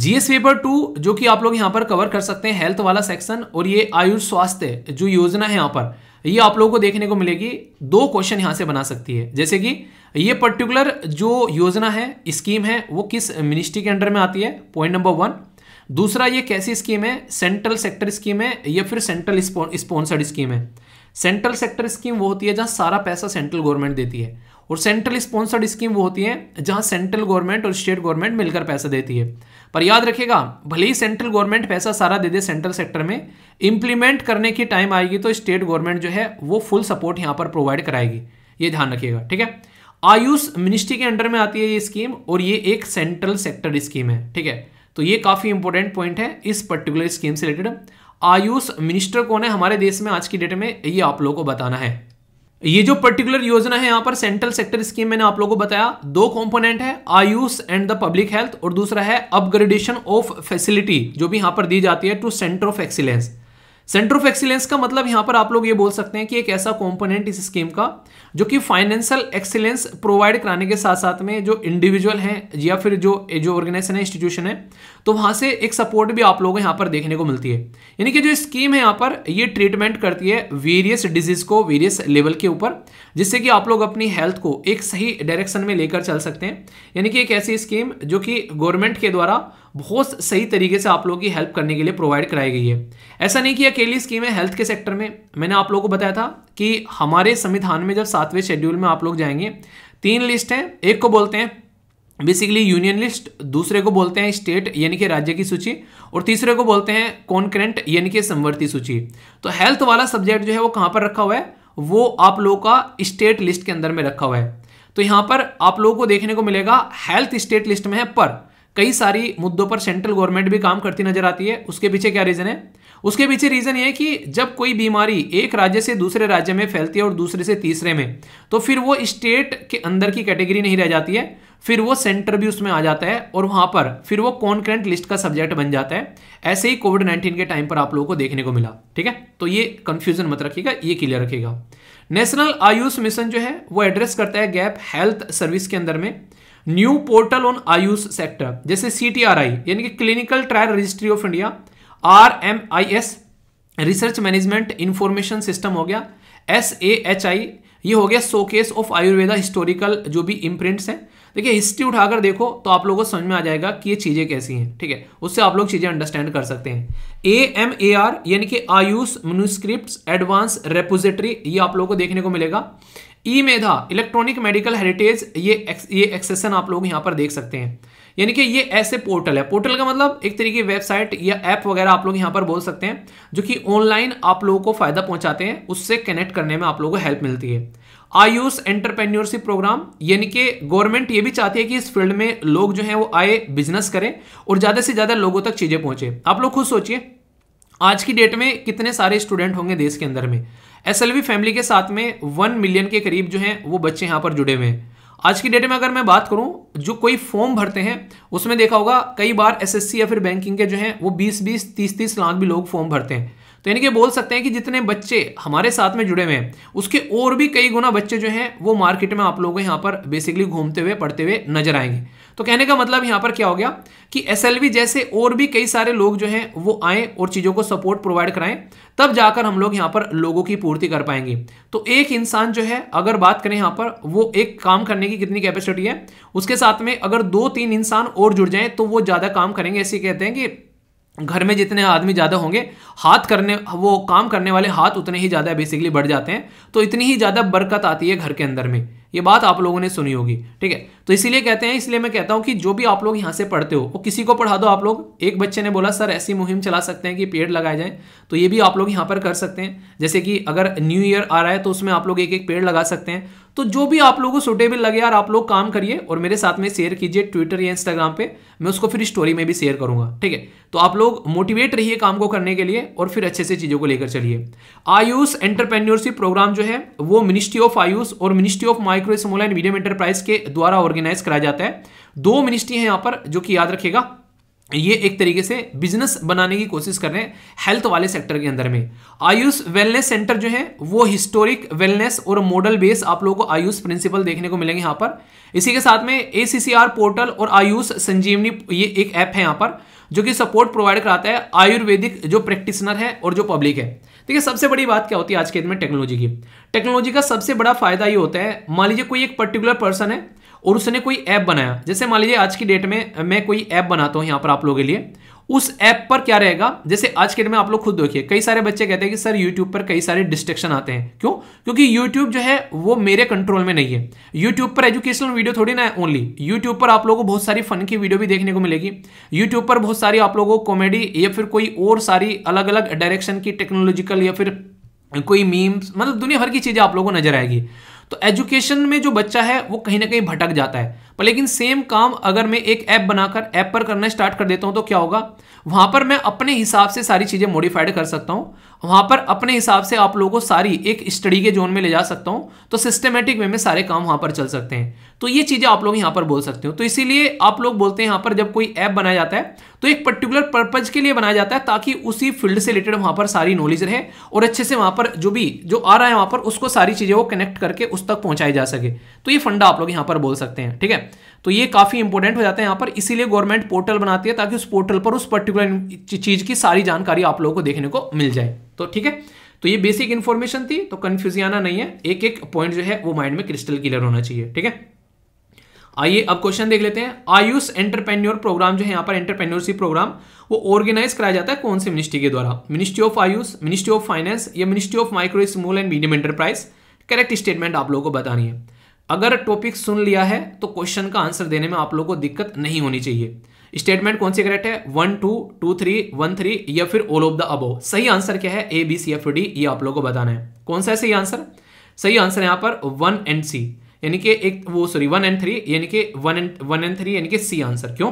जीएस पेपर टू जो कि आप लोग यहां पर कवर कर सकते हैं हेल्थ वाला सेक्शन और ये आयुष स्वास्थ्य जो योजना है यहां पर ये आप लोगों को देखने को मिलेगी दो क्वेश्चन यहां से बना सकती है जैसे कि ये पर्टिकुलर जो योजना है स्कीम है वो किस मिनिस्ट्री के अंडर में आती है पॉइंट नंबर वन दूसरा ये कैसी स्कीम है सेंट्रल सेक्टर स्कीम है या फिर सेंट्रल स्पॉन्सर्ड स्कीम है सेंट्रल सेक्टर स्कीम वो होती है जहां सारा पैसा सेंट्रल गवर्नमेंट देती है और सेंट्रल स्पॉन्सर्ड स्कीम वो होती है जहां सेंट्रल गवर्नमेंट और स्टेट गवर्नमेंट मिलकर पैसा देती है पर याद रखिएगा भले ही सेंट्रल गवर्नमेंट पैसा सारा दे दे सेंट्रल सेक्टर में इंप्लीमेंट करने की टाइम आएगी तो स्टेट गवर्नमेंट जो है वो फुल सपोर्ट यहां पर प्रोवाइड कराएगी ये ध्यान रखिएगा ठीक है आयुष मिनिस्ट्री के अंडर में आती है ये स्कीम और ये एक सेंट्रल सेक्टर स्कीम है ठीक है तो ये काफ़ी इंपॉर्टेंट पॉइंट है इस पर्टिकुलर स्कीम से रिलेटेड आयुष मिनिस्टर कौन है हमारे देश में आज की डेट में ये आप लोगों को बताना है ये जो पर्टिकुलर योजना है यहां पर सेंट्रल सेक्टर स्कीम मैंने आप लोगों को बताया दो कंपोनेंट है Ayush and the public health और दूसरा है अपग्रेडेशन ऑफ फैसिलिटी जो भी यहां पर दी जाती है to centre of excellence centre of excellence का मतलब यहां पर आप लोग ये बोल सकते हैं कि एक ऐसा कॉम्पोनेंट इस स्कीम का जो कि फाइनेंशियल एक्सीलेंस प्रोवाइड कराने के साथ साथ में जो इंडिविजुअल हैं या फिर जो जो ऑर्गेनाइजेशन है इंस्टीट्यूशन है तो वहां से एक सपोर्ट भी आप लोगों को यहां पर देखने को मिलती है यानी कि जो स्कीम है यहां पर ये ट्रीटमेंट करती है वेरियस डिजीज को वेरियस लेवल के ऊपर जिससे कि आप लोग अपनी हेल्थ को एक सही डायरेक्शन में लेकर चल सकते हैं यानी कि एक ऐसी स्कीम जो कि गवर्नमेंट के द्वारा बहुत सही तरीके से आप लोगों की हेल्प करने के लिए प्रोवाइड कराई गई है ऐसा नहीं कि अकेली स्कीम है हेल्थ के सेक्टर में मैंने आप लोगों को बताया था कि हमारे संविधान में जब सातवें शेड्यूल में आप लोग जाएंगे तीन लिस्ट हैं एक को बोलते हैं बेसिकली यूनियन लिस्ट दूसरे को बोलते हैं स्टेट यानी कि राज्य की सूची और तीसरे को बोलते हैं कॉन्क्रेंट यानी कि संवर्ती सूची तो हेल्थ वाला सब्जेक्ट जो है वो कहाँ पर रखा हुआ है वो आप लोगों का स्टेट लिस्ट के अंदर में रखा हुआ है तो यहाँ पर आप लोगों को देखने को मिलेगा हेल्थ स्टेट लिस्ट में है पर कई सारी मुद्दों पर सेंट्रल गवर्नमेंट भी काम करती नजर आती है उसके पीछे क्या रीजन है उसके पीछे रीज़न ये है कि जब कोई बीमारी एक राज्य से दूसरे राज्य में फैलती है और दूसरे से तीसरे में तो फिर वो स्टेट के अंदर की कैटेगरी नहीं रह जाती है फिर वो सेंटर भी उसमें आ जाता है और वहां पर फिर वो कॉन्क्रेंट लिस्ट का सब्जेक्ट बन जाता है ऐसे ही कोविड नाइन्टीन के टाइम पर आप लोगों को देखने को मिला ठीक है तो ये कंफ्यूजन मत रखिएगा ये क्लियर रखेगा नेशनल आयुष मिशन जो है वो एड्रेस करता है गैप हेल्थ सर्विस के अंदर में new portal on Ayush sector जैसे सी यानी कि clinical trial registry of India R M I S research management information system हो गया एस ए एच आई ये हो गया केस ऑफ आयुर्वेदा हिस्टोरिकल जो भी इम्प्रिंट्स हैं देखिए हिस्ट्री उठाकर देखो तो आप लोगों को समझ में आ जाएगा कि ये चीज़ें कैसी हैं ठीक है उससे आप लोग चीज़ें अंडरस्टैंड कर सकते हैं ए एम ए आर यानी कि आयुष मनुस्क्रिप्ट एडवांस रेपोजिटरी ये आप लोगों को देखने को मिलेगा e Medha electronic medical heritage ये ये एक्सेसन आप लोग यहाँ पर देख सकते हैं यानी कि ये ऐसे पोर्टल है पोर्टल का मतलब एक तरीके वेबसाइट या ऐप वगैरह आप लोग यहाँ पर बोल सकते हैं जो कि ऑनलाइन आप लोगों को फायदा पहुंचाते हैं उससे कनेक्ट करने में आप लोगों को हेल्प मिलती है आयुष एंटरप्रेन्योरशिप प्रोग्राम यानी कि गवर्नमेंट ये भी चाहती है कि इस फील्ड में लोग जो हैं वो आए बिजनेस करें और ज़्यादा से ज़्यादा लोगों तक चीज़ें पहुंचे आप लोग खुद सोचिए आज की डेट में कितने सारे स्टूडेंट होंगे देश के अंदर में एस फैमिली के साथ में वन मिलियन के करीब जो हैं वो बच्चे यहाँ पर जुड़े हुए हैं आज की डेट में अगर मैं बात करूं जो कोई फॉर्म भरते हैं उसमें देखा होगा कई बार एसएससी या फिर बैंकिंग के जो हैं वो 20 20 30 30 लाख भी लोग फॉर्म भरते हैं तो यानी कि बोल सकते हैं कि जितने बच्चे हमारे साथ में जुड़े हुए हैं उसके और भी कई गुना बच्चे जो हैं वो मार्केट में आप लोगों को यहाँ पर बेसिकली घूमते हुए पढ़ते हुए नजर आएंगे तो कहने का मतलब यहां पर क्या हो गया कि एस जैसे और भी कई सारे लोग जो हैं वो आए और चीज़ों को सपोर्ट प्रोवाइड कराएं तब जाकर हम लोग यहाँ पर लोगों की पूर्ति कर पाएंगे तो एक इंसान जो है अगर बात करें यहां पर वो एक काम करने की कितनी कैपेसिटी है उसके साथ में अगर दो तीन इंसान और जुड़ जाए तो वो ज़्यादा काम करेंगे ऐसे कहते हैं कि घर में जितने आदमी ज़्यादा होंगे हाथ करने वो काम करने वाले हाथ उतने ही ज़्यादा बेसिकली बढ़ जाते हैं तो इतनी ही ज़्यादा बरकत आती है घर के अंदर में ये बात आप लोगों ने सुनी होगी ठीक है तो इसीलिए कहते हैं इसलिए मैं कहता हूं कि जो भी आप लोग यहां से पढ़ते हो वो किसी को पढ़ा दो आप लोग एक बच्चे ने बोला सर ऐसी मुहिम चला सकते हैं कि पेड़ लगाए जाए तो ये भी आप लोग यहां पर कर सकते हैं जैसे कि अगर न्यू ईयर आ रहा है तो उसमें आप लोग एक एक पेड़ लगा सकते हैं तो जो भी आप लोगों को सुटेबल लगे यार आप लोग काम करिए और मेरे साथ में शेयर कीजिए ट्विटर या इंस्टाग्राम पे मैं उसको फिर स्टोरी में भी शेयर करूंगा ठीक है तो आप लोग मोटिवेट रहिए काम को करने के लिए और फिर अच्छे से चीज़ों को लेकर चलिए आयुष एंटरप्रेन्योरशिप प्रोग्राम जो है वो मिनिस्ट्री ऑफ आयुष और मिनिस्ट्री ऑफ माइ micro small and medium enterprise के द्वारा ऑर्गेनाइज कराया जाता है दो मिनिस्ट्री हैं यहाँ पर जो कि याद रखेगा ये एक तरीके से बिजनेस बनाने की कोशिश कर रहे हैं हेल्थ वाले सेक्टर के अंदर में आयुष वेलनेस सेंटर जो है वो हिस्टोरिक वेलनेस और मॉडल बेस आप लोगों को आयुष प्रिंसिपल देखने को मिलेंगे यहाँ पर इसी के साथ में ए पोर्टल और आयुष संजीवनी ये एक ऐप है यहाँ पर जो कि सपोर्ट प्रोवाइड कराता है आयुर्वेदिक जो प्रैक्टिसनर है और जो पब्लिक है देखिए सबसे बड़ी बात क्या होती है आज के दिन में टेक्नोलॉजी की टेक्नोलॉजी का सबसे बड़ा फायदा ये होता है मान लीजिए कोई एक पर्टिकुलर पर्सन है और उसने कोई ऐप बनाया जैसे मान लीजिए आज की डेट में मैं कोई ऐप बनाता हूँ यहाँ पर आप लोगों के लिए उस ऐप पर क्या रहेगा जैसे आज के डेट में आप लोग खुद देखिए कई सारे बच्चे कहते हैं कि सर यूट्यूब पर कई सारे डिस्ट्रेक्शन आते हैं क्यों क्योंकि यूट्यूब जो है वो मेरे कंट्रोल में नहीं है यूट्यूब पर एजुकेशनल वीडियो थोड़ी ना है ओनली यूट्यूब पर आप लोगों को बहुत सारी फन की वीडियो भी देखने को मिलेगी यूट्यूब पर बहुत सारी आप लोगों को कॉमेडी या फिर कोई और सारी अलग अलग डायरेक्शन की टेक्नोलॉजिकल या फिर कोई मीम्स मतलब दुनिया भर की चीज़ें आप लोगों को नजर आएगी तो एजुकेशन में जो बच्चा है वो कहीं ना कहीं भटक जाता है पर लेकिन सेम काम अगर मैं एक ऐप बनाकर ऐप पर करना स्टार्ट कर देता हूं तो क्या होगा वहां पर मैं अपने हिसाब से सारी चीज़ें मॉडिफाइड कर सकता हूं वहां पर अपने हिसाब से आप लोगों को सारी एक स्टडी के जोन में ले जा सकता हूं तो सिस्टमेटिक वे में सारे काम वहां पर चल सकते हैं तो ये चीज़ें आप लोग यहां पर बोल सकते हो तो इसीलिए आप लोग बोलते हैं यहां पर जब कोई ऐप बनाया जाता है तो एक पर्टिकुलर पर्पज के लिए बनाया जाता है ताकि उसी फील्ड से रिलेटेड वहां पर सारी नॉलेज रहे और अच्छे से वहां पर जो भी जो आ रहा है वहां पर उसको सारी चीज़ें वो कनेक्ट करके उस तक पहुंचाई जा सके तो ये फंडा आप लोग यहां पर बोल सकते हैं ठीक है तो ये काफ़ी इंपॉर्टेंट हो जाता है यहां पर इसीलिए गवर्नमेंट पोर्टल बनाती है ताकि उस पोर्टल पर उस पर्टिकुलर चीज़ की सारी जानकारी आप लोगों को देखने को मिल जाए तो ठीक है तो ये बेसिक इंफॉर्मेशन थी तो कन्फ्यूजियाना नहीं है एक एक पॉइंट जो है वो माइंड में क्रिस्टल क्लियर होना चाहिए ठीक है आइए अब क्वेश्चन देख लेते हैं आयुष एंटरप्रेन्योर प्रोग्राम जो है यहाँ पर एंटरप्रेन्योरशिप प्रोग्राम वो ऑर्गेनाइज कराया जाता है कौन से मिनिस्ट्री के द्वारा ministry of Ayush ministry of finance या ministry of micro small and medium enterprise correct statement आप लोगों को बतानी है अगर टॉपिक सुन लिया है तो क्वेश्चन का आंसर देने में आप लोगों को दिक्कत नहीं होनी चाहिए स्टेटमेंट कौन सी करेक्ट है one two two three one three या फिर ऑल ऑफ द अबो सही आंसर क्या है A B C F D ये आप लोगों को बताना है कौन सा है सही आंसर सही आंसर यहाँ पर वन एंड सी यानी कि एक वो सॉरी वन एंड थ्री यानी कि one and one and three यानी कि सी आंसर क्यों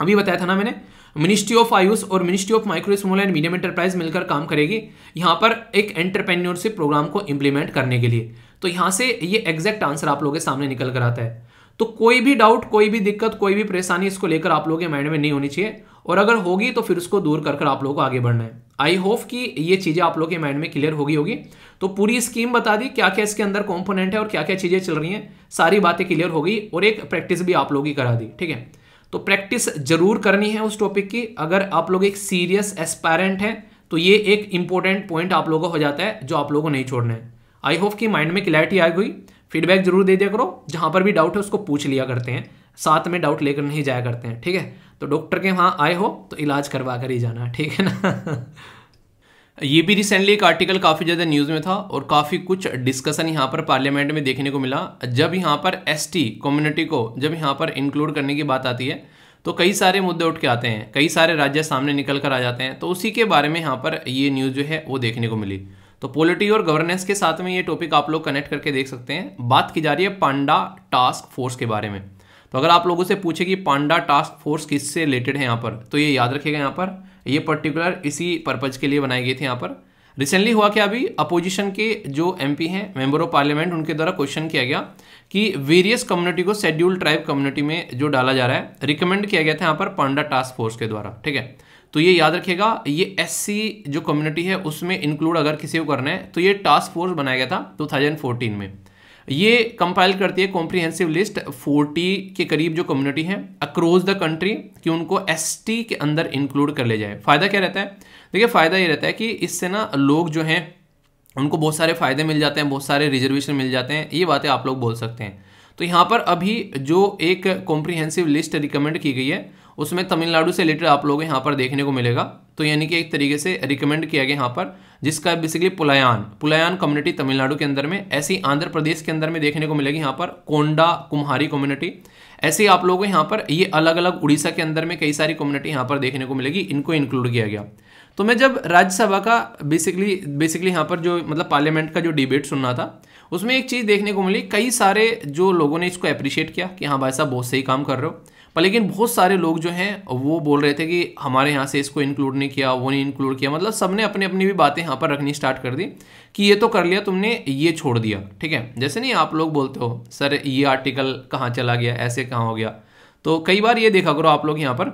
अभी बताया था ना मैंने मिनिस्ट्री ऑफ आयुष और ministry of micro small and medium enterprise मिलकर काम करेगी यहाँ पर एक एंटरप्रेन्योरशिप प्रोग्राम को इम्प्लीमेंट करने के लिए तो यहाँ से ये एग्जैक्ट आंसर आप लोगों के सामने निकल कर आता है तो कोई भी डाउट कोई भी दिक्कत कोई भी परेशानी इसको लेकर आप लोगों के माइंड में नहीं होनी चाहिए और अगर होगी तो फिर उसको दूर कर कर आप लोगों को आगे बढ़ना है आई होप कि ये चीज़ें आप लोगों के माइंड में क्लियर होगी होगी तो पूरी स्कीम बता दी क्या क्या इसके अंदर कॉम्पोनेंट है और क्या क्या चीज़ें चल रही हैं सारी बातें क्लियर होगी और एक प्रैक्टिस भी आप लोगों की करा दी ठीक है तो प्रैक्टिस जरूर करनी है उस टॉपिक की अगर आप लोग एक सीरियस एस्पायरेंट हैं तो ये एक इंपॉर्टेंट पॉइंट आप लोगों का हो जाता है जो आप लोगों को नहीं छोड़ना है आई होप कि माइंड में क्लैरिटी आ गई फीडबैक जरूर दे दिया करो जहाँ पर भी डाउट है उसको पूछ लिया करते हैं साथ में डाउट लेकर नहीं जाया करते हैं ठीक है तो डॉक्टर के वहाँ आए हो तो इलाज करवा कर ही जाना ठीक है ना ये भी रिसेंटली एक आर्टिकल काफ़ी ज़्यादा न्यूज़ में था और काफ़ी कुछ डिस्कशन यहाँ पर पार्लियामेंट में देखने को मिला जब यहाँ पर एसटी कम्युनिटी को जब यहाँ पर इंक्लूड करने की बात आती है तो कई सारे मुद्दे उठ के आते हैं कई सारे राज्य सामने निकल कर आ जाते हैं तो उसी के बारे में यहाँ पर ये न्यूज़ जो है वो देखने को मिली तो पॉलिटी और गवर्नेंस के साथ में ये टॉपिक आप लोग कनेक्ट करके देख सकते हैं बात की जा रही है पांडा टास्क फोर्स के बारे में तो अगर आप लोगों से पूछे कि पांडा टास्क फोर्स किससे रिलेटेड है यहाँ पर तो ये याद रखेगा यहाँ पर ये पर्टिकुलर इसी पर्पज़ के लिए बनाए गए थे यहाँ पर रिसेंटली हुआ क्या अभी अपोजिशन के जो एम हैं मेंबर ऑफ पार्लियामेंट उनके द्वारा क्वेश्चन किया गया कि वेरियस कम्युनिटी को शेड्यूल ट्राइब कम्युनिटी में जो डाला जा रहा है रिकमेंड किया गया था यहाँ पर पांडा टास्क फोर्स के द्वारा ठीक है तो ये याद रखिएगा ये एससी जो कम्युनिटी है उसमें इंक्लूड अगर किसी को करना है तो ये टास्क फोर्स बनाया गया था 2014 में ये कंपाइल करती है कॉम्प्रीहेंसिव लिस्ट 40 के करीब जो कम्युनिटी है अक्रॉस द कंट्री कि उनको एस के अंदर इंक्लूड कर ले जाए फ़ायदा क्या रहता है देखिए फ़ायदा ये रहता है कि इससे ना लोग जो हैं उनको बहुत सारे फ़ायदे मिल जाते हैं बहुत सारे रिजर्वेशन मिल जाते हैं ये बातें आप लोग बोल सकते हैं तो यहाँ पर अभी जो एक कॉम्प्रीहेंसिव लिस्ट रिकमेंड की गई है उसमें तमिलनाडु से रिलेटेड आप लोगों को यहाँ पर देखने को मिलेगा तो यानी कि एक तरीके से रिकमेंड किया गया यहाँ पर जिसका बेसिकली पुलायान पुलायान कम्युनिटी तमिलनाडु के अंदर में ऐसी आंध्र प्रदेश के अंदर में देखने को मिलेगी यहाँ पर कोंडा कुम्हारी कम्युनिटी ऐसे आप लोगों को यहाँ पर ये अलग अलग उड़ीसा के अंदर में कई सारी कम्युनिटी यहाँ पर देखने को मिलेगी इनको इंक्लूड किया गया तो मैं जब राज्यसभा का बेसिकली बेसिकली यहाँ पर जो मतलब पार्लियामेंट का जो डिबेट सुनना था उसमें एक चीज़ देखने को मिली कई सारे जो लोगों ने इसको अप्रिशिएट किया कि हाँ भाई साहब बहुत सही काम कर रहे हो पर लेकिन बहुत सारे लोग जो हैं वो बोल रहे थे कि हमारे यहाँ से इसको इंक्लूड नहीं किया वो नहीं इंक्लूड किया मतलब सबने अपनी अपनी भी बातें यहाँ पर रखनी स्टार्ट कर दी कि ये तो कर लिया तुमने ये छोड़ दिया ठीक है जैसे नहीं आप लोग बोलते हो सर ये आर्टिकल कहाँ चला गया ऐसे कहाँ हो गया तो कई बार ये देखा करो आप लोग यहाँ पर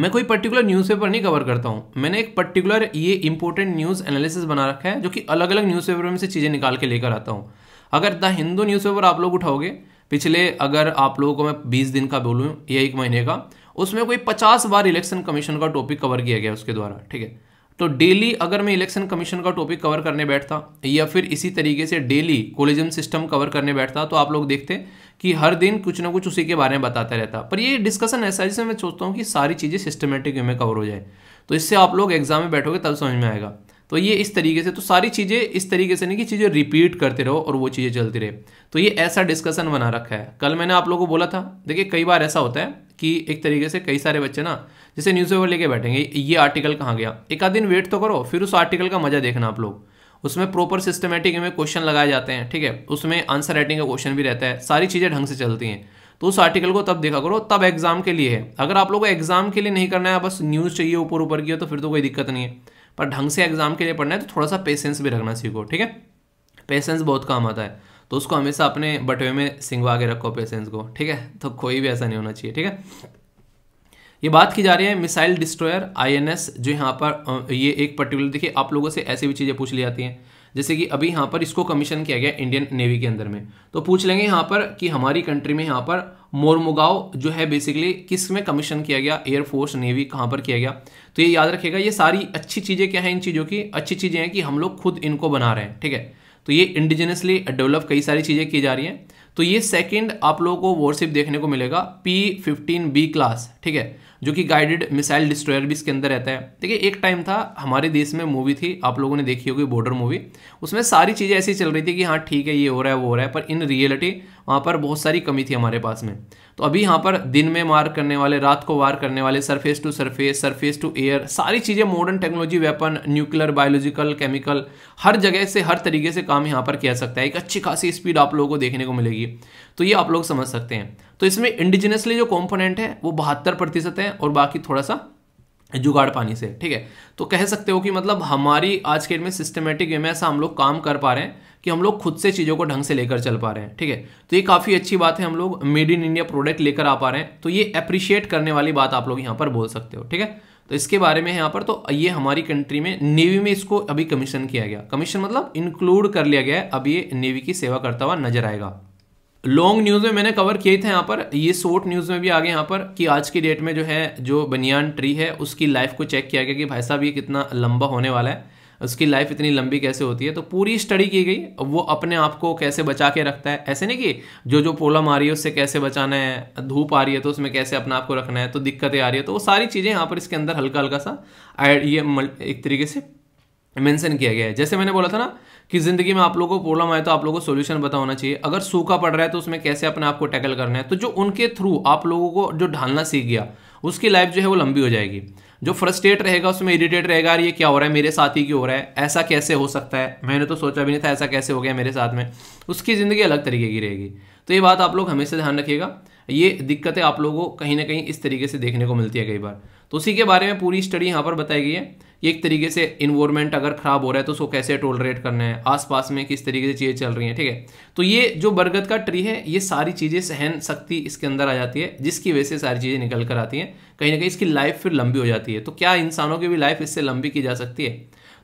मैं कोई पर्टिकुलर न्यूज़पेपर नहीं कवर करता हूँ मैंने एक पर्टिकुलर ये इंपॉर्टेंट न्यूज़ एनालिसिस बना रखा है जो कि अलग अलग न्यूज़पेपर में से चीज़ें निकाल के लेकर आता हूँ अगर द हिंदू न्यूज़पेपर आप लोग उठाओगे पिछले अगर आप लोगों को मैं बीस दिन का बोलूँ या एक महीने का उसमें कोई पचास बार इलेक्शन कमीशन का टॉपिक कवर किया गया उसके द्वारा ठीक है तो डेली अगर मैं इलेक्शन कमीशन का टॉपिक कवर करने बैठता या फिर इसी तरीके से डेली कोलिजम सिस्टम कवर करने बैठता तो आप लोग देखते कि हर दिन कुछ ना कुछ उसी के बारे में बताता रहता पर ये डिस्कशन ऐसा है जिसमें मैं सोचता हूँ कि सारी चीज़ें सिस्टमेटिक वे में कवर हो जाए तो इससे आप लोग एग्जाम में बैठोगे तब समझ में आएगा तो ये इस तरीके से तो सारी चीज़ें इस तरीके से नहीं कि चीज़ें रिपीट करते रहो और वो चीज़ें चलती रहे तो ये ऐसा डिस्कशन बना रखा है कल मैंने आप लोगों को बोला था देखिए कई बार ऐसा होता है कि एक तरीके से कई सारे बच्चे ना जैसे न्यूज़पेपर लेके बैठेंगे ये आर्टिकल कहाँ गया एक आध दिन वेट तो करो फिर उस आर्टिकल का मजा देखना आप लोग उसमें प्रॉपर सिस्टमेटिक में क्वेश्चन लगाए जाते हैं ठीक है उसमें आंसर राइटिंग का क्वेश्चन भी रहता है सारी चीज़ें ढंग से चलती हैं तो उस आर्टिकल को तब देखा करो तब एग्जाम के लिए है अगर आप लोगों को एग्जाम के लिए नहीं करना है बस न्यूज़ चाहिए ऊपर ऊपर की हो तो फिर तो कोई दिक्कत नहीं है पर ढंग से एग्जाम के लिए पढ़ना है तो थोड़ा सा पेशेंस भी रखना सीखो ठीक है पेशेंस बहुत काम आता है तो उसको हमेशा अपने बटवे में सिंगवा के रखो पेशेंस को ठीक है तो कोई भी ऐसा नहीं होना चाहिए ठीक है ये बात की जा रही है मिसाइल डिस्ट्रॉयर आईएनएस जो यहाँ पर ये एक पर्टिकुलर देखिए आप लोगों से ऐसी भी चीज़ें पूछ ली जाती हैं जैसे कि अभी यहाँ पर इसको कमीशन किया गया इंडियन नेवी के अंदर में तो पूछ लेंगे यहाँ पर कि हमारी कंट्री में यहाँ पर मोरमुगाव जो है बेसिकली किस में कमीशन किया गया एयरफोर्स नेवी कहाँ पर किया गया तो ये याद रखेगा ये सारी अच्छी चीज़ें क्या हैं इन चीज़ों की अच्छी चीज़ें हैं कि हम लोग खुद इनको बना रहे हैं ठीक है तो ये इंडिजिनियसली डेवलप कई सारी चीज़ें की जा रही हैं तो ये सेकंड आप लोगों को वॉरशिप देखने को मिलेगा पी फिफ्टीन बी क्लास ठीक है जो कि गाइडेड मिसाइल डिस्ट्रॉयर भी इसके अंदर रहता है ठीक है एक टाइम था हमारे देश में मूवी थी आप लोगों ने देखी होगी बॉर्डर मूवी उसमें सारी चीज़ें ऐसी चल रही थी कि हाँ ठीक है ये हो रहा है वो हो रहा है पर इन रियलिटी वहाँ पर बहुत सारी कमी थी हमारे पास में तो अभी यहाँ पर दिन में मार करने वाले रात को वार करने वाले surface to surface surface to air सारी चीज़ें modern technology weapon nuclear biological chemical हर जगह से हर तरीके से काम यहाँ पर किया सकता है एक अच्छी खासी स्पीड आप लोगों को देखने को मिलेगी तो ये आप लोग समझ सकते हैं तो इसमें इंडिजिनसली जो कॉम्पोनेंट है वो बहत्तर प्रतिशत है और बाकी थोड़ा सा जुगाड़ पानी से ठीक है तो कह सकते हो कि मतलब हमारी आज के डेट में सिस्टमेटिक वे में ऐसा हम लोग काम कर पा रहे हैं कि हम लोग खुद से चीज़ों को ढंग से लेकर चल पा रहे हैं ठीक है तो ये काफ़ी अच्छी बात है हम लोग मेड इन इंडिया प्रोडक्ट लेकर आ पा रहे हैं तो ये अप्रिशिएट करने वाली बात आप लोग यहाँ पर बोल सकते हो ठीक है तो इसके बारे में यहाँ पर तो ये हमारी कंट्री में नेवी में इसको अभी कमीशन किया गया कमीशन मतलब इंक्लूड कर लिया गया है अब ये नेवी की सेवा करता हुआ नजर आएगा लॉन्ग न्यूज़ में मैंने कवर किए थे यहाँ पर ये शॉर्ट न्यूज़ में भी आगे यहाँ पर कि आज की डेट में जो है जो बनियान ट्री है उसकी लाइफ को चेक किया गया कि भाई साहब ये कितना लंबा होने वाला है उसकी लाइफ इतनी लंबी कैसे होती है तो पूरी स्टडी की गई वो अपने आप को कैसे बचा के रखता है ऐसे नहीं कि जो जो प्रॉब्लम आ रही है उससे कैसे बचाना है धूप आ रही है तो उसमें कैसे अपने आप को रखना है तो दिक्कतें आ रही है तो वो सारी चीज़ें यहाँ पर इसके अंदर हल्का हल्का सा ये एक तरीके से मेंशन किया गया है जैसे मैंने बोला था ना कि ज़िंदगी में आप लोगों को प्रॉब्लम आए तो आप लोगों को सोल्यूशन पता होना चाहिए अगर सूखा पड़ रहा है तो उसमें कैसे अपने आप को टैकल करना है तो जो उनके थ्रू आप लोगों को जो ढालना सीख गया उसकी लाइफ जो है वो लंबी हो जाएगी जो फ्रस्ट्रेट रहेगा उसमें इरिटेट रहेगा यार ये क्या हो रहा है मेरे साथ ही क्यों हो रहा है ऐसा कैसे हो सकता है मैंने तो सोचा भी नहीं था ऐसा कैसे हो गया मेरे साथ में उसकी ज़िंदगी अलग तरीके की रहेगी तो ये बात आप लोग हमेशा ध्यान रखिएगा ये दिक्कतें आप लोगों को कहीं ना कहीं इस तरीके से देखने को मिलती है कई बार तो उसी के बारे में पूरी स्टडी यहाँ पर बताई गई है एक तरीके से इन्वॉर्मेंट अगर ख़राब हो रहा है तो उसको कैसे टोलरेट करना है आसपास में किस तरीके से चीज़ें चल रही हैं ठीक है तो ये जो बरगद का ट्री है ये सारी चीज़ें सहन शक्ति इसके अंदर आ जाती है जिसकी वजह से सारी चीज़ें निकल कर आती हैं कहीं ना कहीं इसकी लाइफ फिर लंबी हो जाती है तो क्या इंसानों की भी लाइफ इससे लंबी की जा सकती है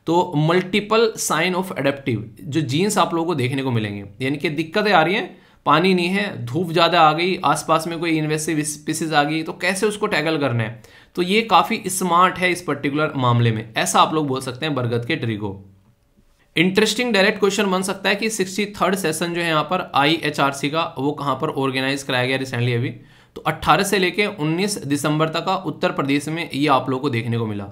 तो मल्टीपल साइन ऑफ एडेप्टिव जो जीन्स आप लोगों को देखने को मिलेंगे यानी कि दिक्कतें आ रही हैं पानी नहीं है धूप ज़्यादा आ गई आसपास में कोई इन्वेस्टिव स्पीसीज आ गई तो कैसे उसको टैकल करना है तो ये काफ़ी स्मार्ट है इस पर्टिकुलर मामले में ऐसा आप लोग बोल सकते हैं बरगद के ट्री को इंटरेस्टिंग डायरेक्ट क्वेश्चन बन सकता है कि सिक्सटी थर्ड सेशन जो है यहाँ पर आई एच आर सी का वो कहाँ पर ऑर्गेनाइज कराया गया रिसेंटली अभी तो 18 से लेके 19 दिसंबर तक का उत्तर प्रदेश में ये आप लोग को देखने को मिला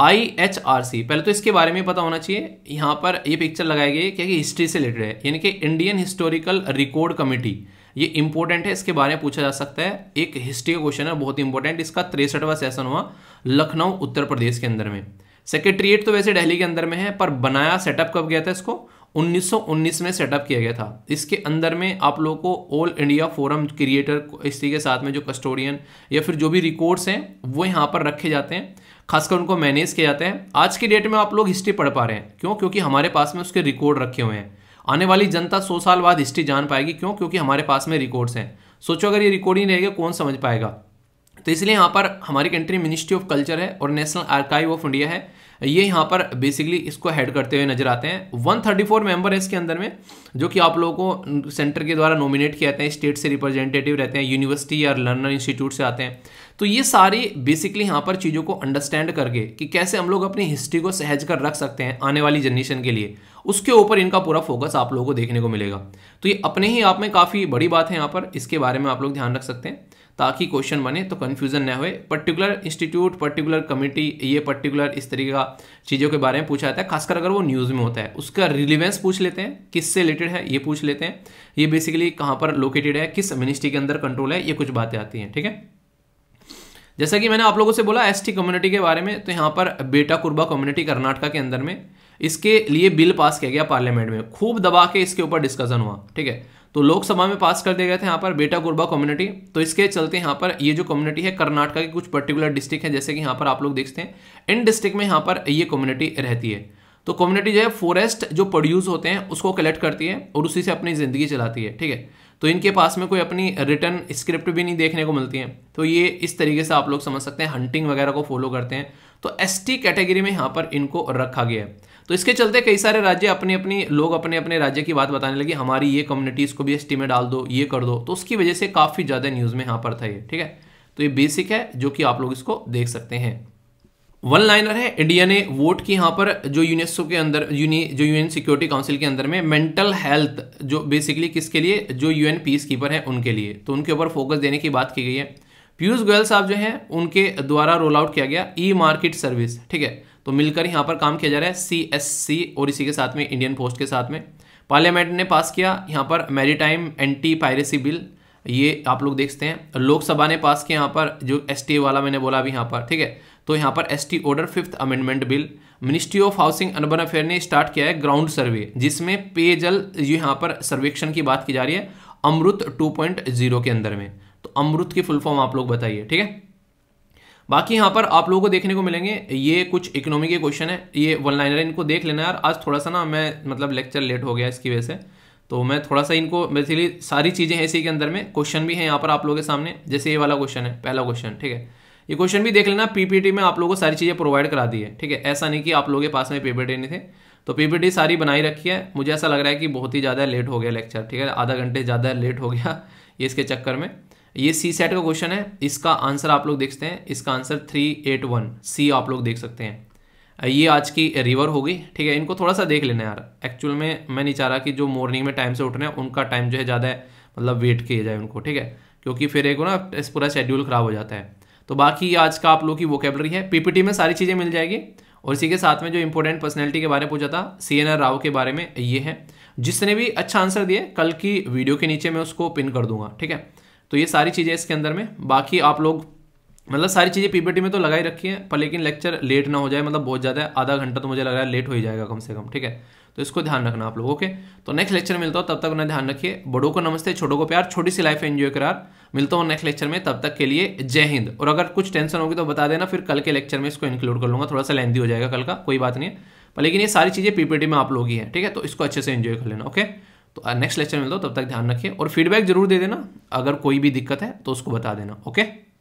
आई एच आर सी पहले तो इसके बारे में पता होना चाहिए यहाँ पर ये पिक्चर लगाई गई है क्या कि हिस्ट्री से रिलेटेड है यानी कि इंडियन हिस्टोरिकल रिकॉर्ड कमेटी ये इंपॉर्टेंट है इसके बारे में पूछा जा सकता है एक हिस्ट्री का क्वेश्चन है बहुत इंपॉर्टेंट इसका तिरसठवा सेशन हुआ लखनऊ उत्तर प्रदेश के अंदर में सेक्रेटरीट तो वैसे डेली के अंदर में है पर बनाया सेटअप कब गया था इसको 1919 में सेटअप किया गया था इसके अंदर में आप लोगों को ऑल इंडिया फोरम क्रिएटर इसी के साथ में जो कस्टोडियन या फिर जो भी रिकॉर्ड्स हैं वो यहाँ पर रखे जाते हैं खासकर उनको मैनेज किया जाता है आज की डेट में आप लोग हिस्ट्री पढ़ पा रहे हैं क्यों क्योंकि हमारे पास में उसके रिकॉर्ड रखे हुए हैं आने वाली जनता सौ साल बाद हिस्ट्री जान पाएगी क्यों क्योंकि हमारे पास में रिकॉर्ड्स हैं सोचो अगर ये रिकॉर्ड ही रहेगा कौन समझ पाएगा तो इसलिए यहाँ पर हमारी कंट्री मिनिस्ट्री ऑफ कल्चर है और नेशनल आर्काइव ऑफ इंडिया है ये यहाँ पर बेसिकली इसको हेड करते हुए नजर आते हैं 134 मेंबर है इसके अंदर में जो कि आप लोगों को सेंटर के द्वारा नॉमिनेट किया जाते हैं स्टेट से रिप्रेजेंटेटिव रहते हैं यूनिवर्सिटी या लर्नर इंस्टीट्यूट से आते हैं तो ये सारी बेसिकली यहाँ पर चीज़ों को अंडरस्टैंड करके कि कैसे हम लोग अपनी हिस्ट्री को सहज कर रख सकते हैं आने वाली जनरेशन के लिए उसके ऊपर इनका पूरा फोकस आप लोगों को देखने को मिलेगा तो ये अपने ही आप में काफ़ी बड़ी बात है यहाँ पर इसके बारे में आप लोग ध्यान रख सकते हैं ताकि क्वेश्चन बने तो कन्फ्यूजन न हो पर्टिकुलर इंस्टीट्यूट पर्टिकुलर कमिटी ये पर्टिकुलर इस तरीके का चीज़ों के बारे में पूछा जाता है खासकर अगर वो न्यूज़ में होता है उसका रिलीवेंस पूछ लेते हैं किससे रिलेटेड है ये पूछ लेते हैं ये बेसिकली कहाँ पर लोकेटेड है किस मिनिस्ट्री के अंदर कंट्रोल है ये कुछ बातें आती हैं ठीक है जैसा कि मैंने आप लोगों से बोला एसटी कम्युनिटी के बारे में तो यहाँ पर बेटा कुर्बा कम्युनिटी कर्नाटका के अंदर में इसके लिए बिल पास किया गया पार्लियामेंट में खूब दबा के इसके ऊपर डिस्कशन हुआ ठीक है तो लोकसभा में पास कर दिया गया था यहाँ पर बेटा कुर्बा कम्युनिटी तो इसके चलते यहाँ पर ये जो कम्युनिटी है कर्नाटका के कुछ पर्टिकुलर डिस्ट्रिक्ट है जैसे कि यहाँ पर आप लोग देखते हैं इन डिस्ट्रिक्ट में यहाँ पर ये कम्युनिटी रहती है तो कम्युनिटी जो है फॉरेस्ट जो प्रोड्यूस होते हैं उसको कलेक्ट करती है और उसी से अपनी ज़िंदगी चलाती है ठीक है तो इनके पास में कोई अपनी रिटर्न स्क्रिप्ट भी नहीं देखने को मिलती है तो ये इस तरीके से आप लोग समझ सकते हैं हंटिंग वगैरह को फॉलो करते हैं तो एस कैटेगरी में यहाँ पर इनको रखा गया है तो इसके चलते कई सारे राज्य अपने अपनी लोग अपने अपने राज्य की बात बताने लगे हमारी ये कम्युनिटीज़ को भी एस में डाल दो ये कर दो तो उसकी वजह से काफ़ी ज़्यादा न्यूज़ में यहाँ पर था ये ठीक है तो ये बेसिक है जो कि आप लोग इसको देख सकते हैं वन लाइनर है इंडिया ने वोट की यहाँ पर जो यूनेस्को के अंदर यूनी जो यूएन सिक्योरिटी काउंसिल के अंदर में मेंटल हेल्थ जो बेसिकली किसके लिए जो यूएन पीस कीपर है उनके लिए तो उनके ऊपर फोकस देने की बात की गई है पीयूष गोयल साहब जो हैं उनके द्वारा रोल आउट किया गया ई मार्केट सर्विस ठीक है तो मिलकर यहाँ पर काम किया जा रहा है सी एस सी और इसी के साथ में इंडियन पोस्ट के साथ में पार्लियामेंट ने पास किया यहाँ पर मेरी एंटी पायरेसी बिल ये आप लोग देखते हैं लोकसभा ने पास किया यहाँ पर जो एस वाला मैंने बोला अभी यहाँ पर ठीक है तो यहाँ पर T order fifth amendment bill ministry of housing urban affair ने स्टार्ट किया है ग्राउंड सर्वे जिसमें पेयजल यहाँ पर सर्वेक्षण की बात की जा रही है अमृत 2.0 के अंदर में तो अमृत की फुल फॉर्म आप लोग बताइए ठीक है बाकी यहाँ पर आप लोगों को देखने को मिलेंगे ये कुछ इकोनॉमी के क्वेश्चन है ये वन लाइनर इनको देख लेना यार आज थोड़ा सा ना मैं मतलब लेक्चर लेट हो गया इसकी वजह से तो मैं थोड़ा सा इनको बेसिकली सारी चीज़ें हैं इसी के अंदर में क्वेश्चन भी हैं यहाँ पर आप लोगों के सामने जैसे ये वाला क्वेश्चन है पहला क्वेश्चन ठीक है ये क्वेश्चन भी देख लेना पीपीटी में आप लोगों को सारी चीज़ें प्रोवाइड करा दी है ठीक है ऐसा नहीं कि आप लोगों के पास में पीपीटी नहीं थे तो पीपीटी सारी बनाई रखी है मुझे ऐसा लग रहा है कि बहुत ही ज़्यादा लेट हो गया लेक्चर ठीक है आधा घंटे ज़्यादा लेट हो गया ये इसके चक्कर में ये सी सेट का क्वेश्चन है इसका आंसर आप लोग देखते हैं इसका answer three eight one C आप लोग देख सकते हैं ये आज की रिवर होगी ठीक है इनको थोड़ा सा देख लेना यार एक्चुअल में मैं नहीं चाह रहा कि जो मॉर्निंग में टाइम से उठ रहे हैं उनका टाइम जो है ज़्यादा मतलब वेट किया जाए उनको ठीक है क्योंकि फिर एक ना पूरा शेड्यूल ख़राब हो जाता है तो बाकी आज का आप लोग की वोकेबलरी है पीपीटी में सारी चीज़ें मिल जाएगी और इसी के साथ में जो इंपॉर्टेंट पर्सनैलिटी के बारे में पूछा था सी एन आर राव के बारे में ये है जिसने भी अच्छा आंसर दिए कल की वीडियो के नीचे मैं उसको पिन कर दूंगा ठीक है तो ये सारी चीज़ें इसके अंदर में बाकी आप लोग मतलब सारी चीज़ें पीपीटी में तो लगा ही रखी है पर लेकिन लेक्चर लेट ना हो जाए मतलब बहुत ज़्यादा आधा घंटा तो मुझे लग रहा है लेट हो ही जाएगा कम से कम ठीक है तो इसको ध्यान रखना आप लोग ओके तो नेक्स्ट लेक्चर मिलता हूँ तब तक अपना ध्यान रखिए बड़ों को नमस्ते छोटों को प्यार छोटी सी लाइफ एंजॉय करार मिलता हूँ नेक्स्ट लेक्चर में तब तक के लिए जय हिंद और अगर कुछ टेंशन होगी तो बता देना फिर कल के लेक्चर में इसको इंक्लूड कर लूँगा थोड़ा सा लेंदी हो जाएगा कल का कोई बात नहीं है पर लेकिन ये सारी चीज़ें पीपीटी में आप लोग ही है ठीक है तो इसको अच्छे से एंजॉय कर लेना ओके तो नेक्स्ट लेक्चर मिलता हूँ तब तक ध्यान रखिए और फीडबैक जरूर दे देना अगर कोई भी दिक्कत है तो उसको बता देना ओके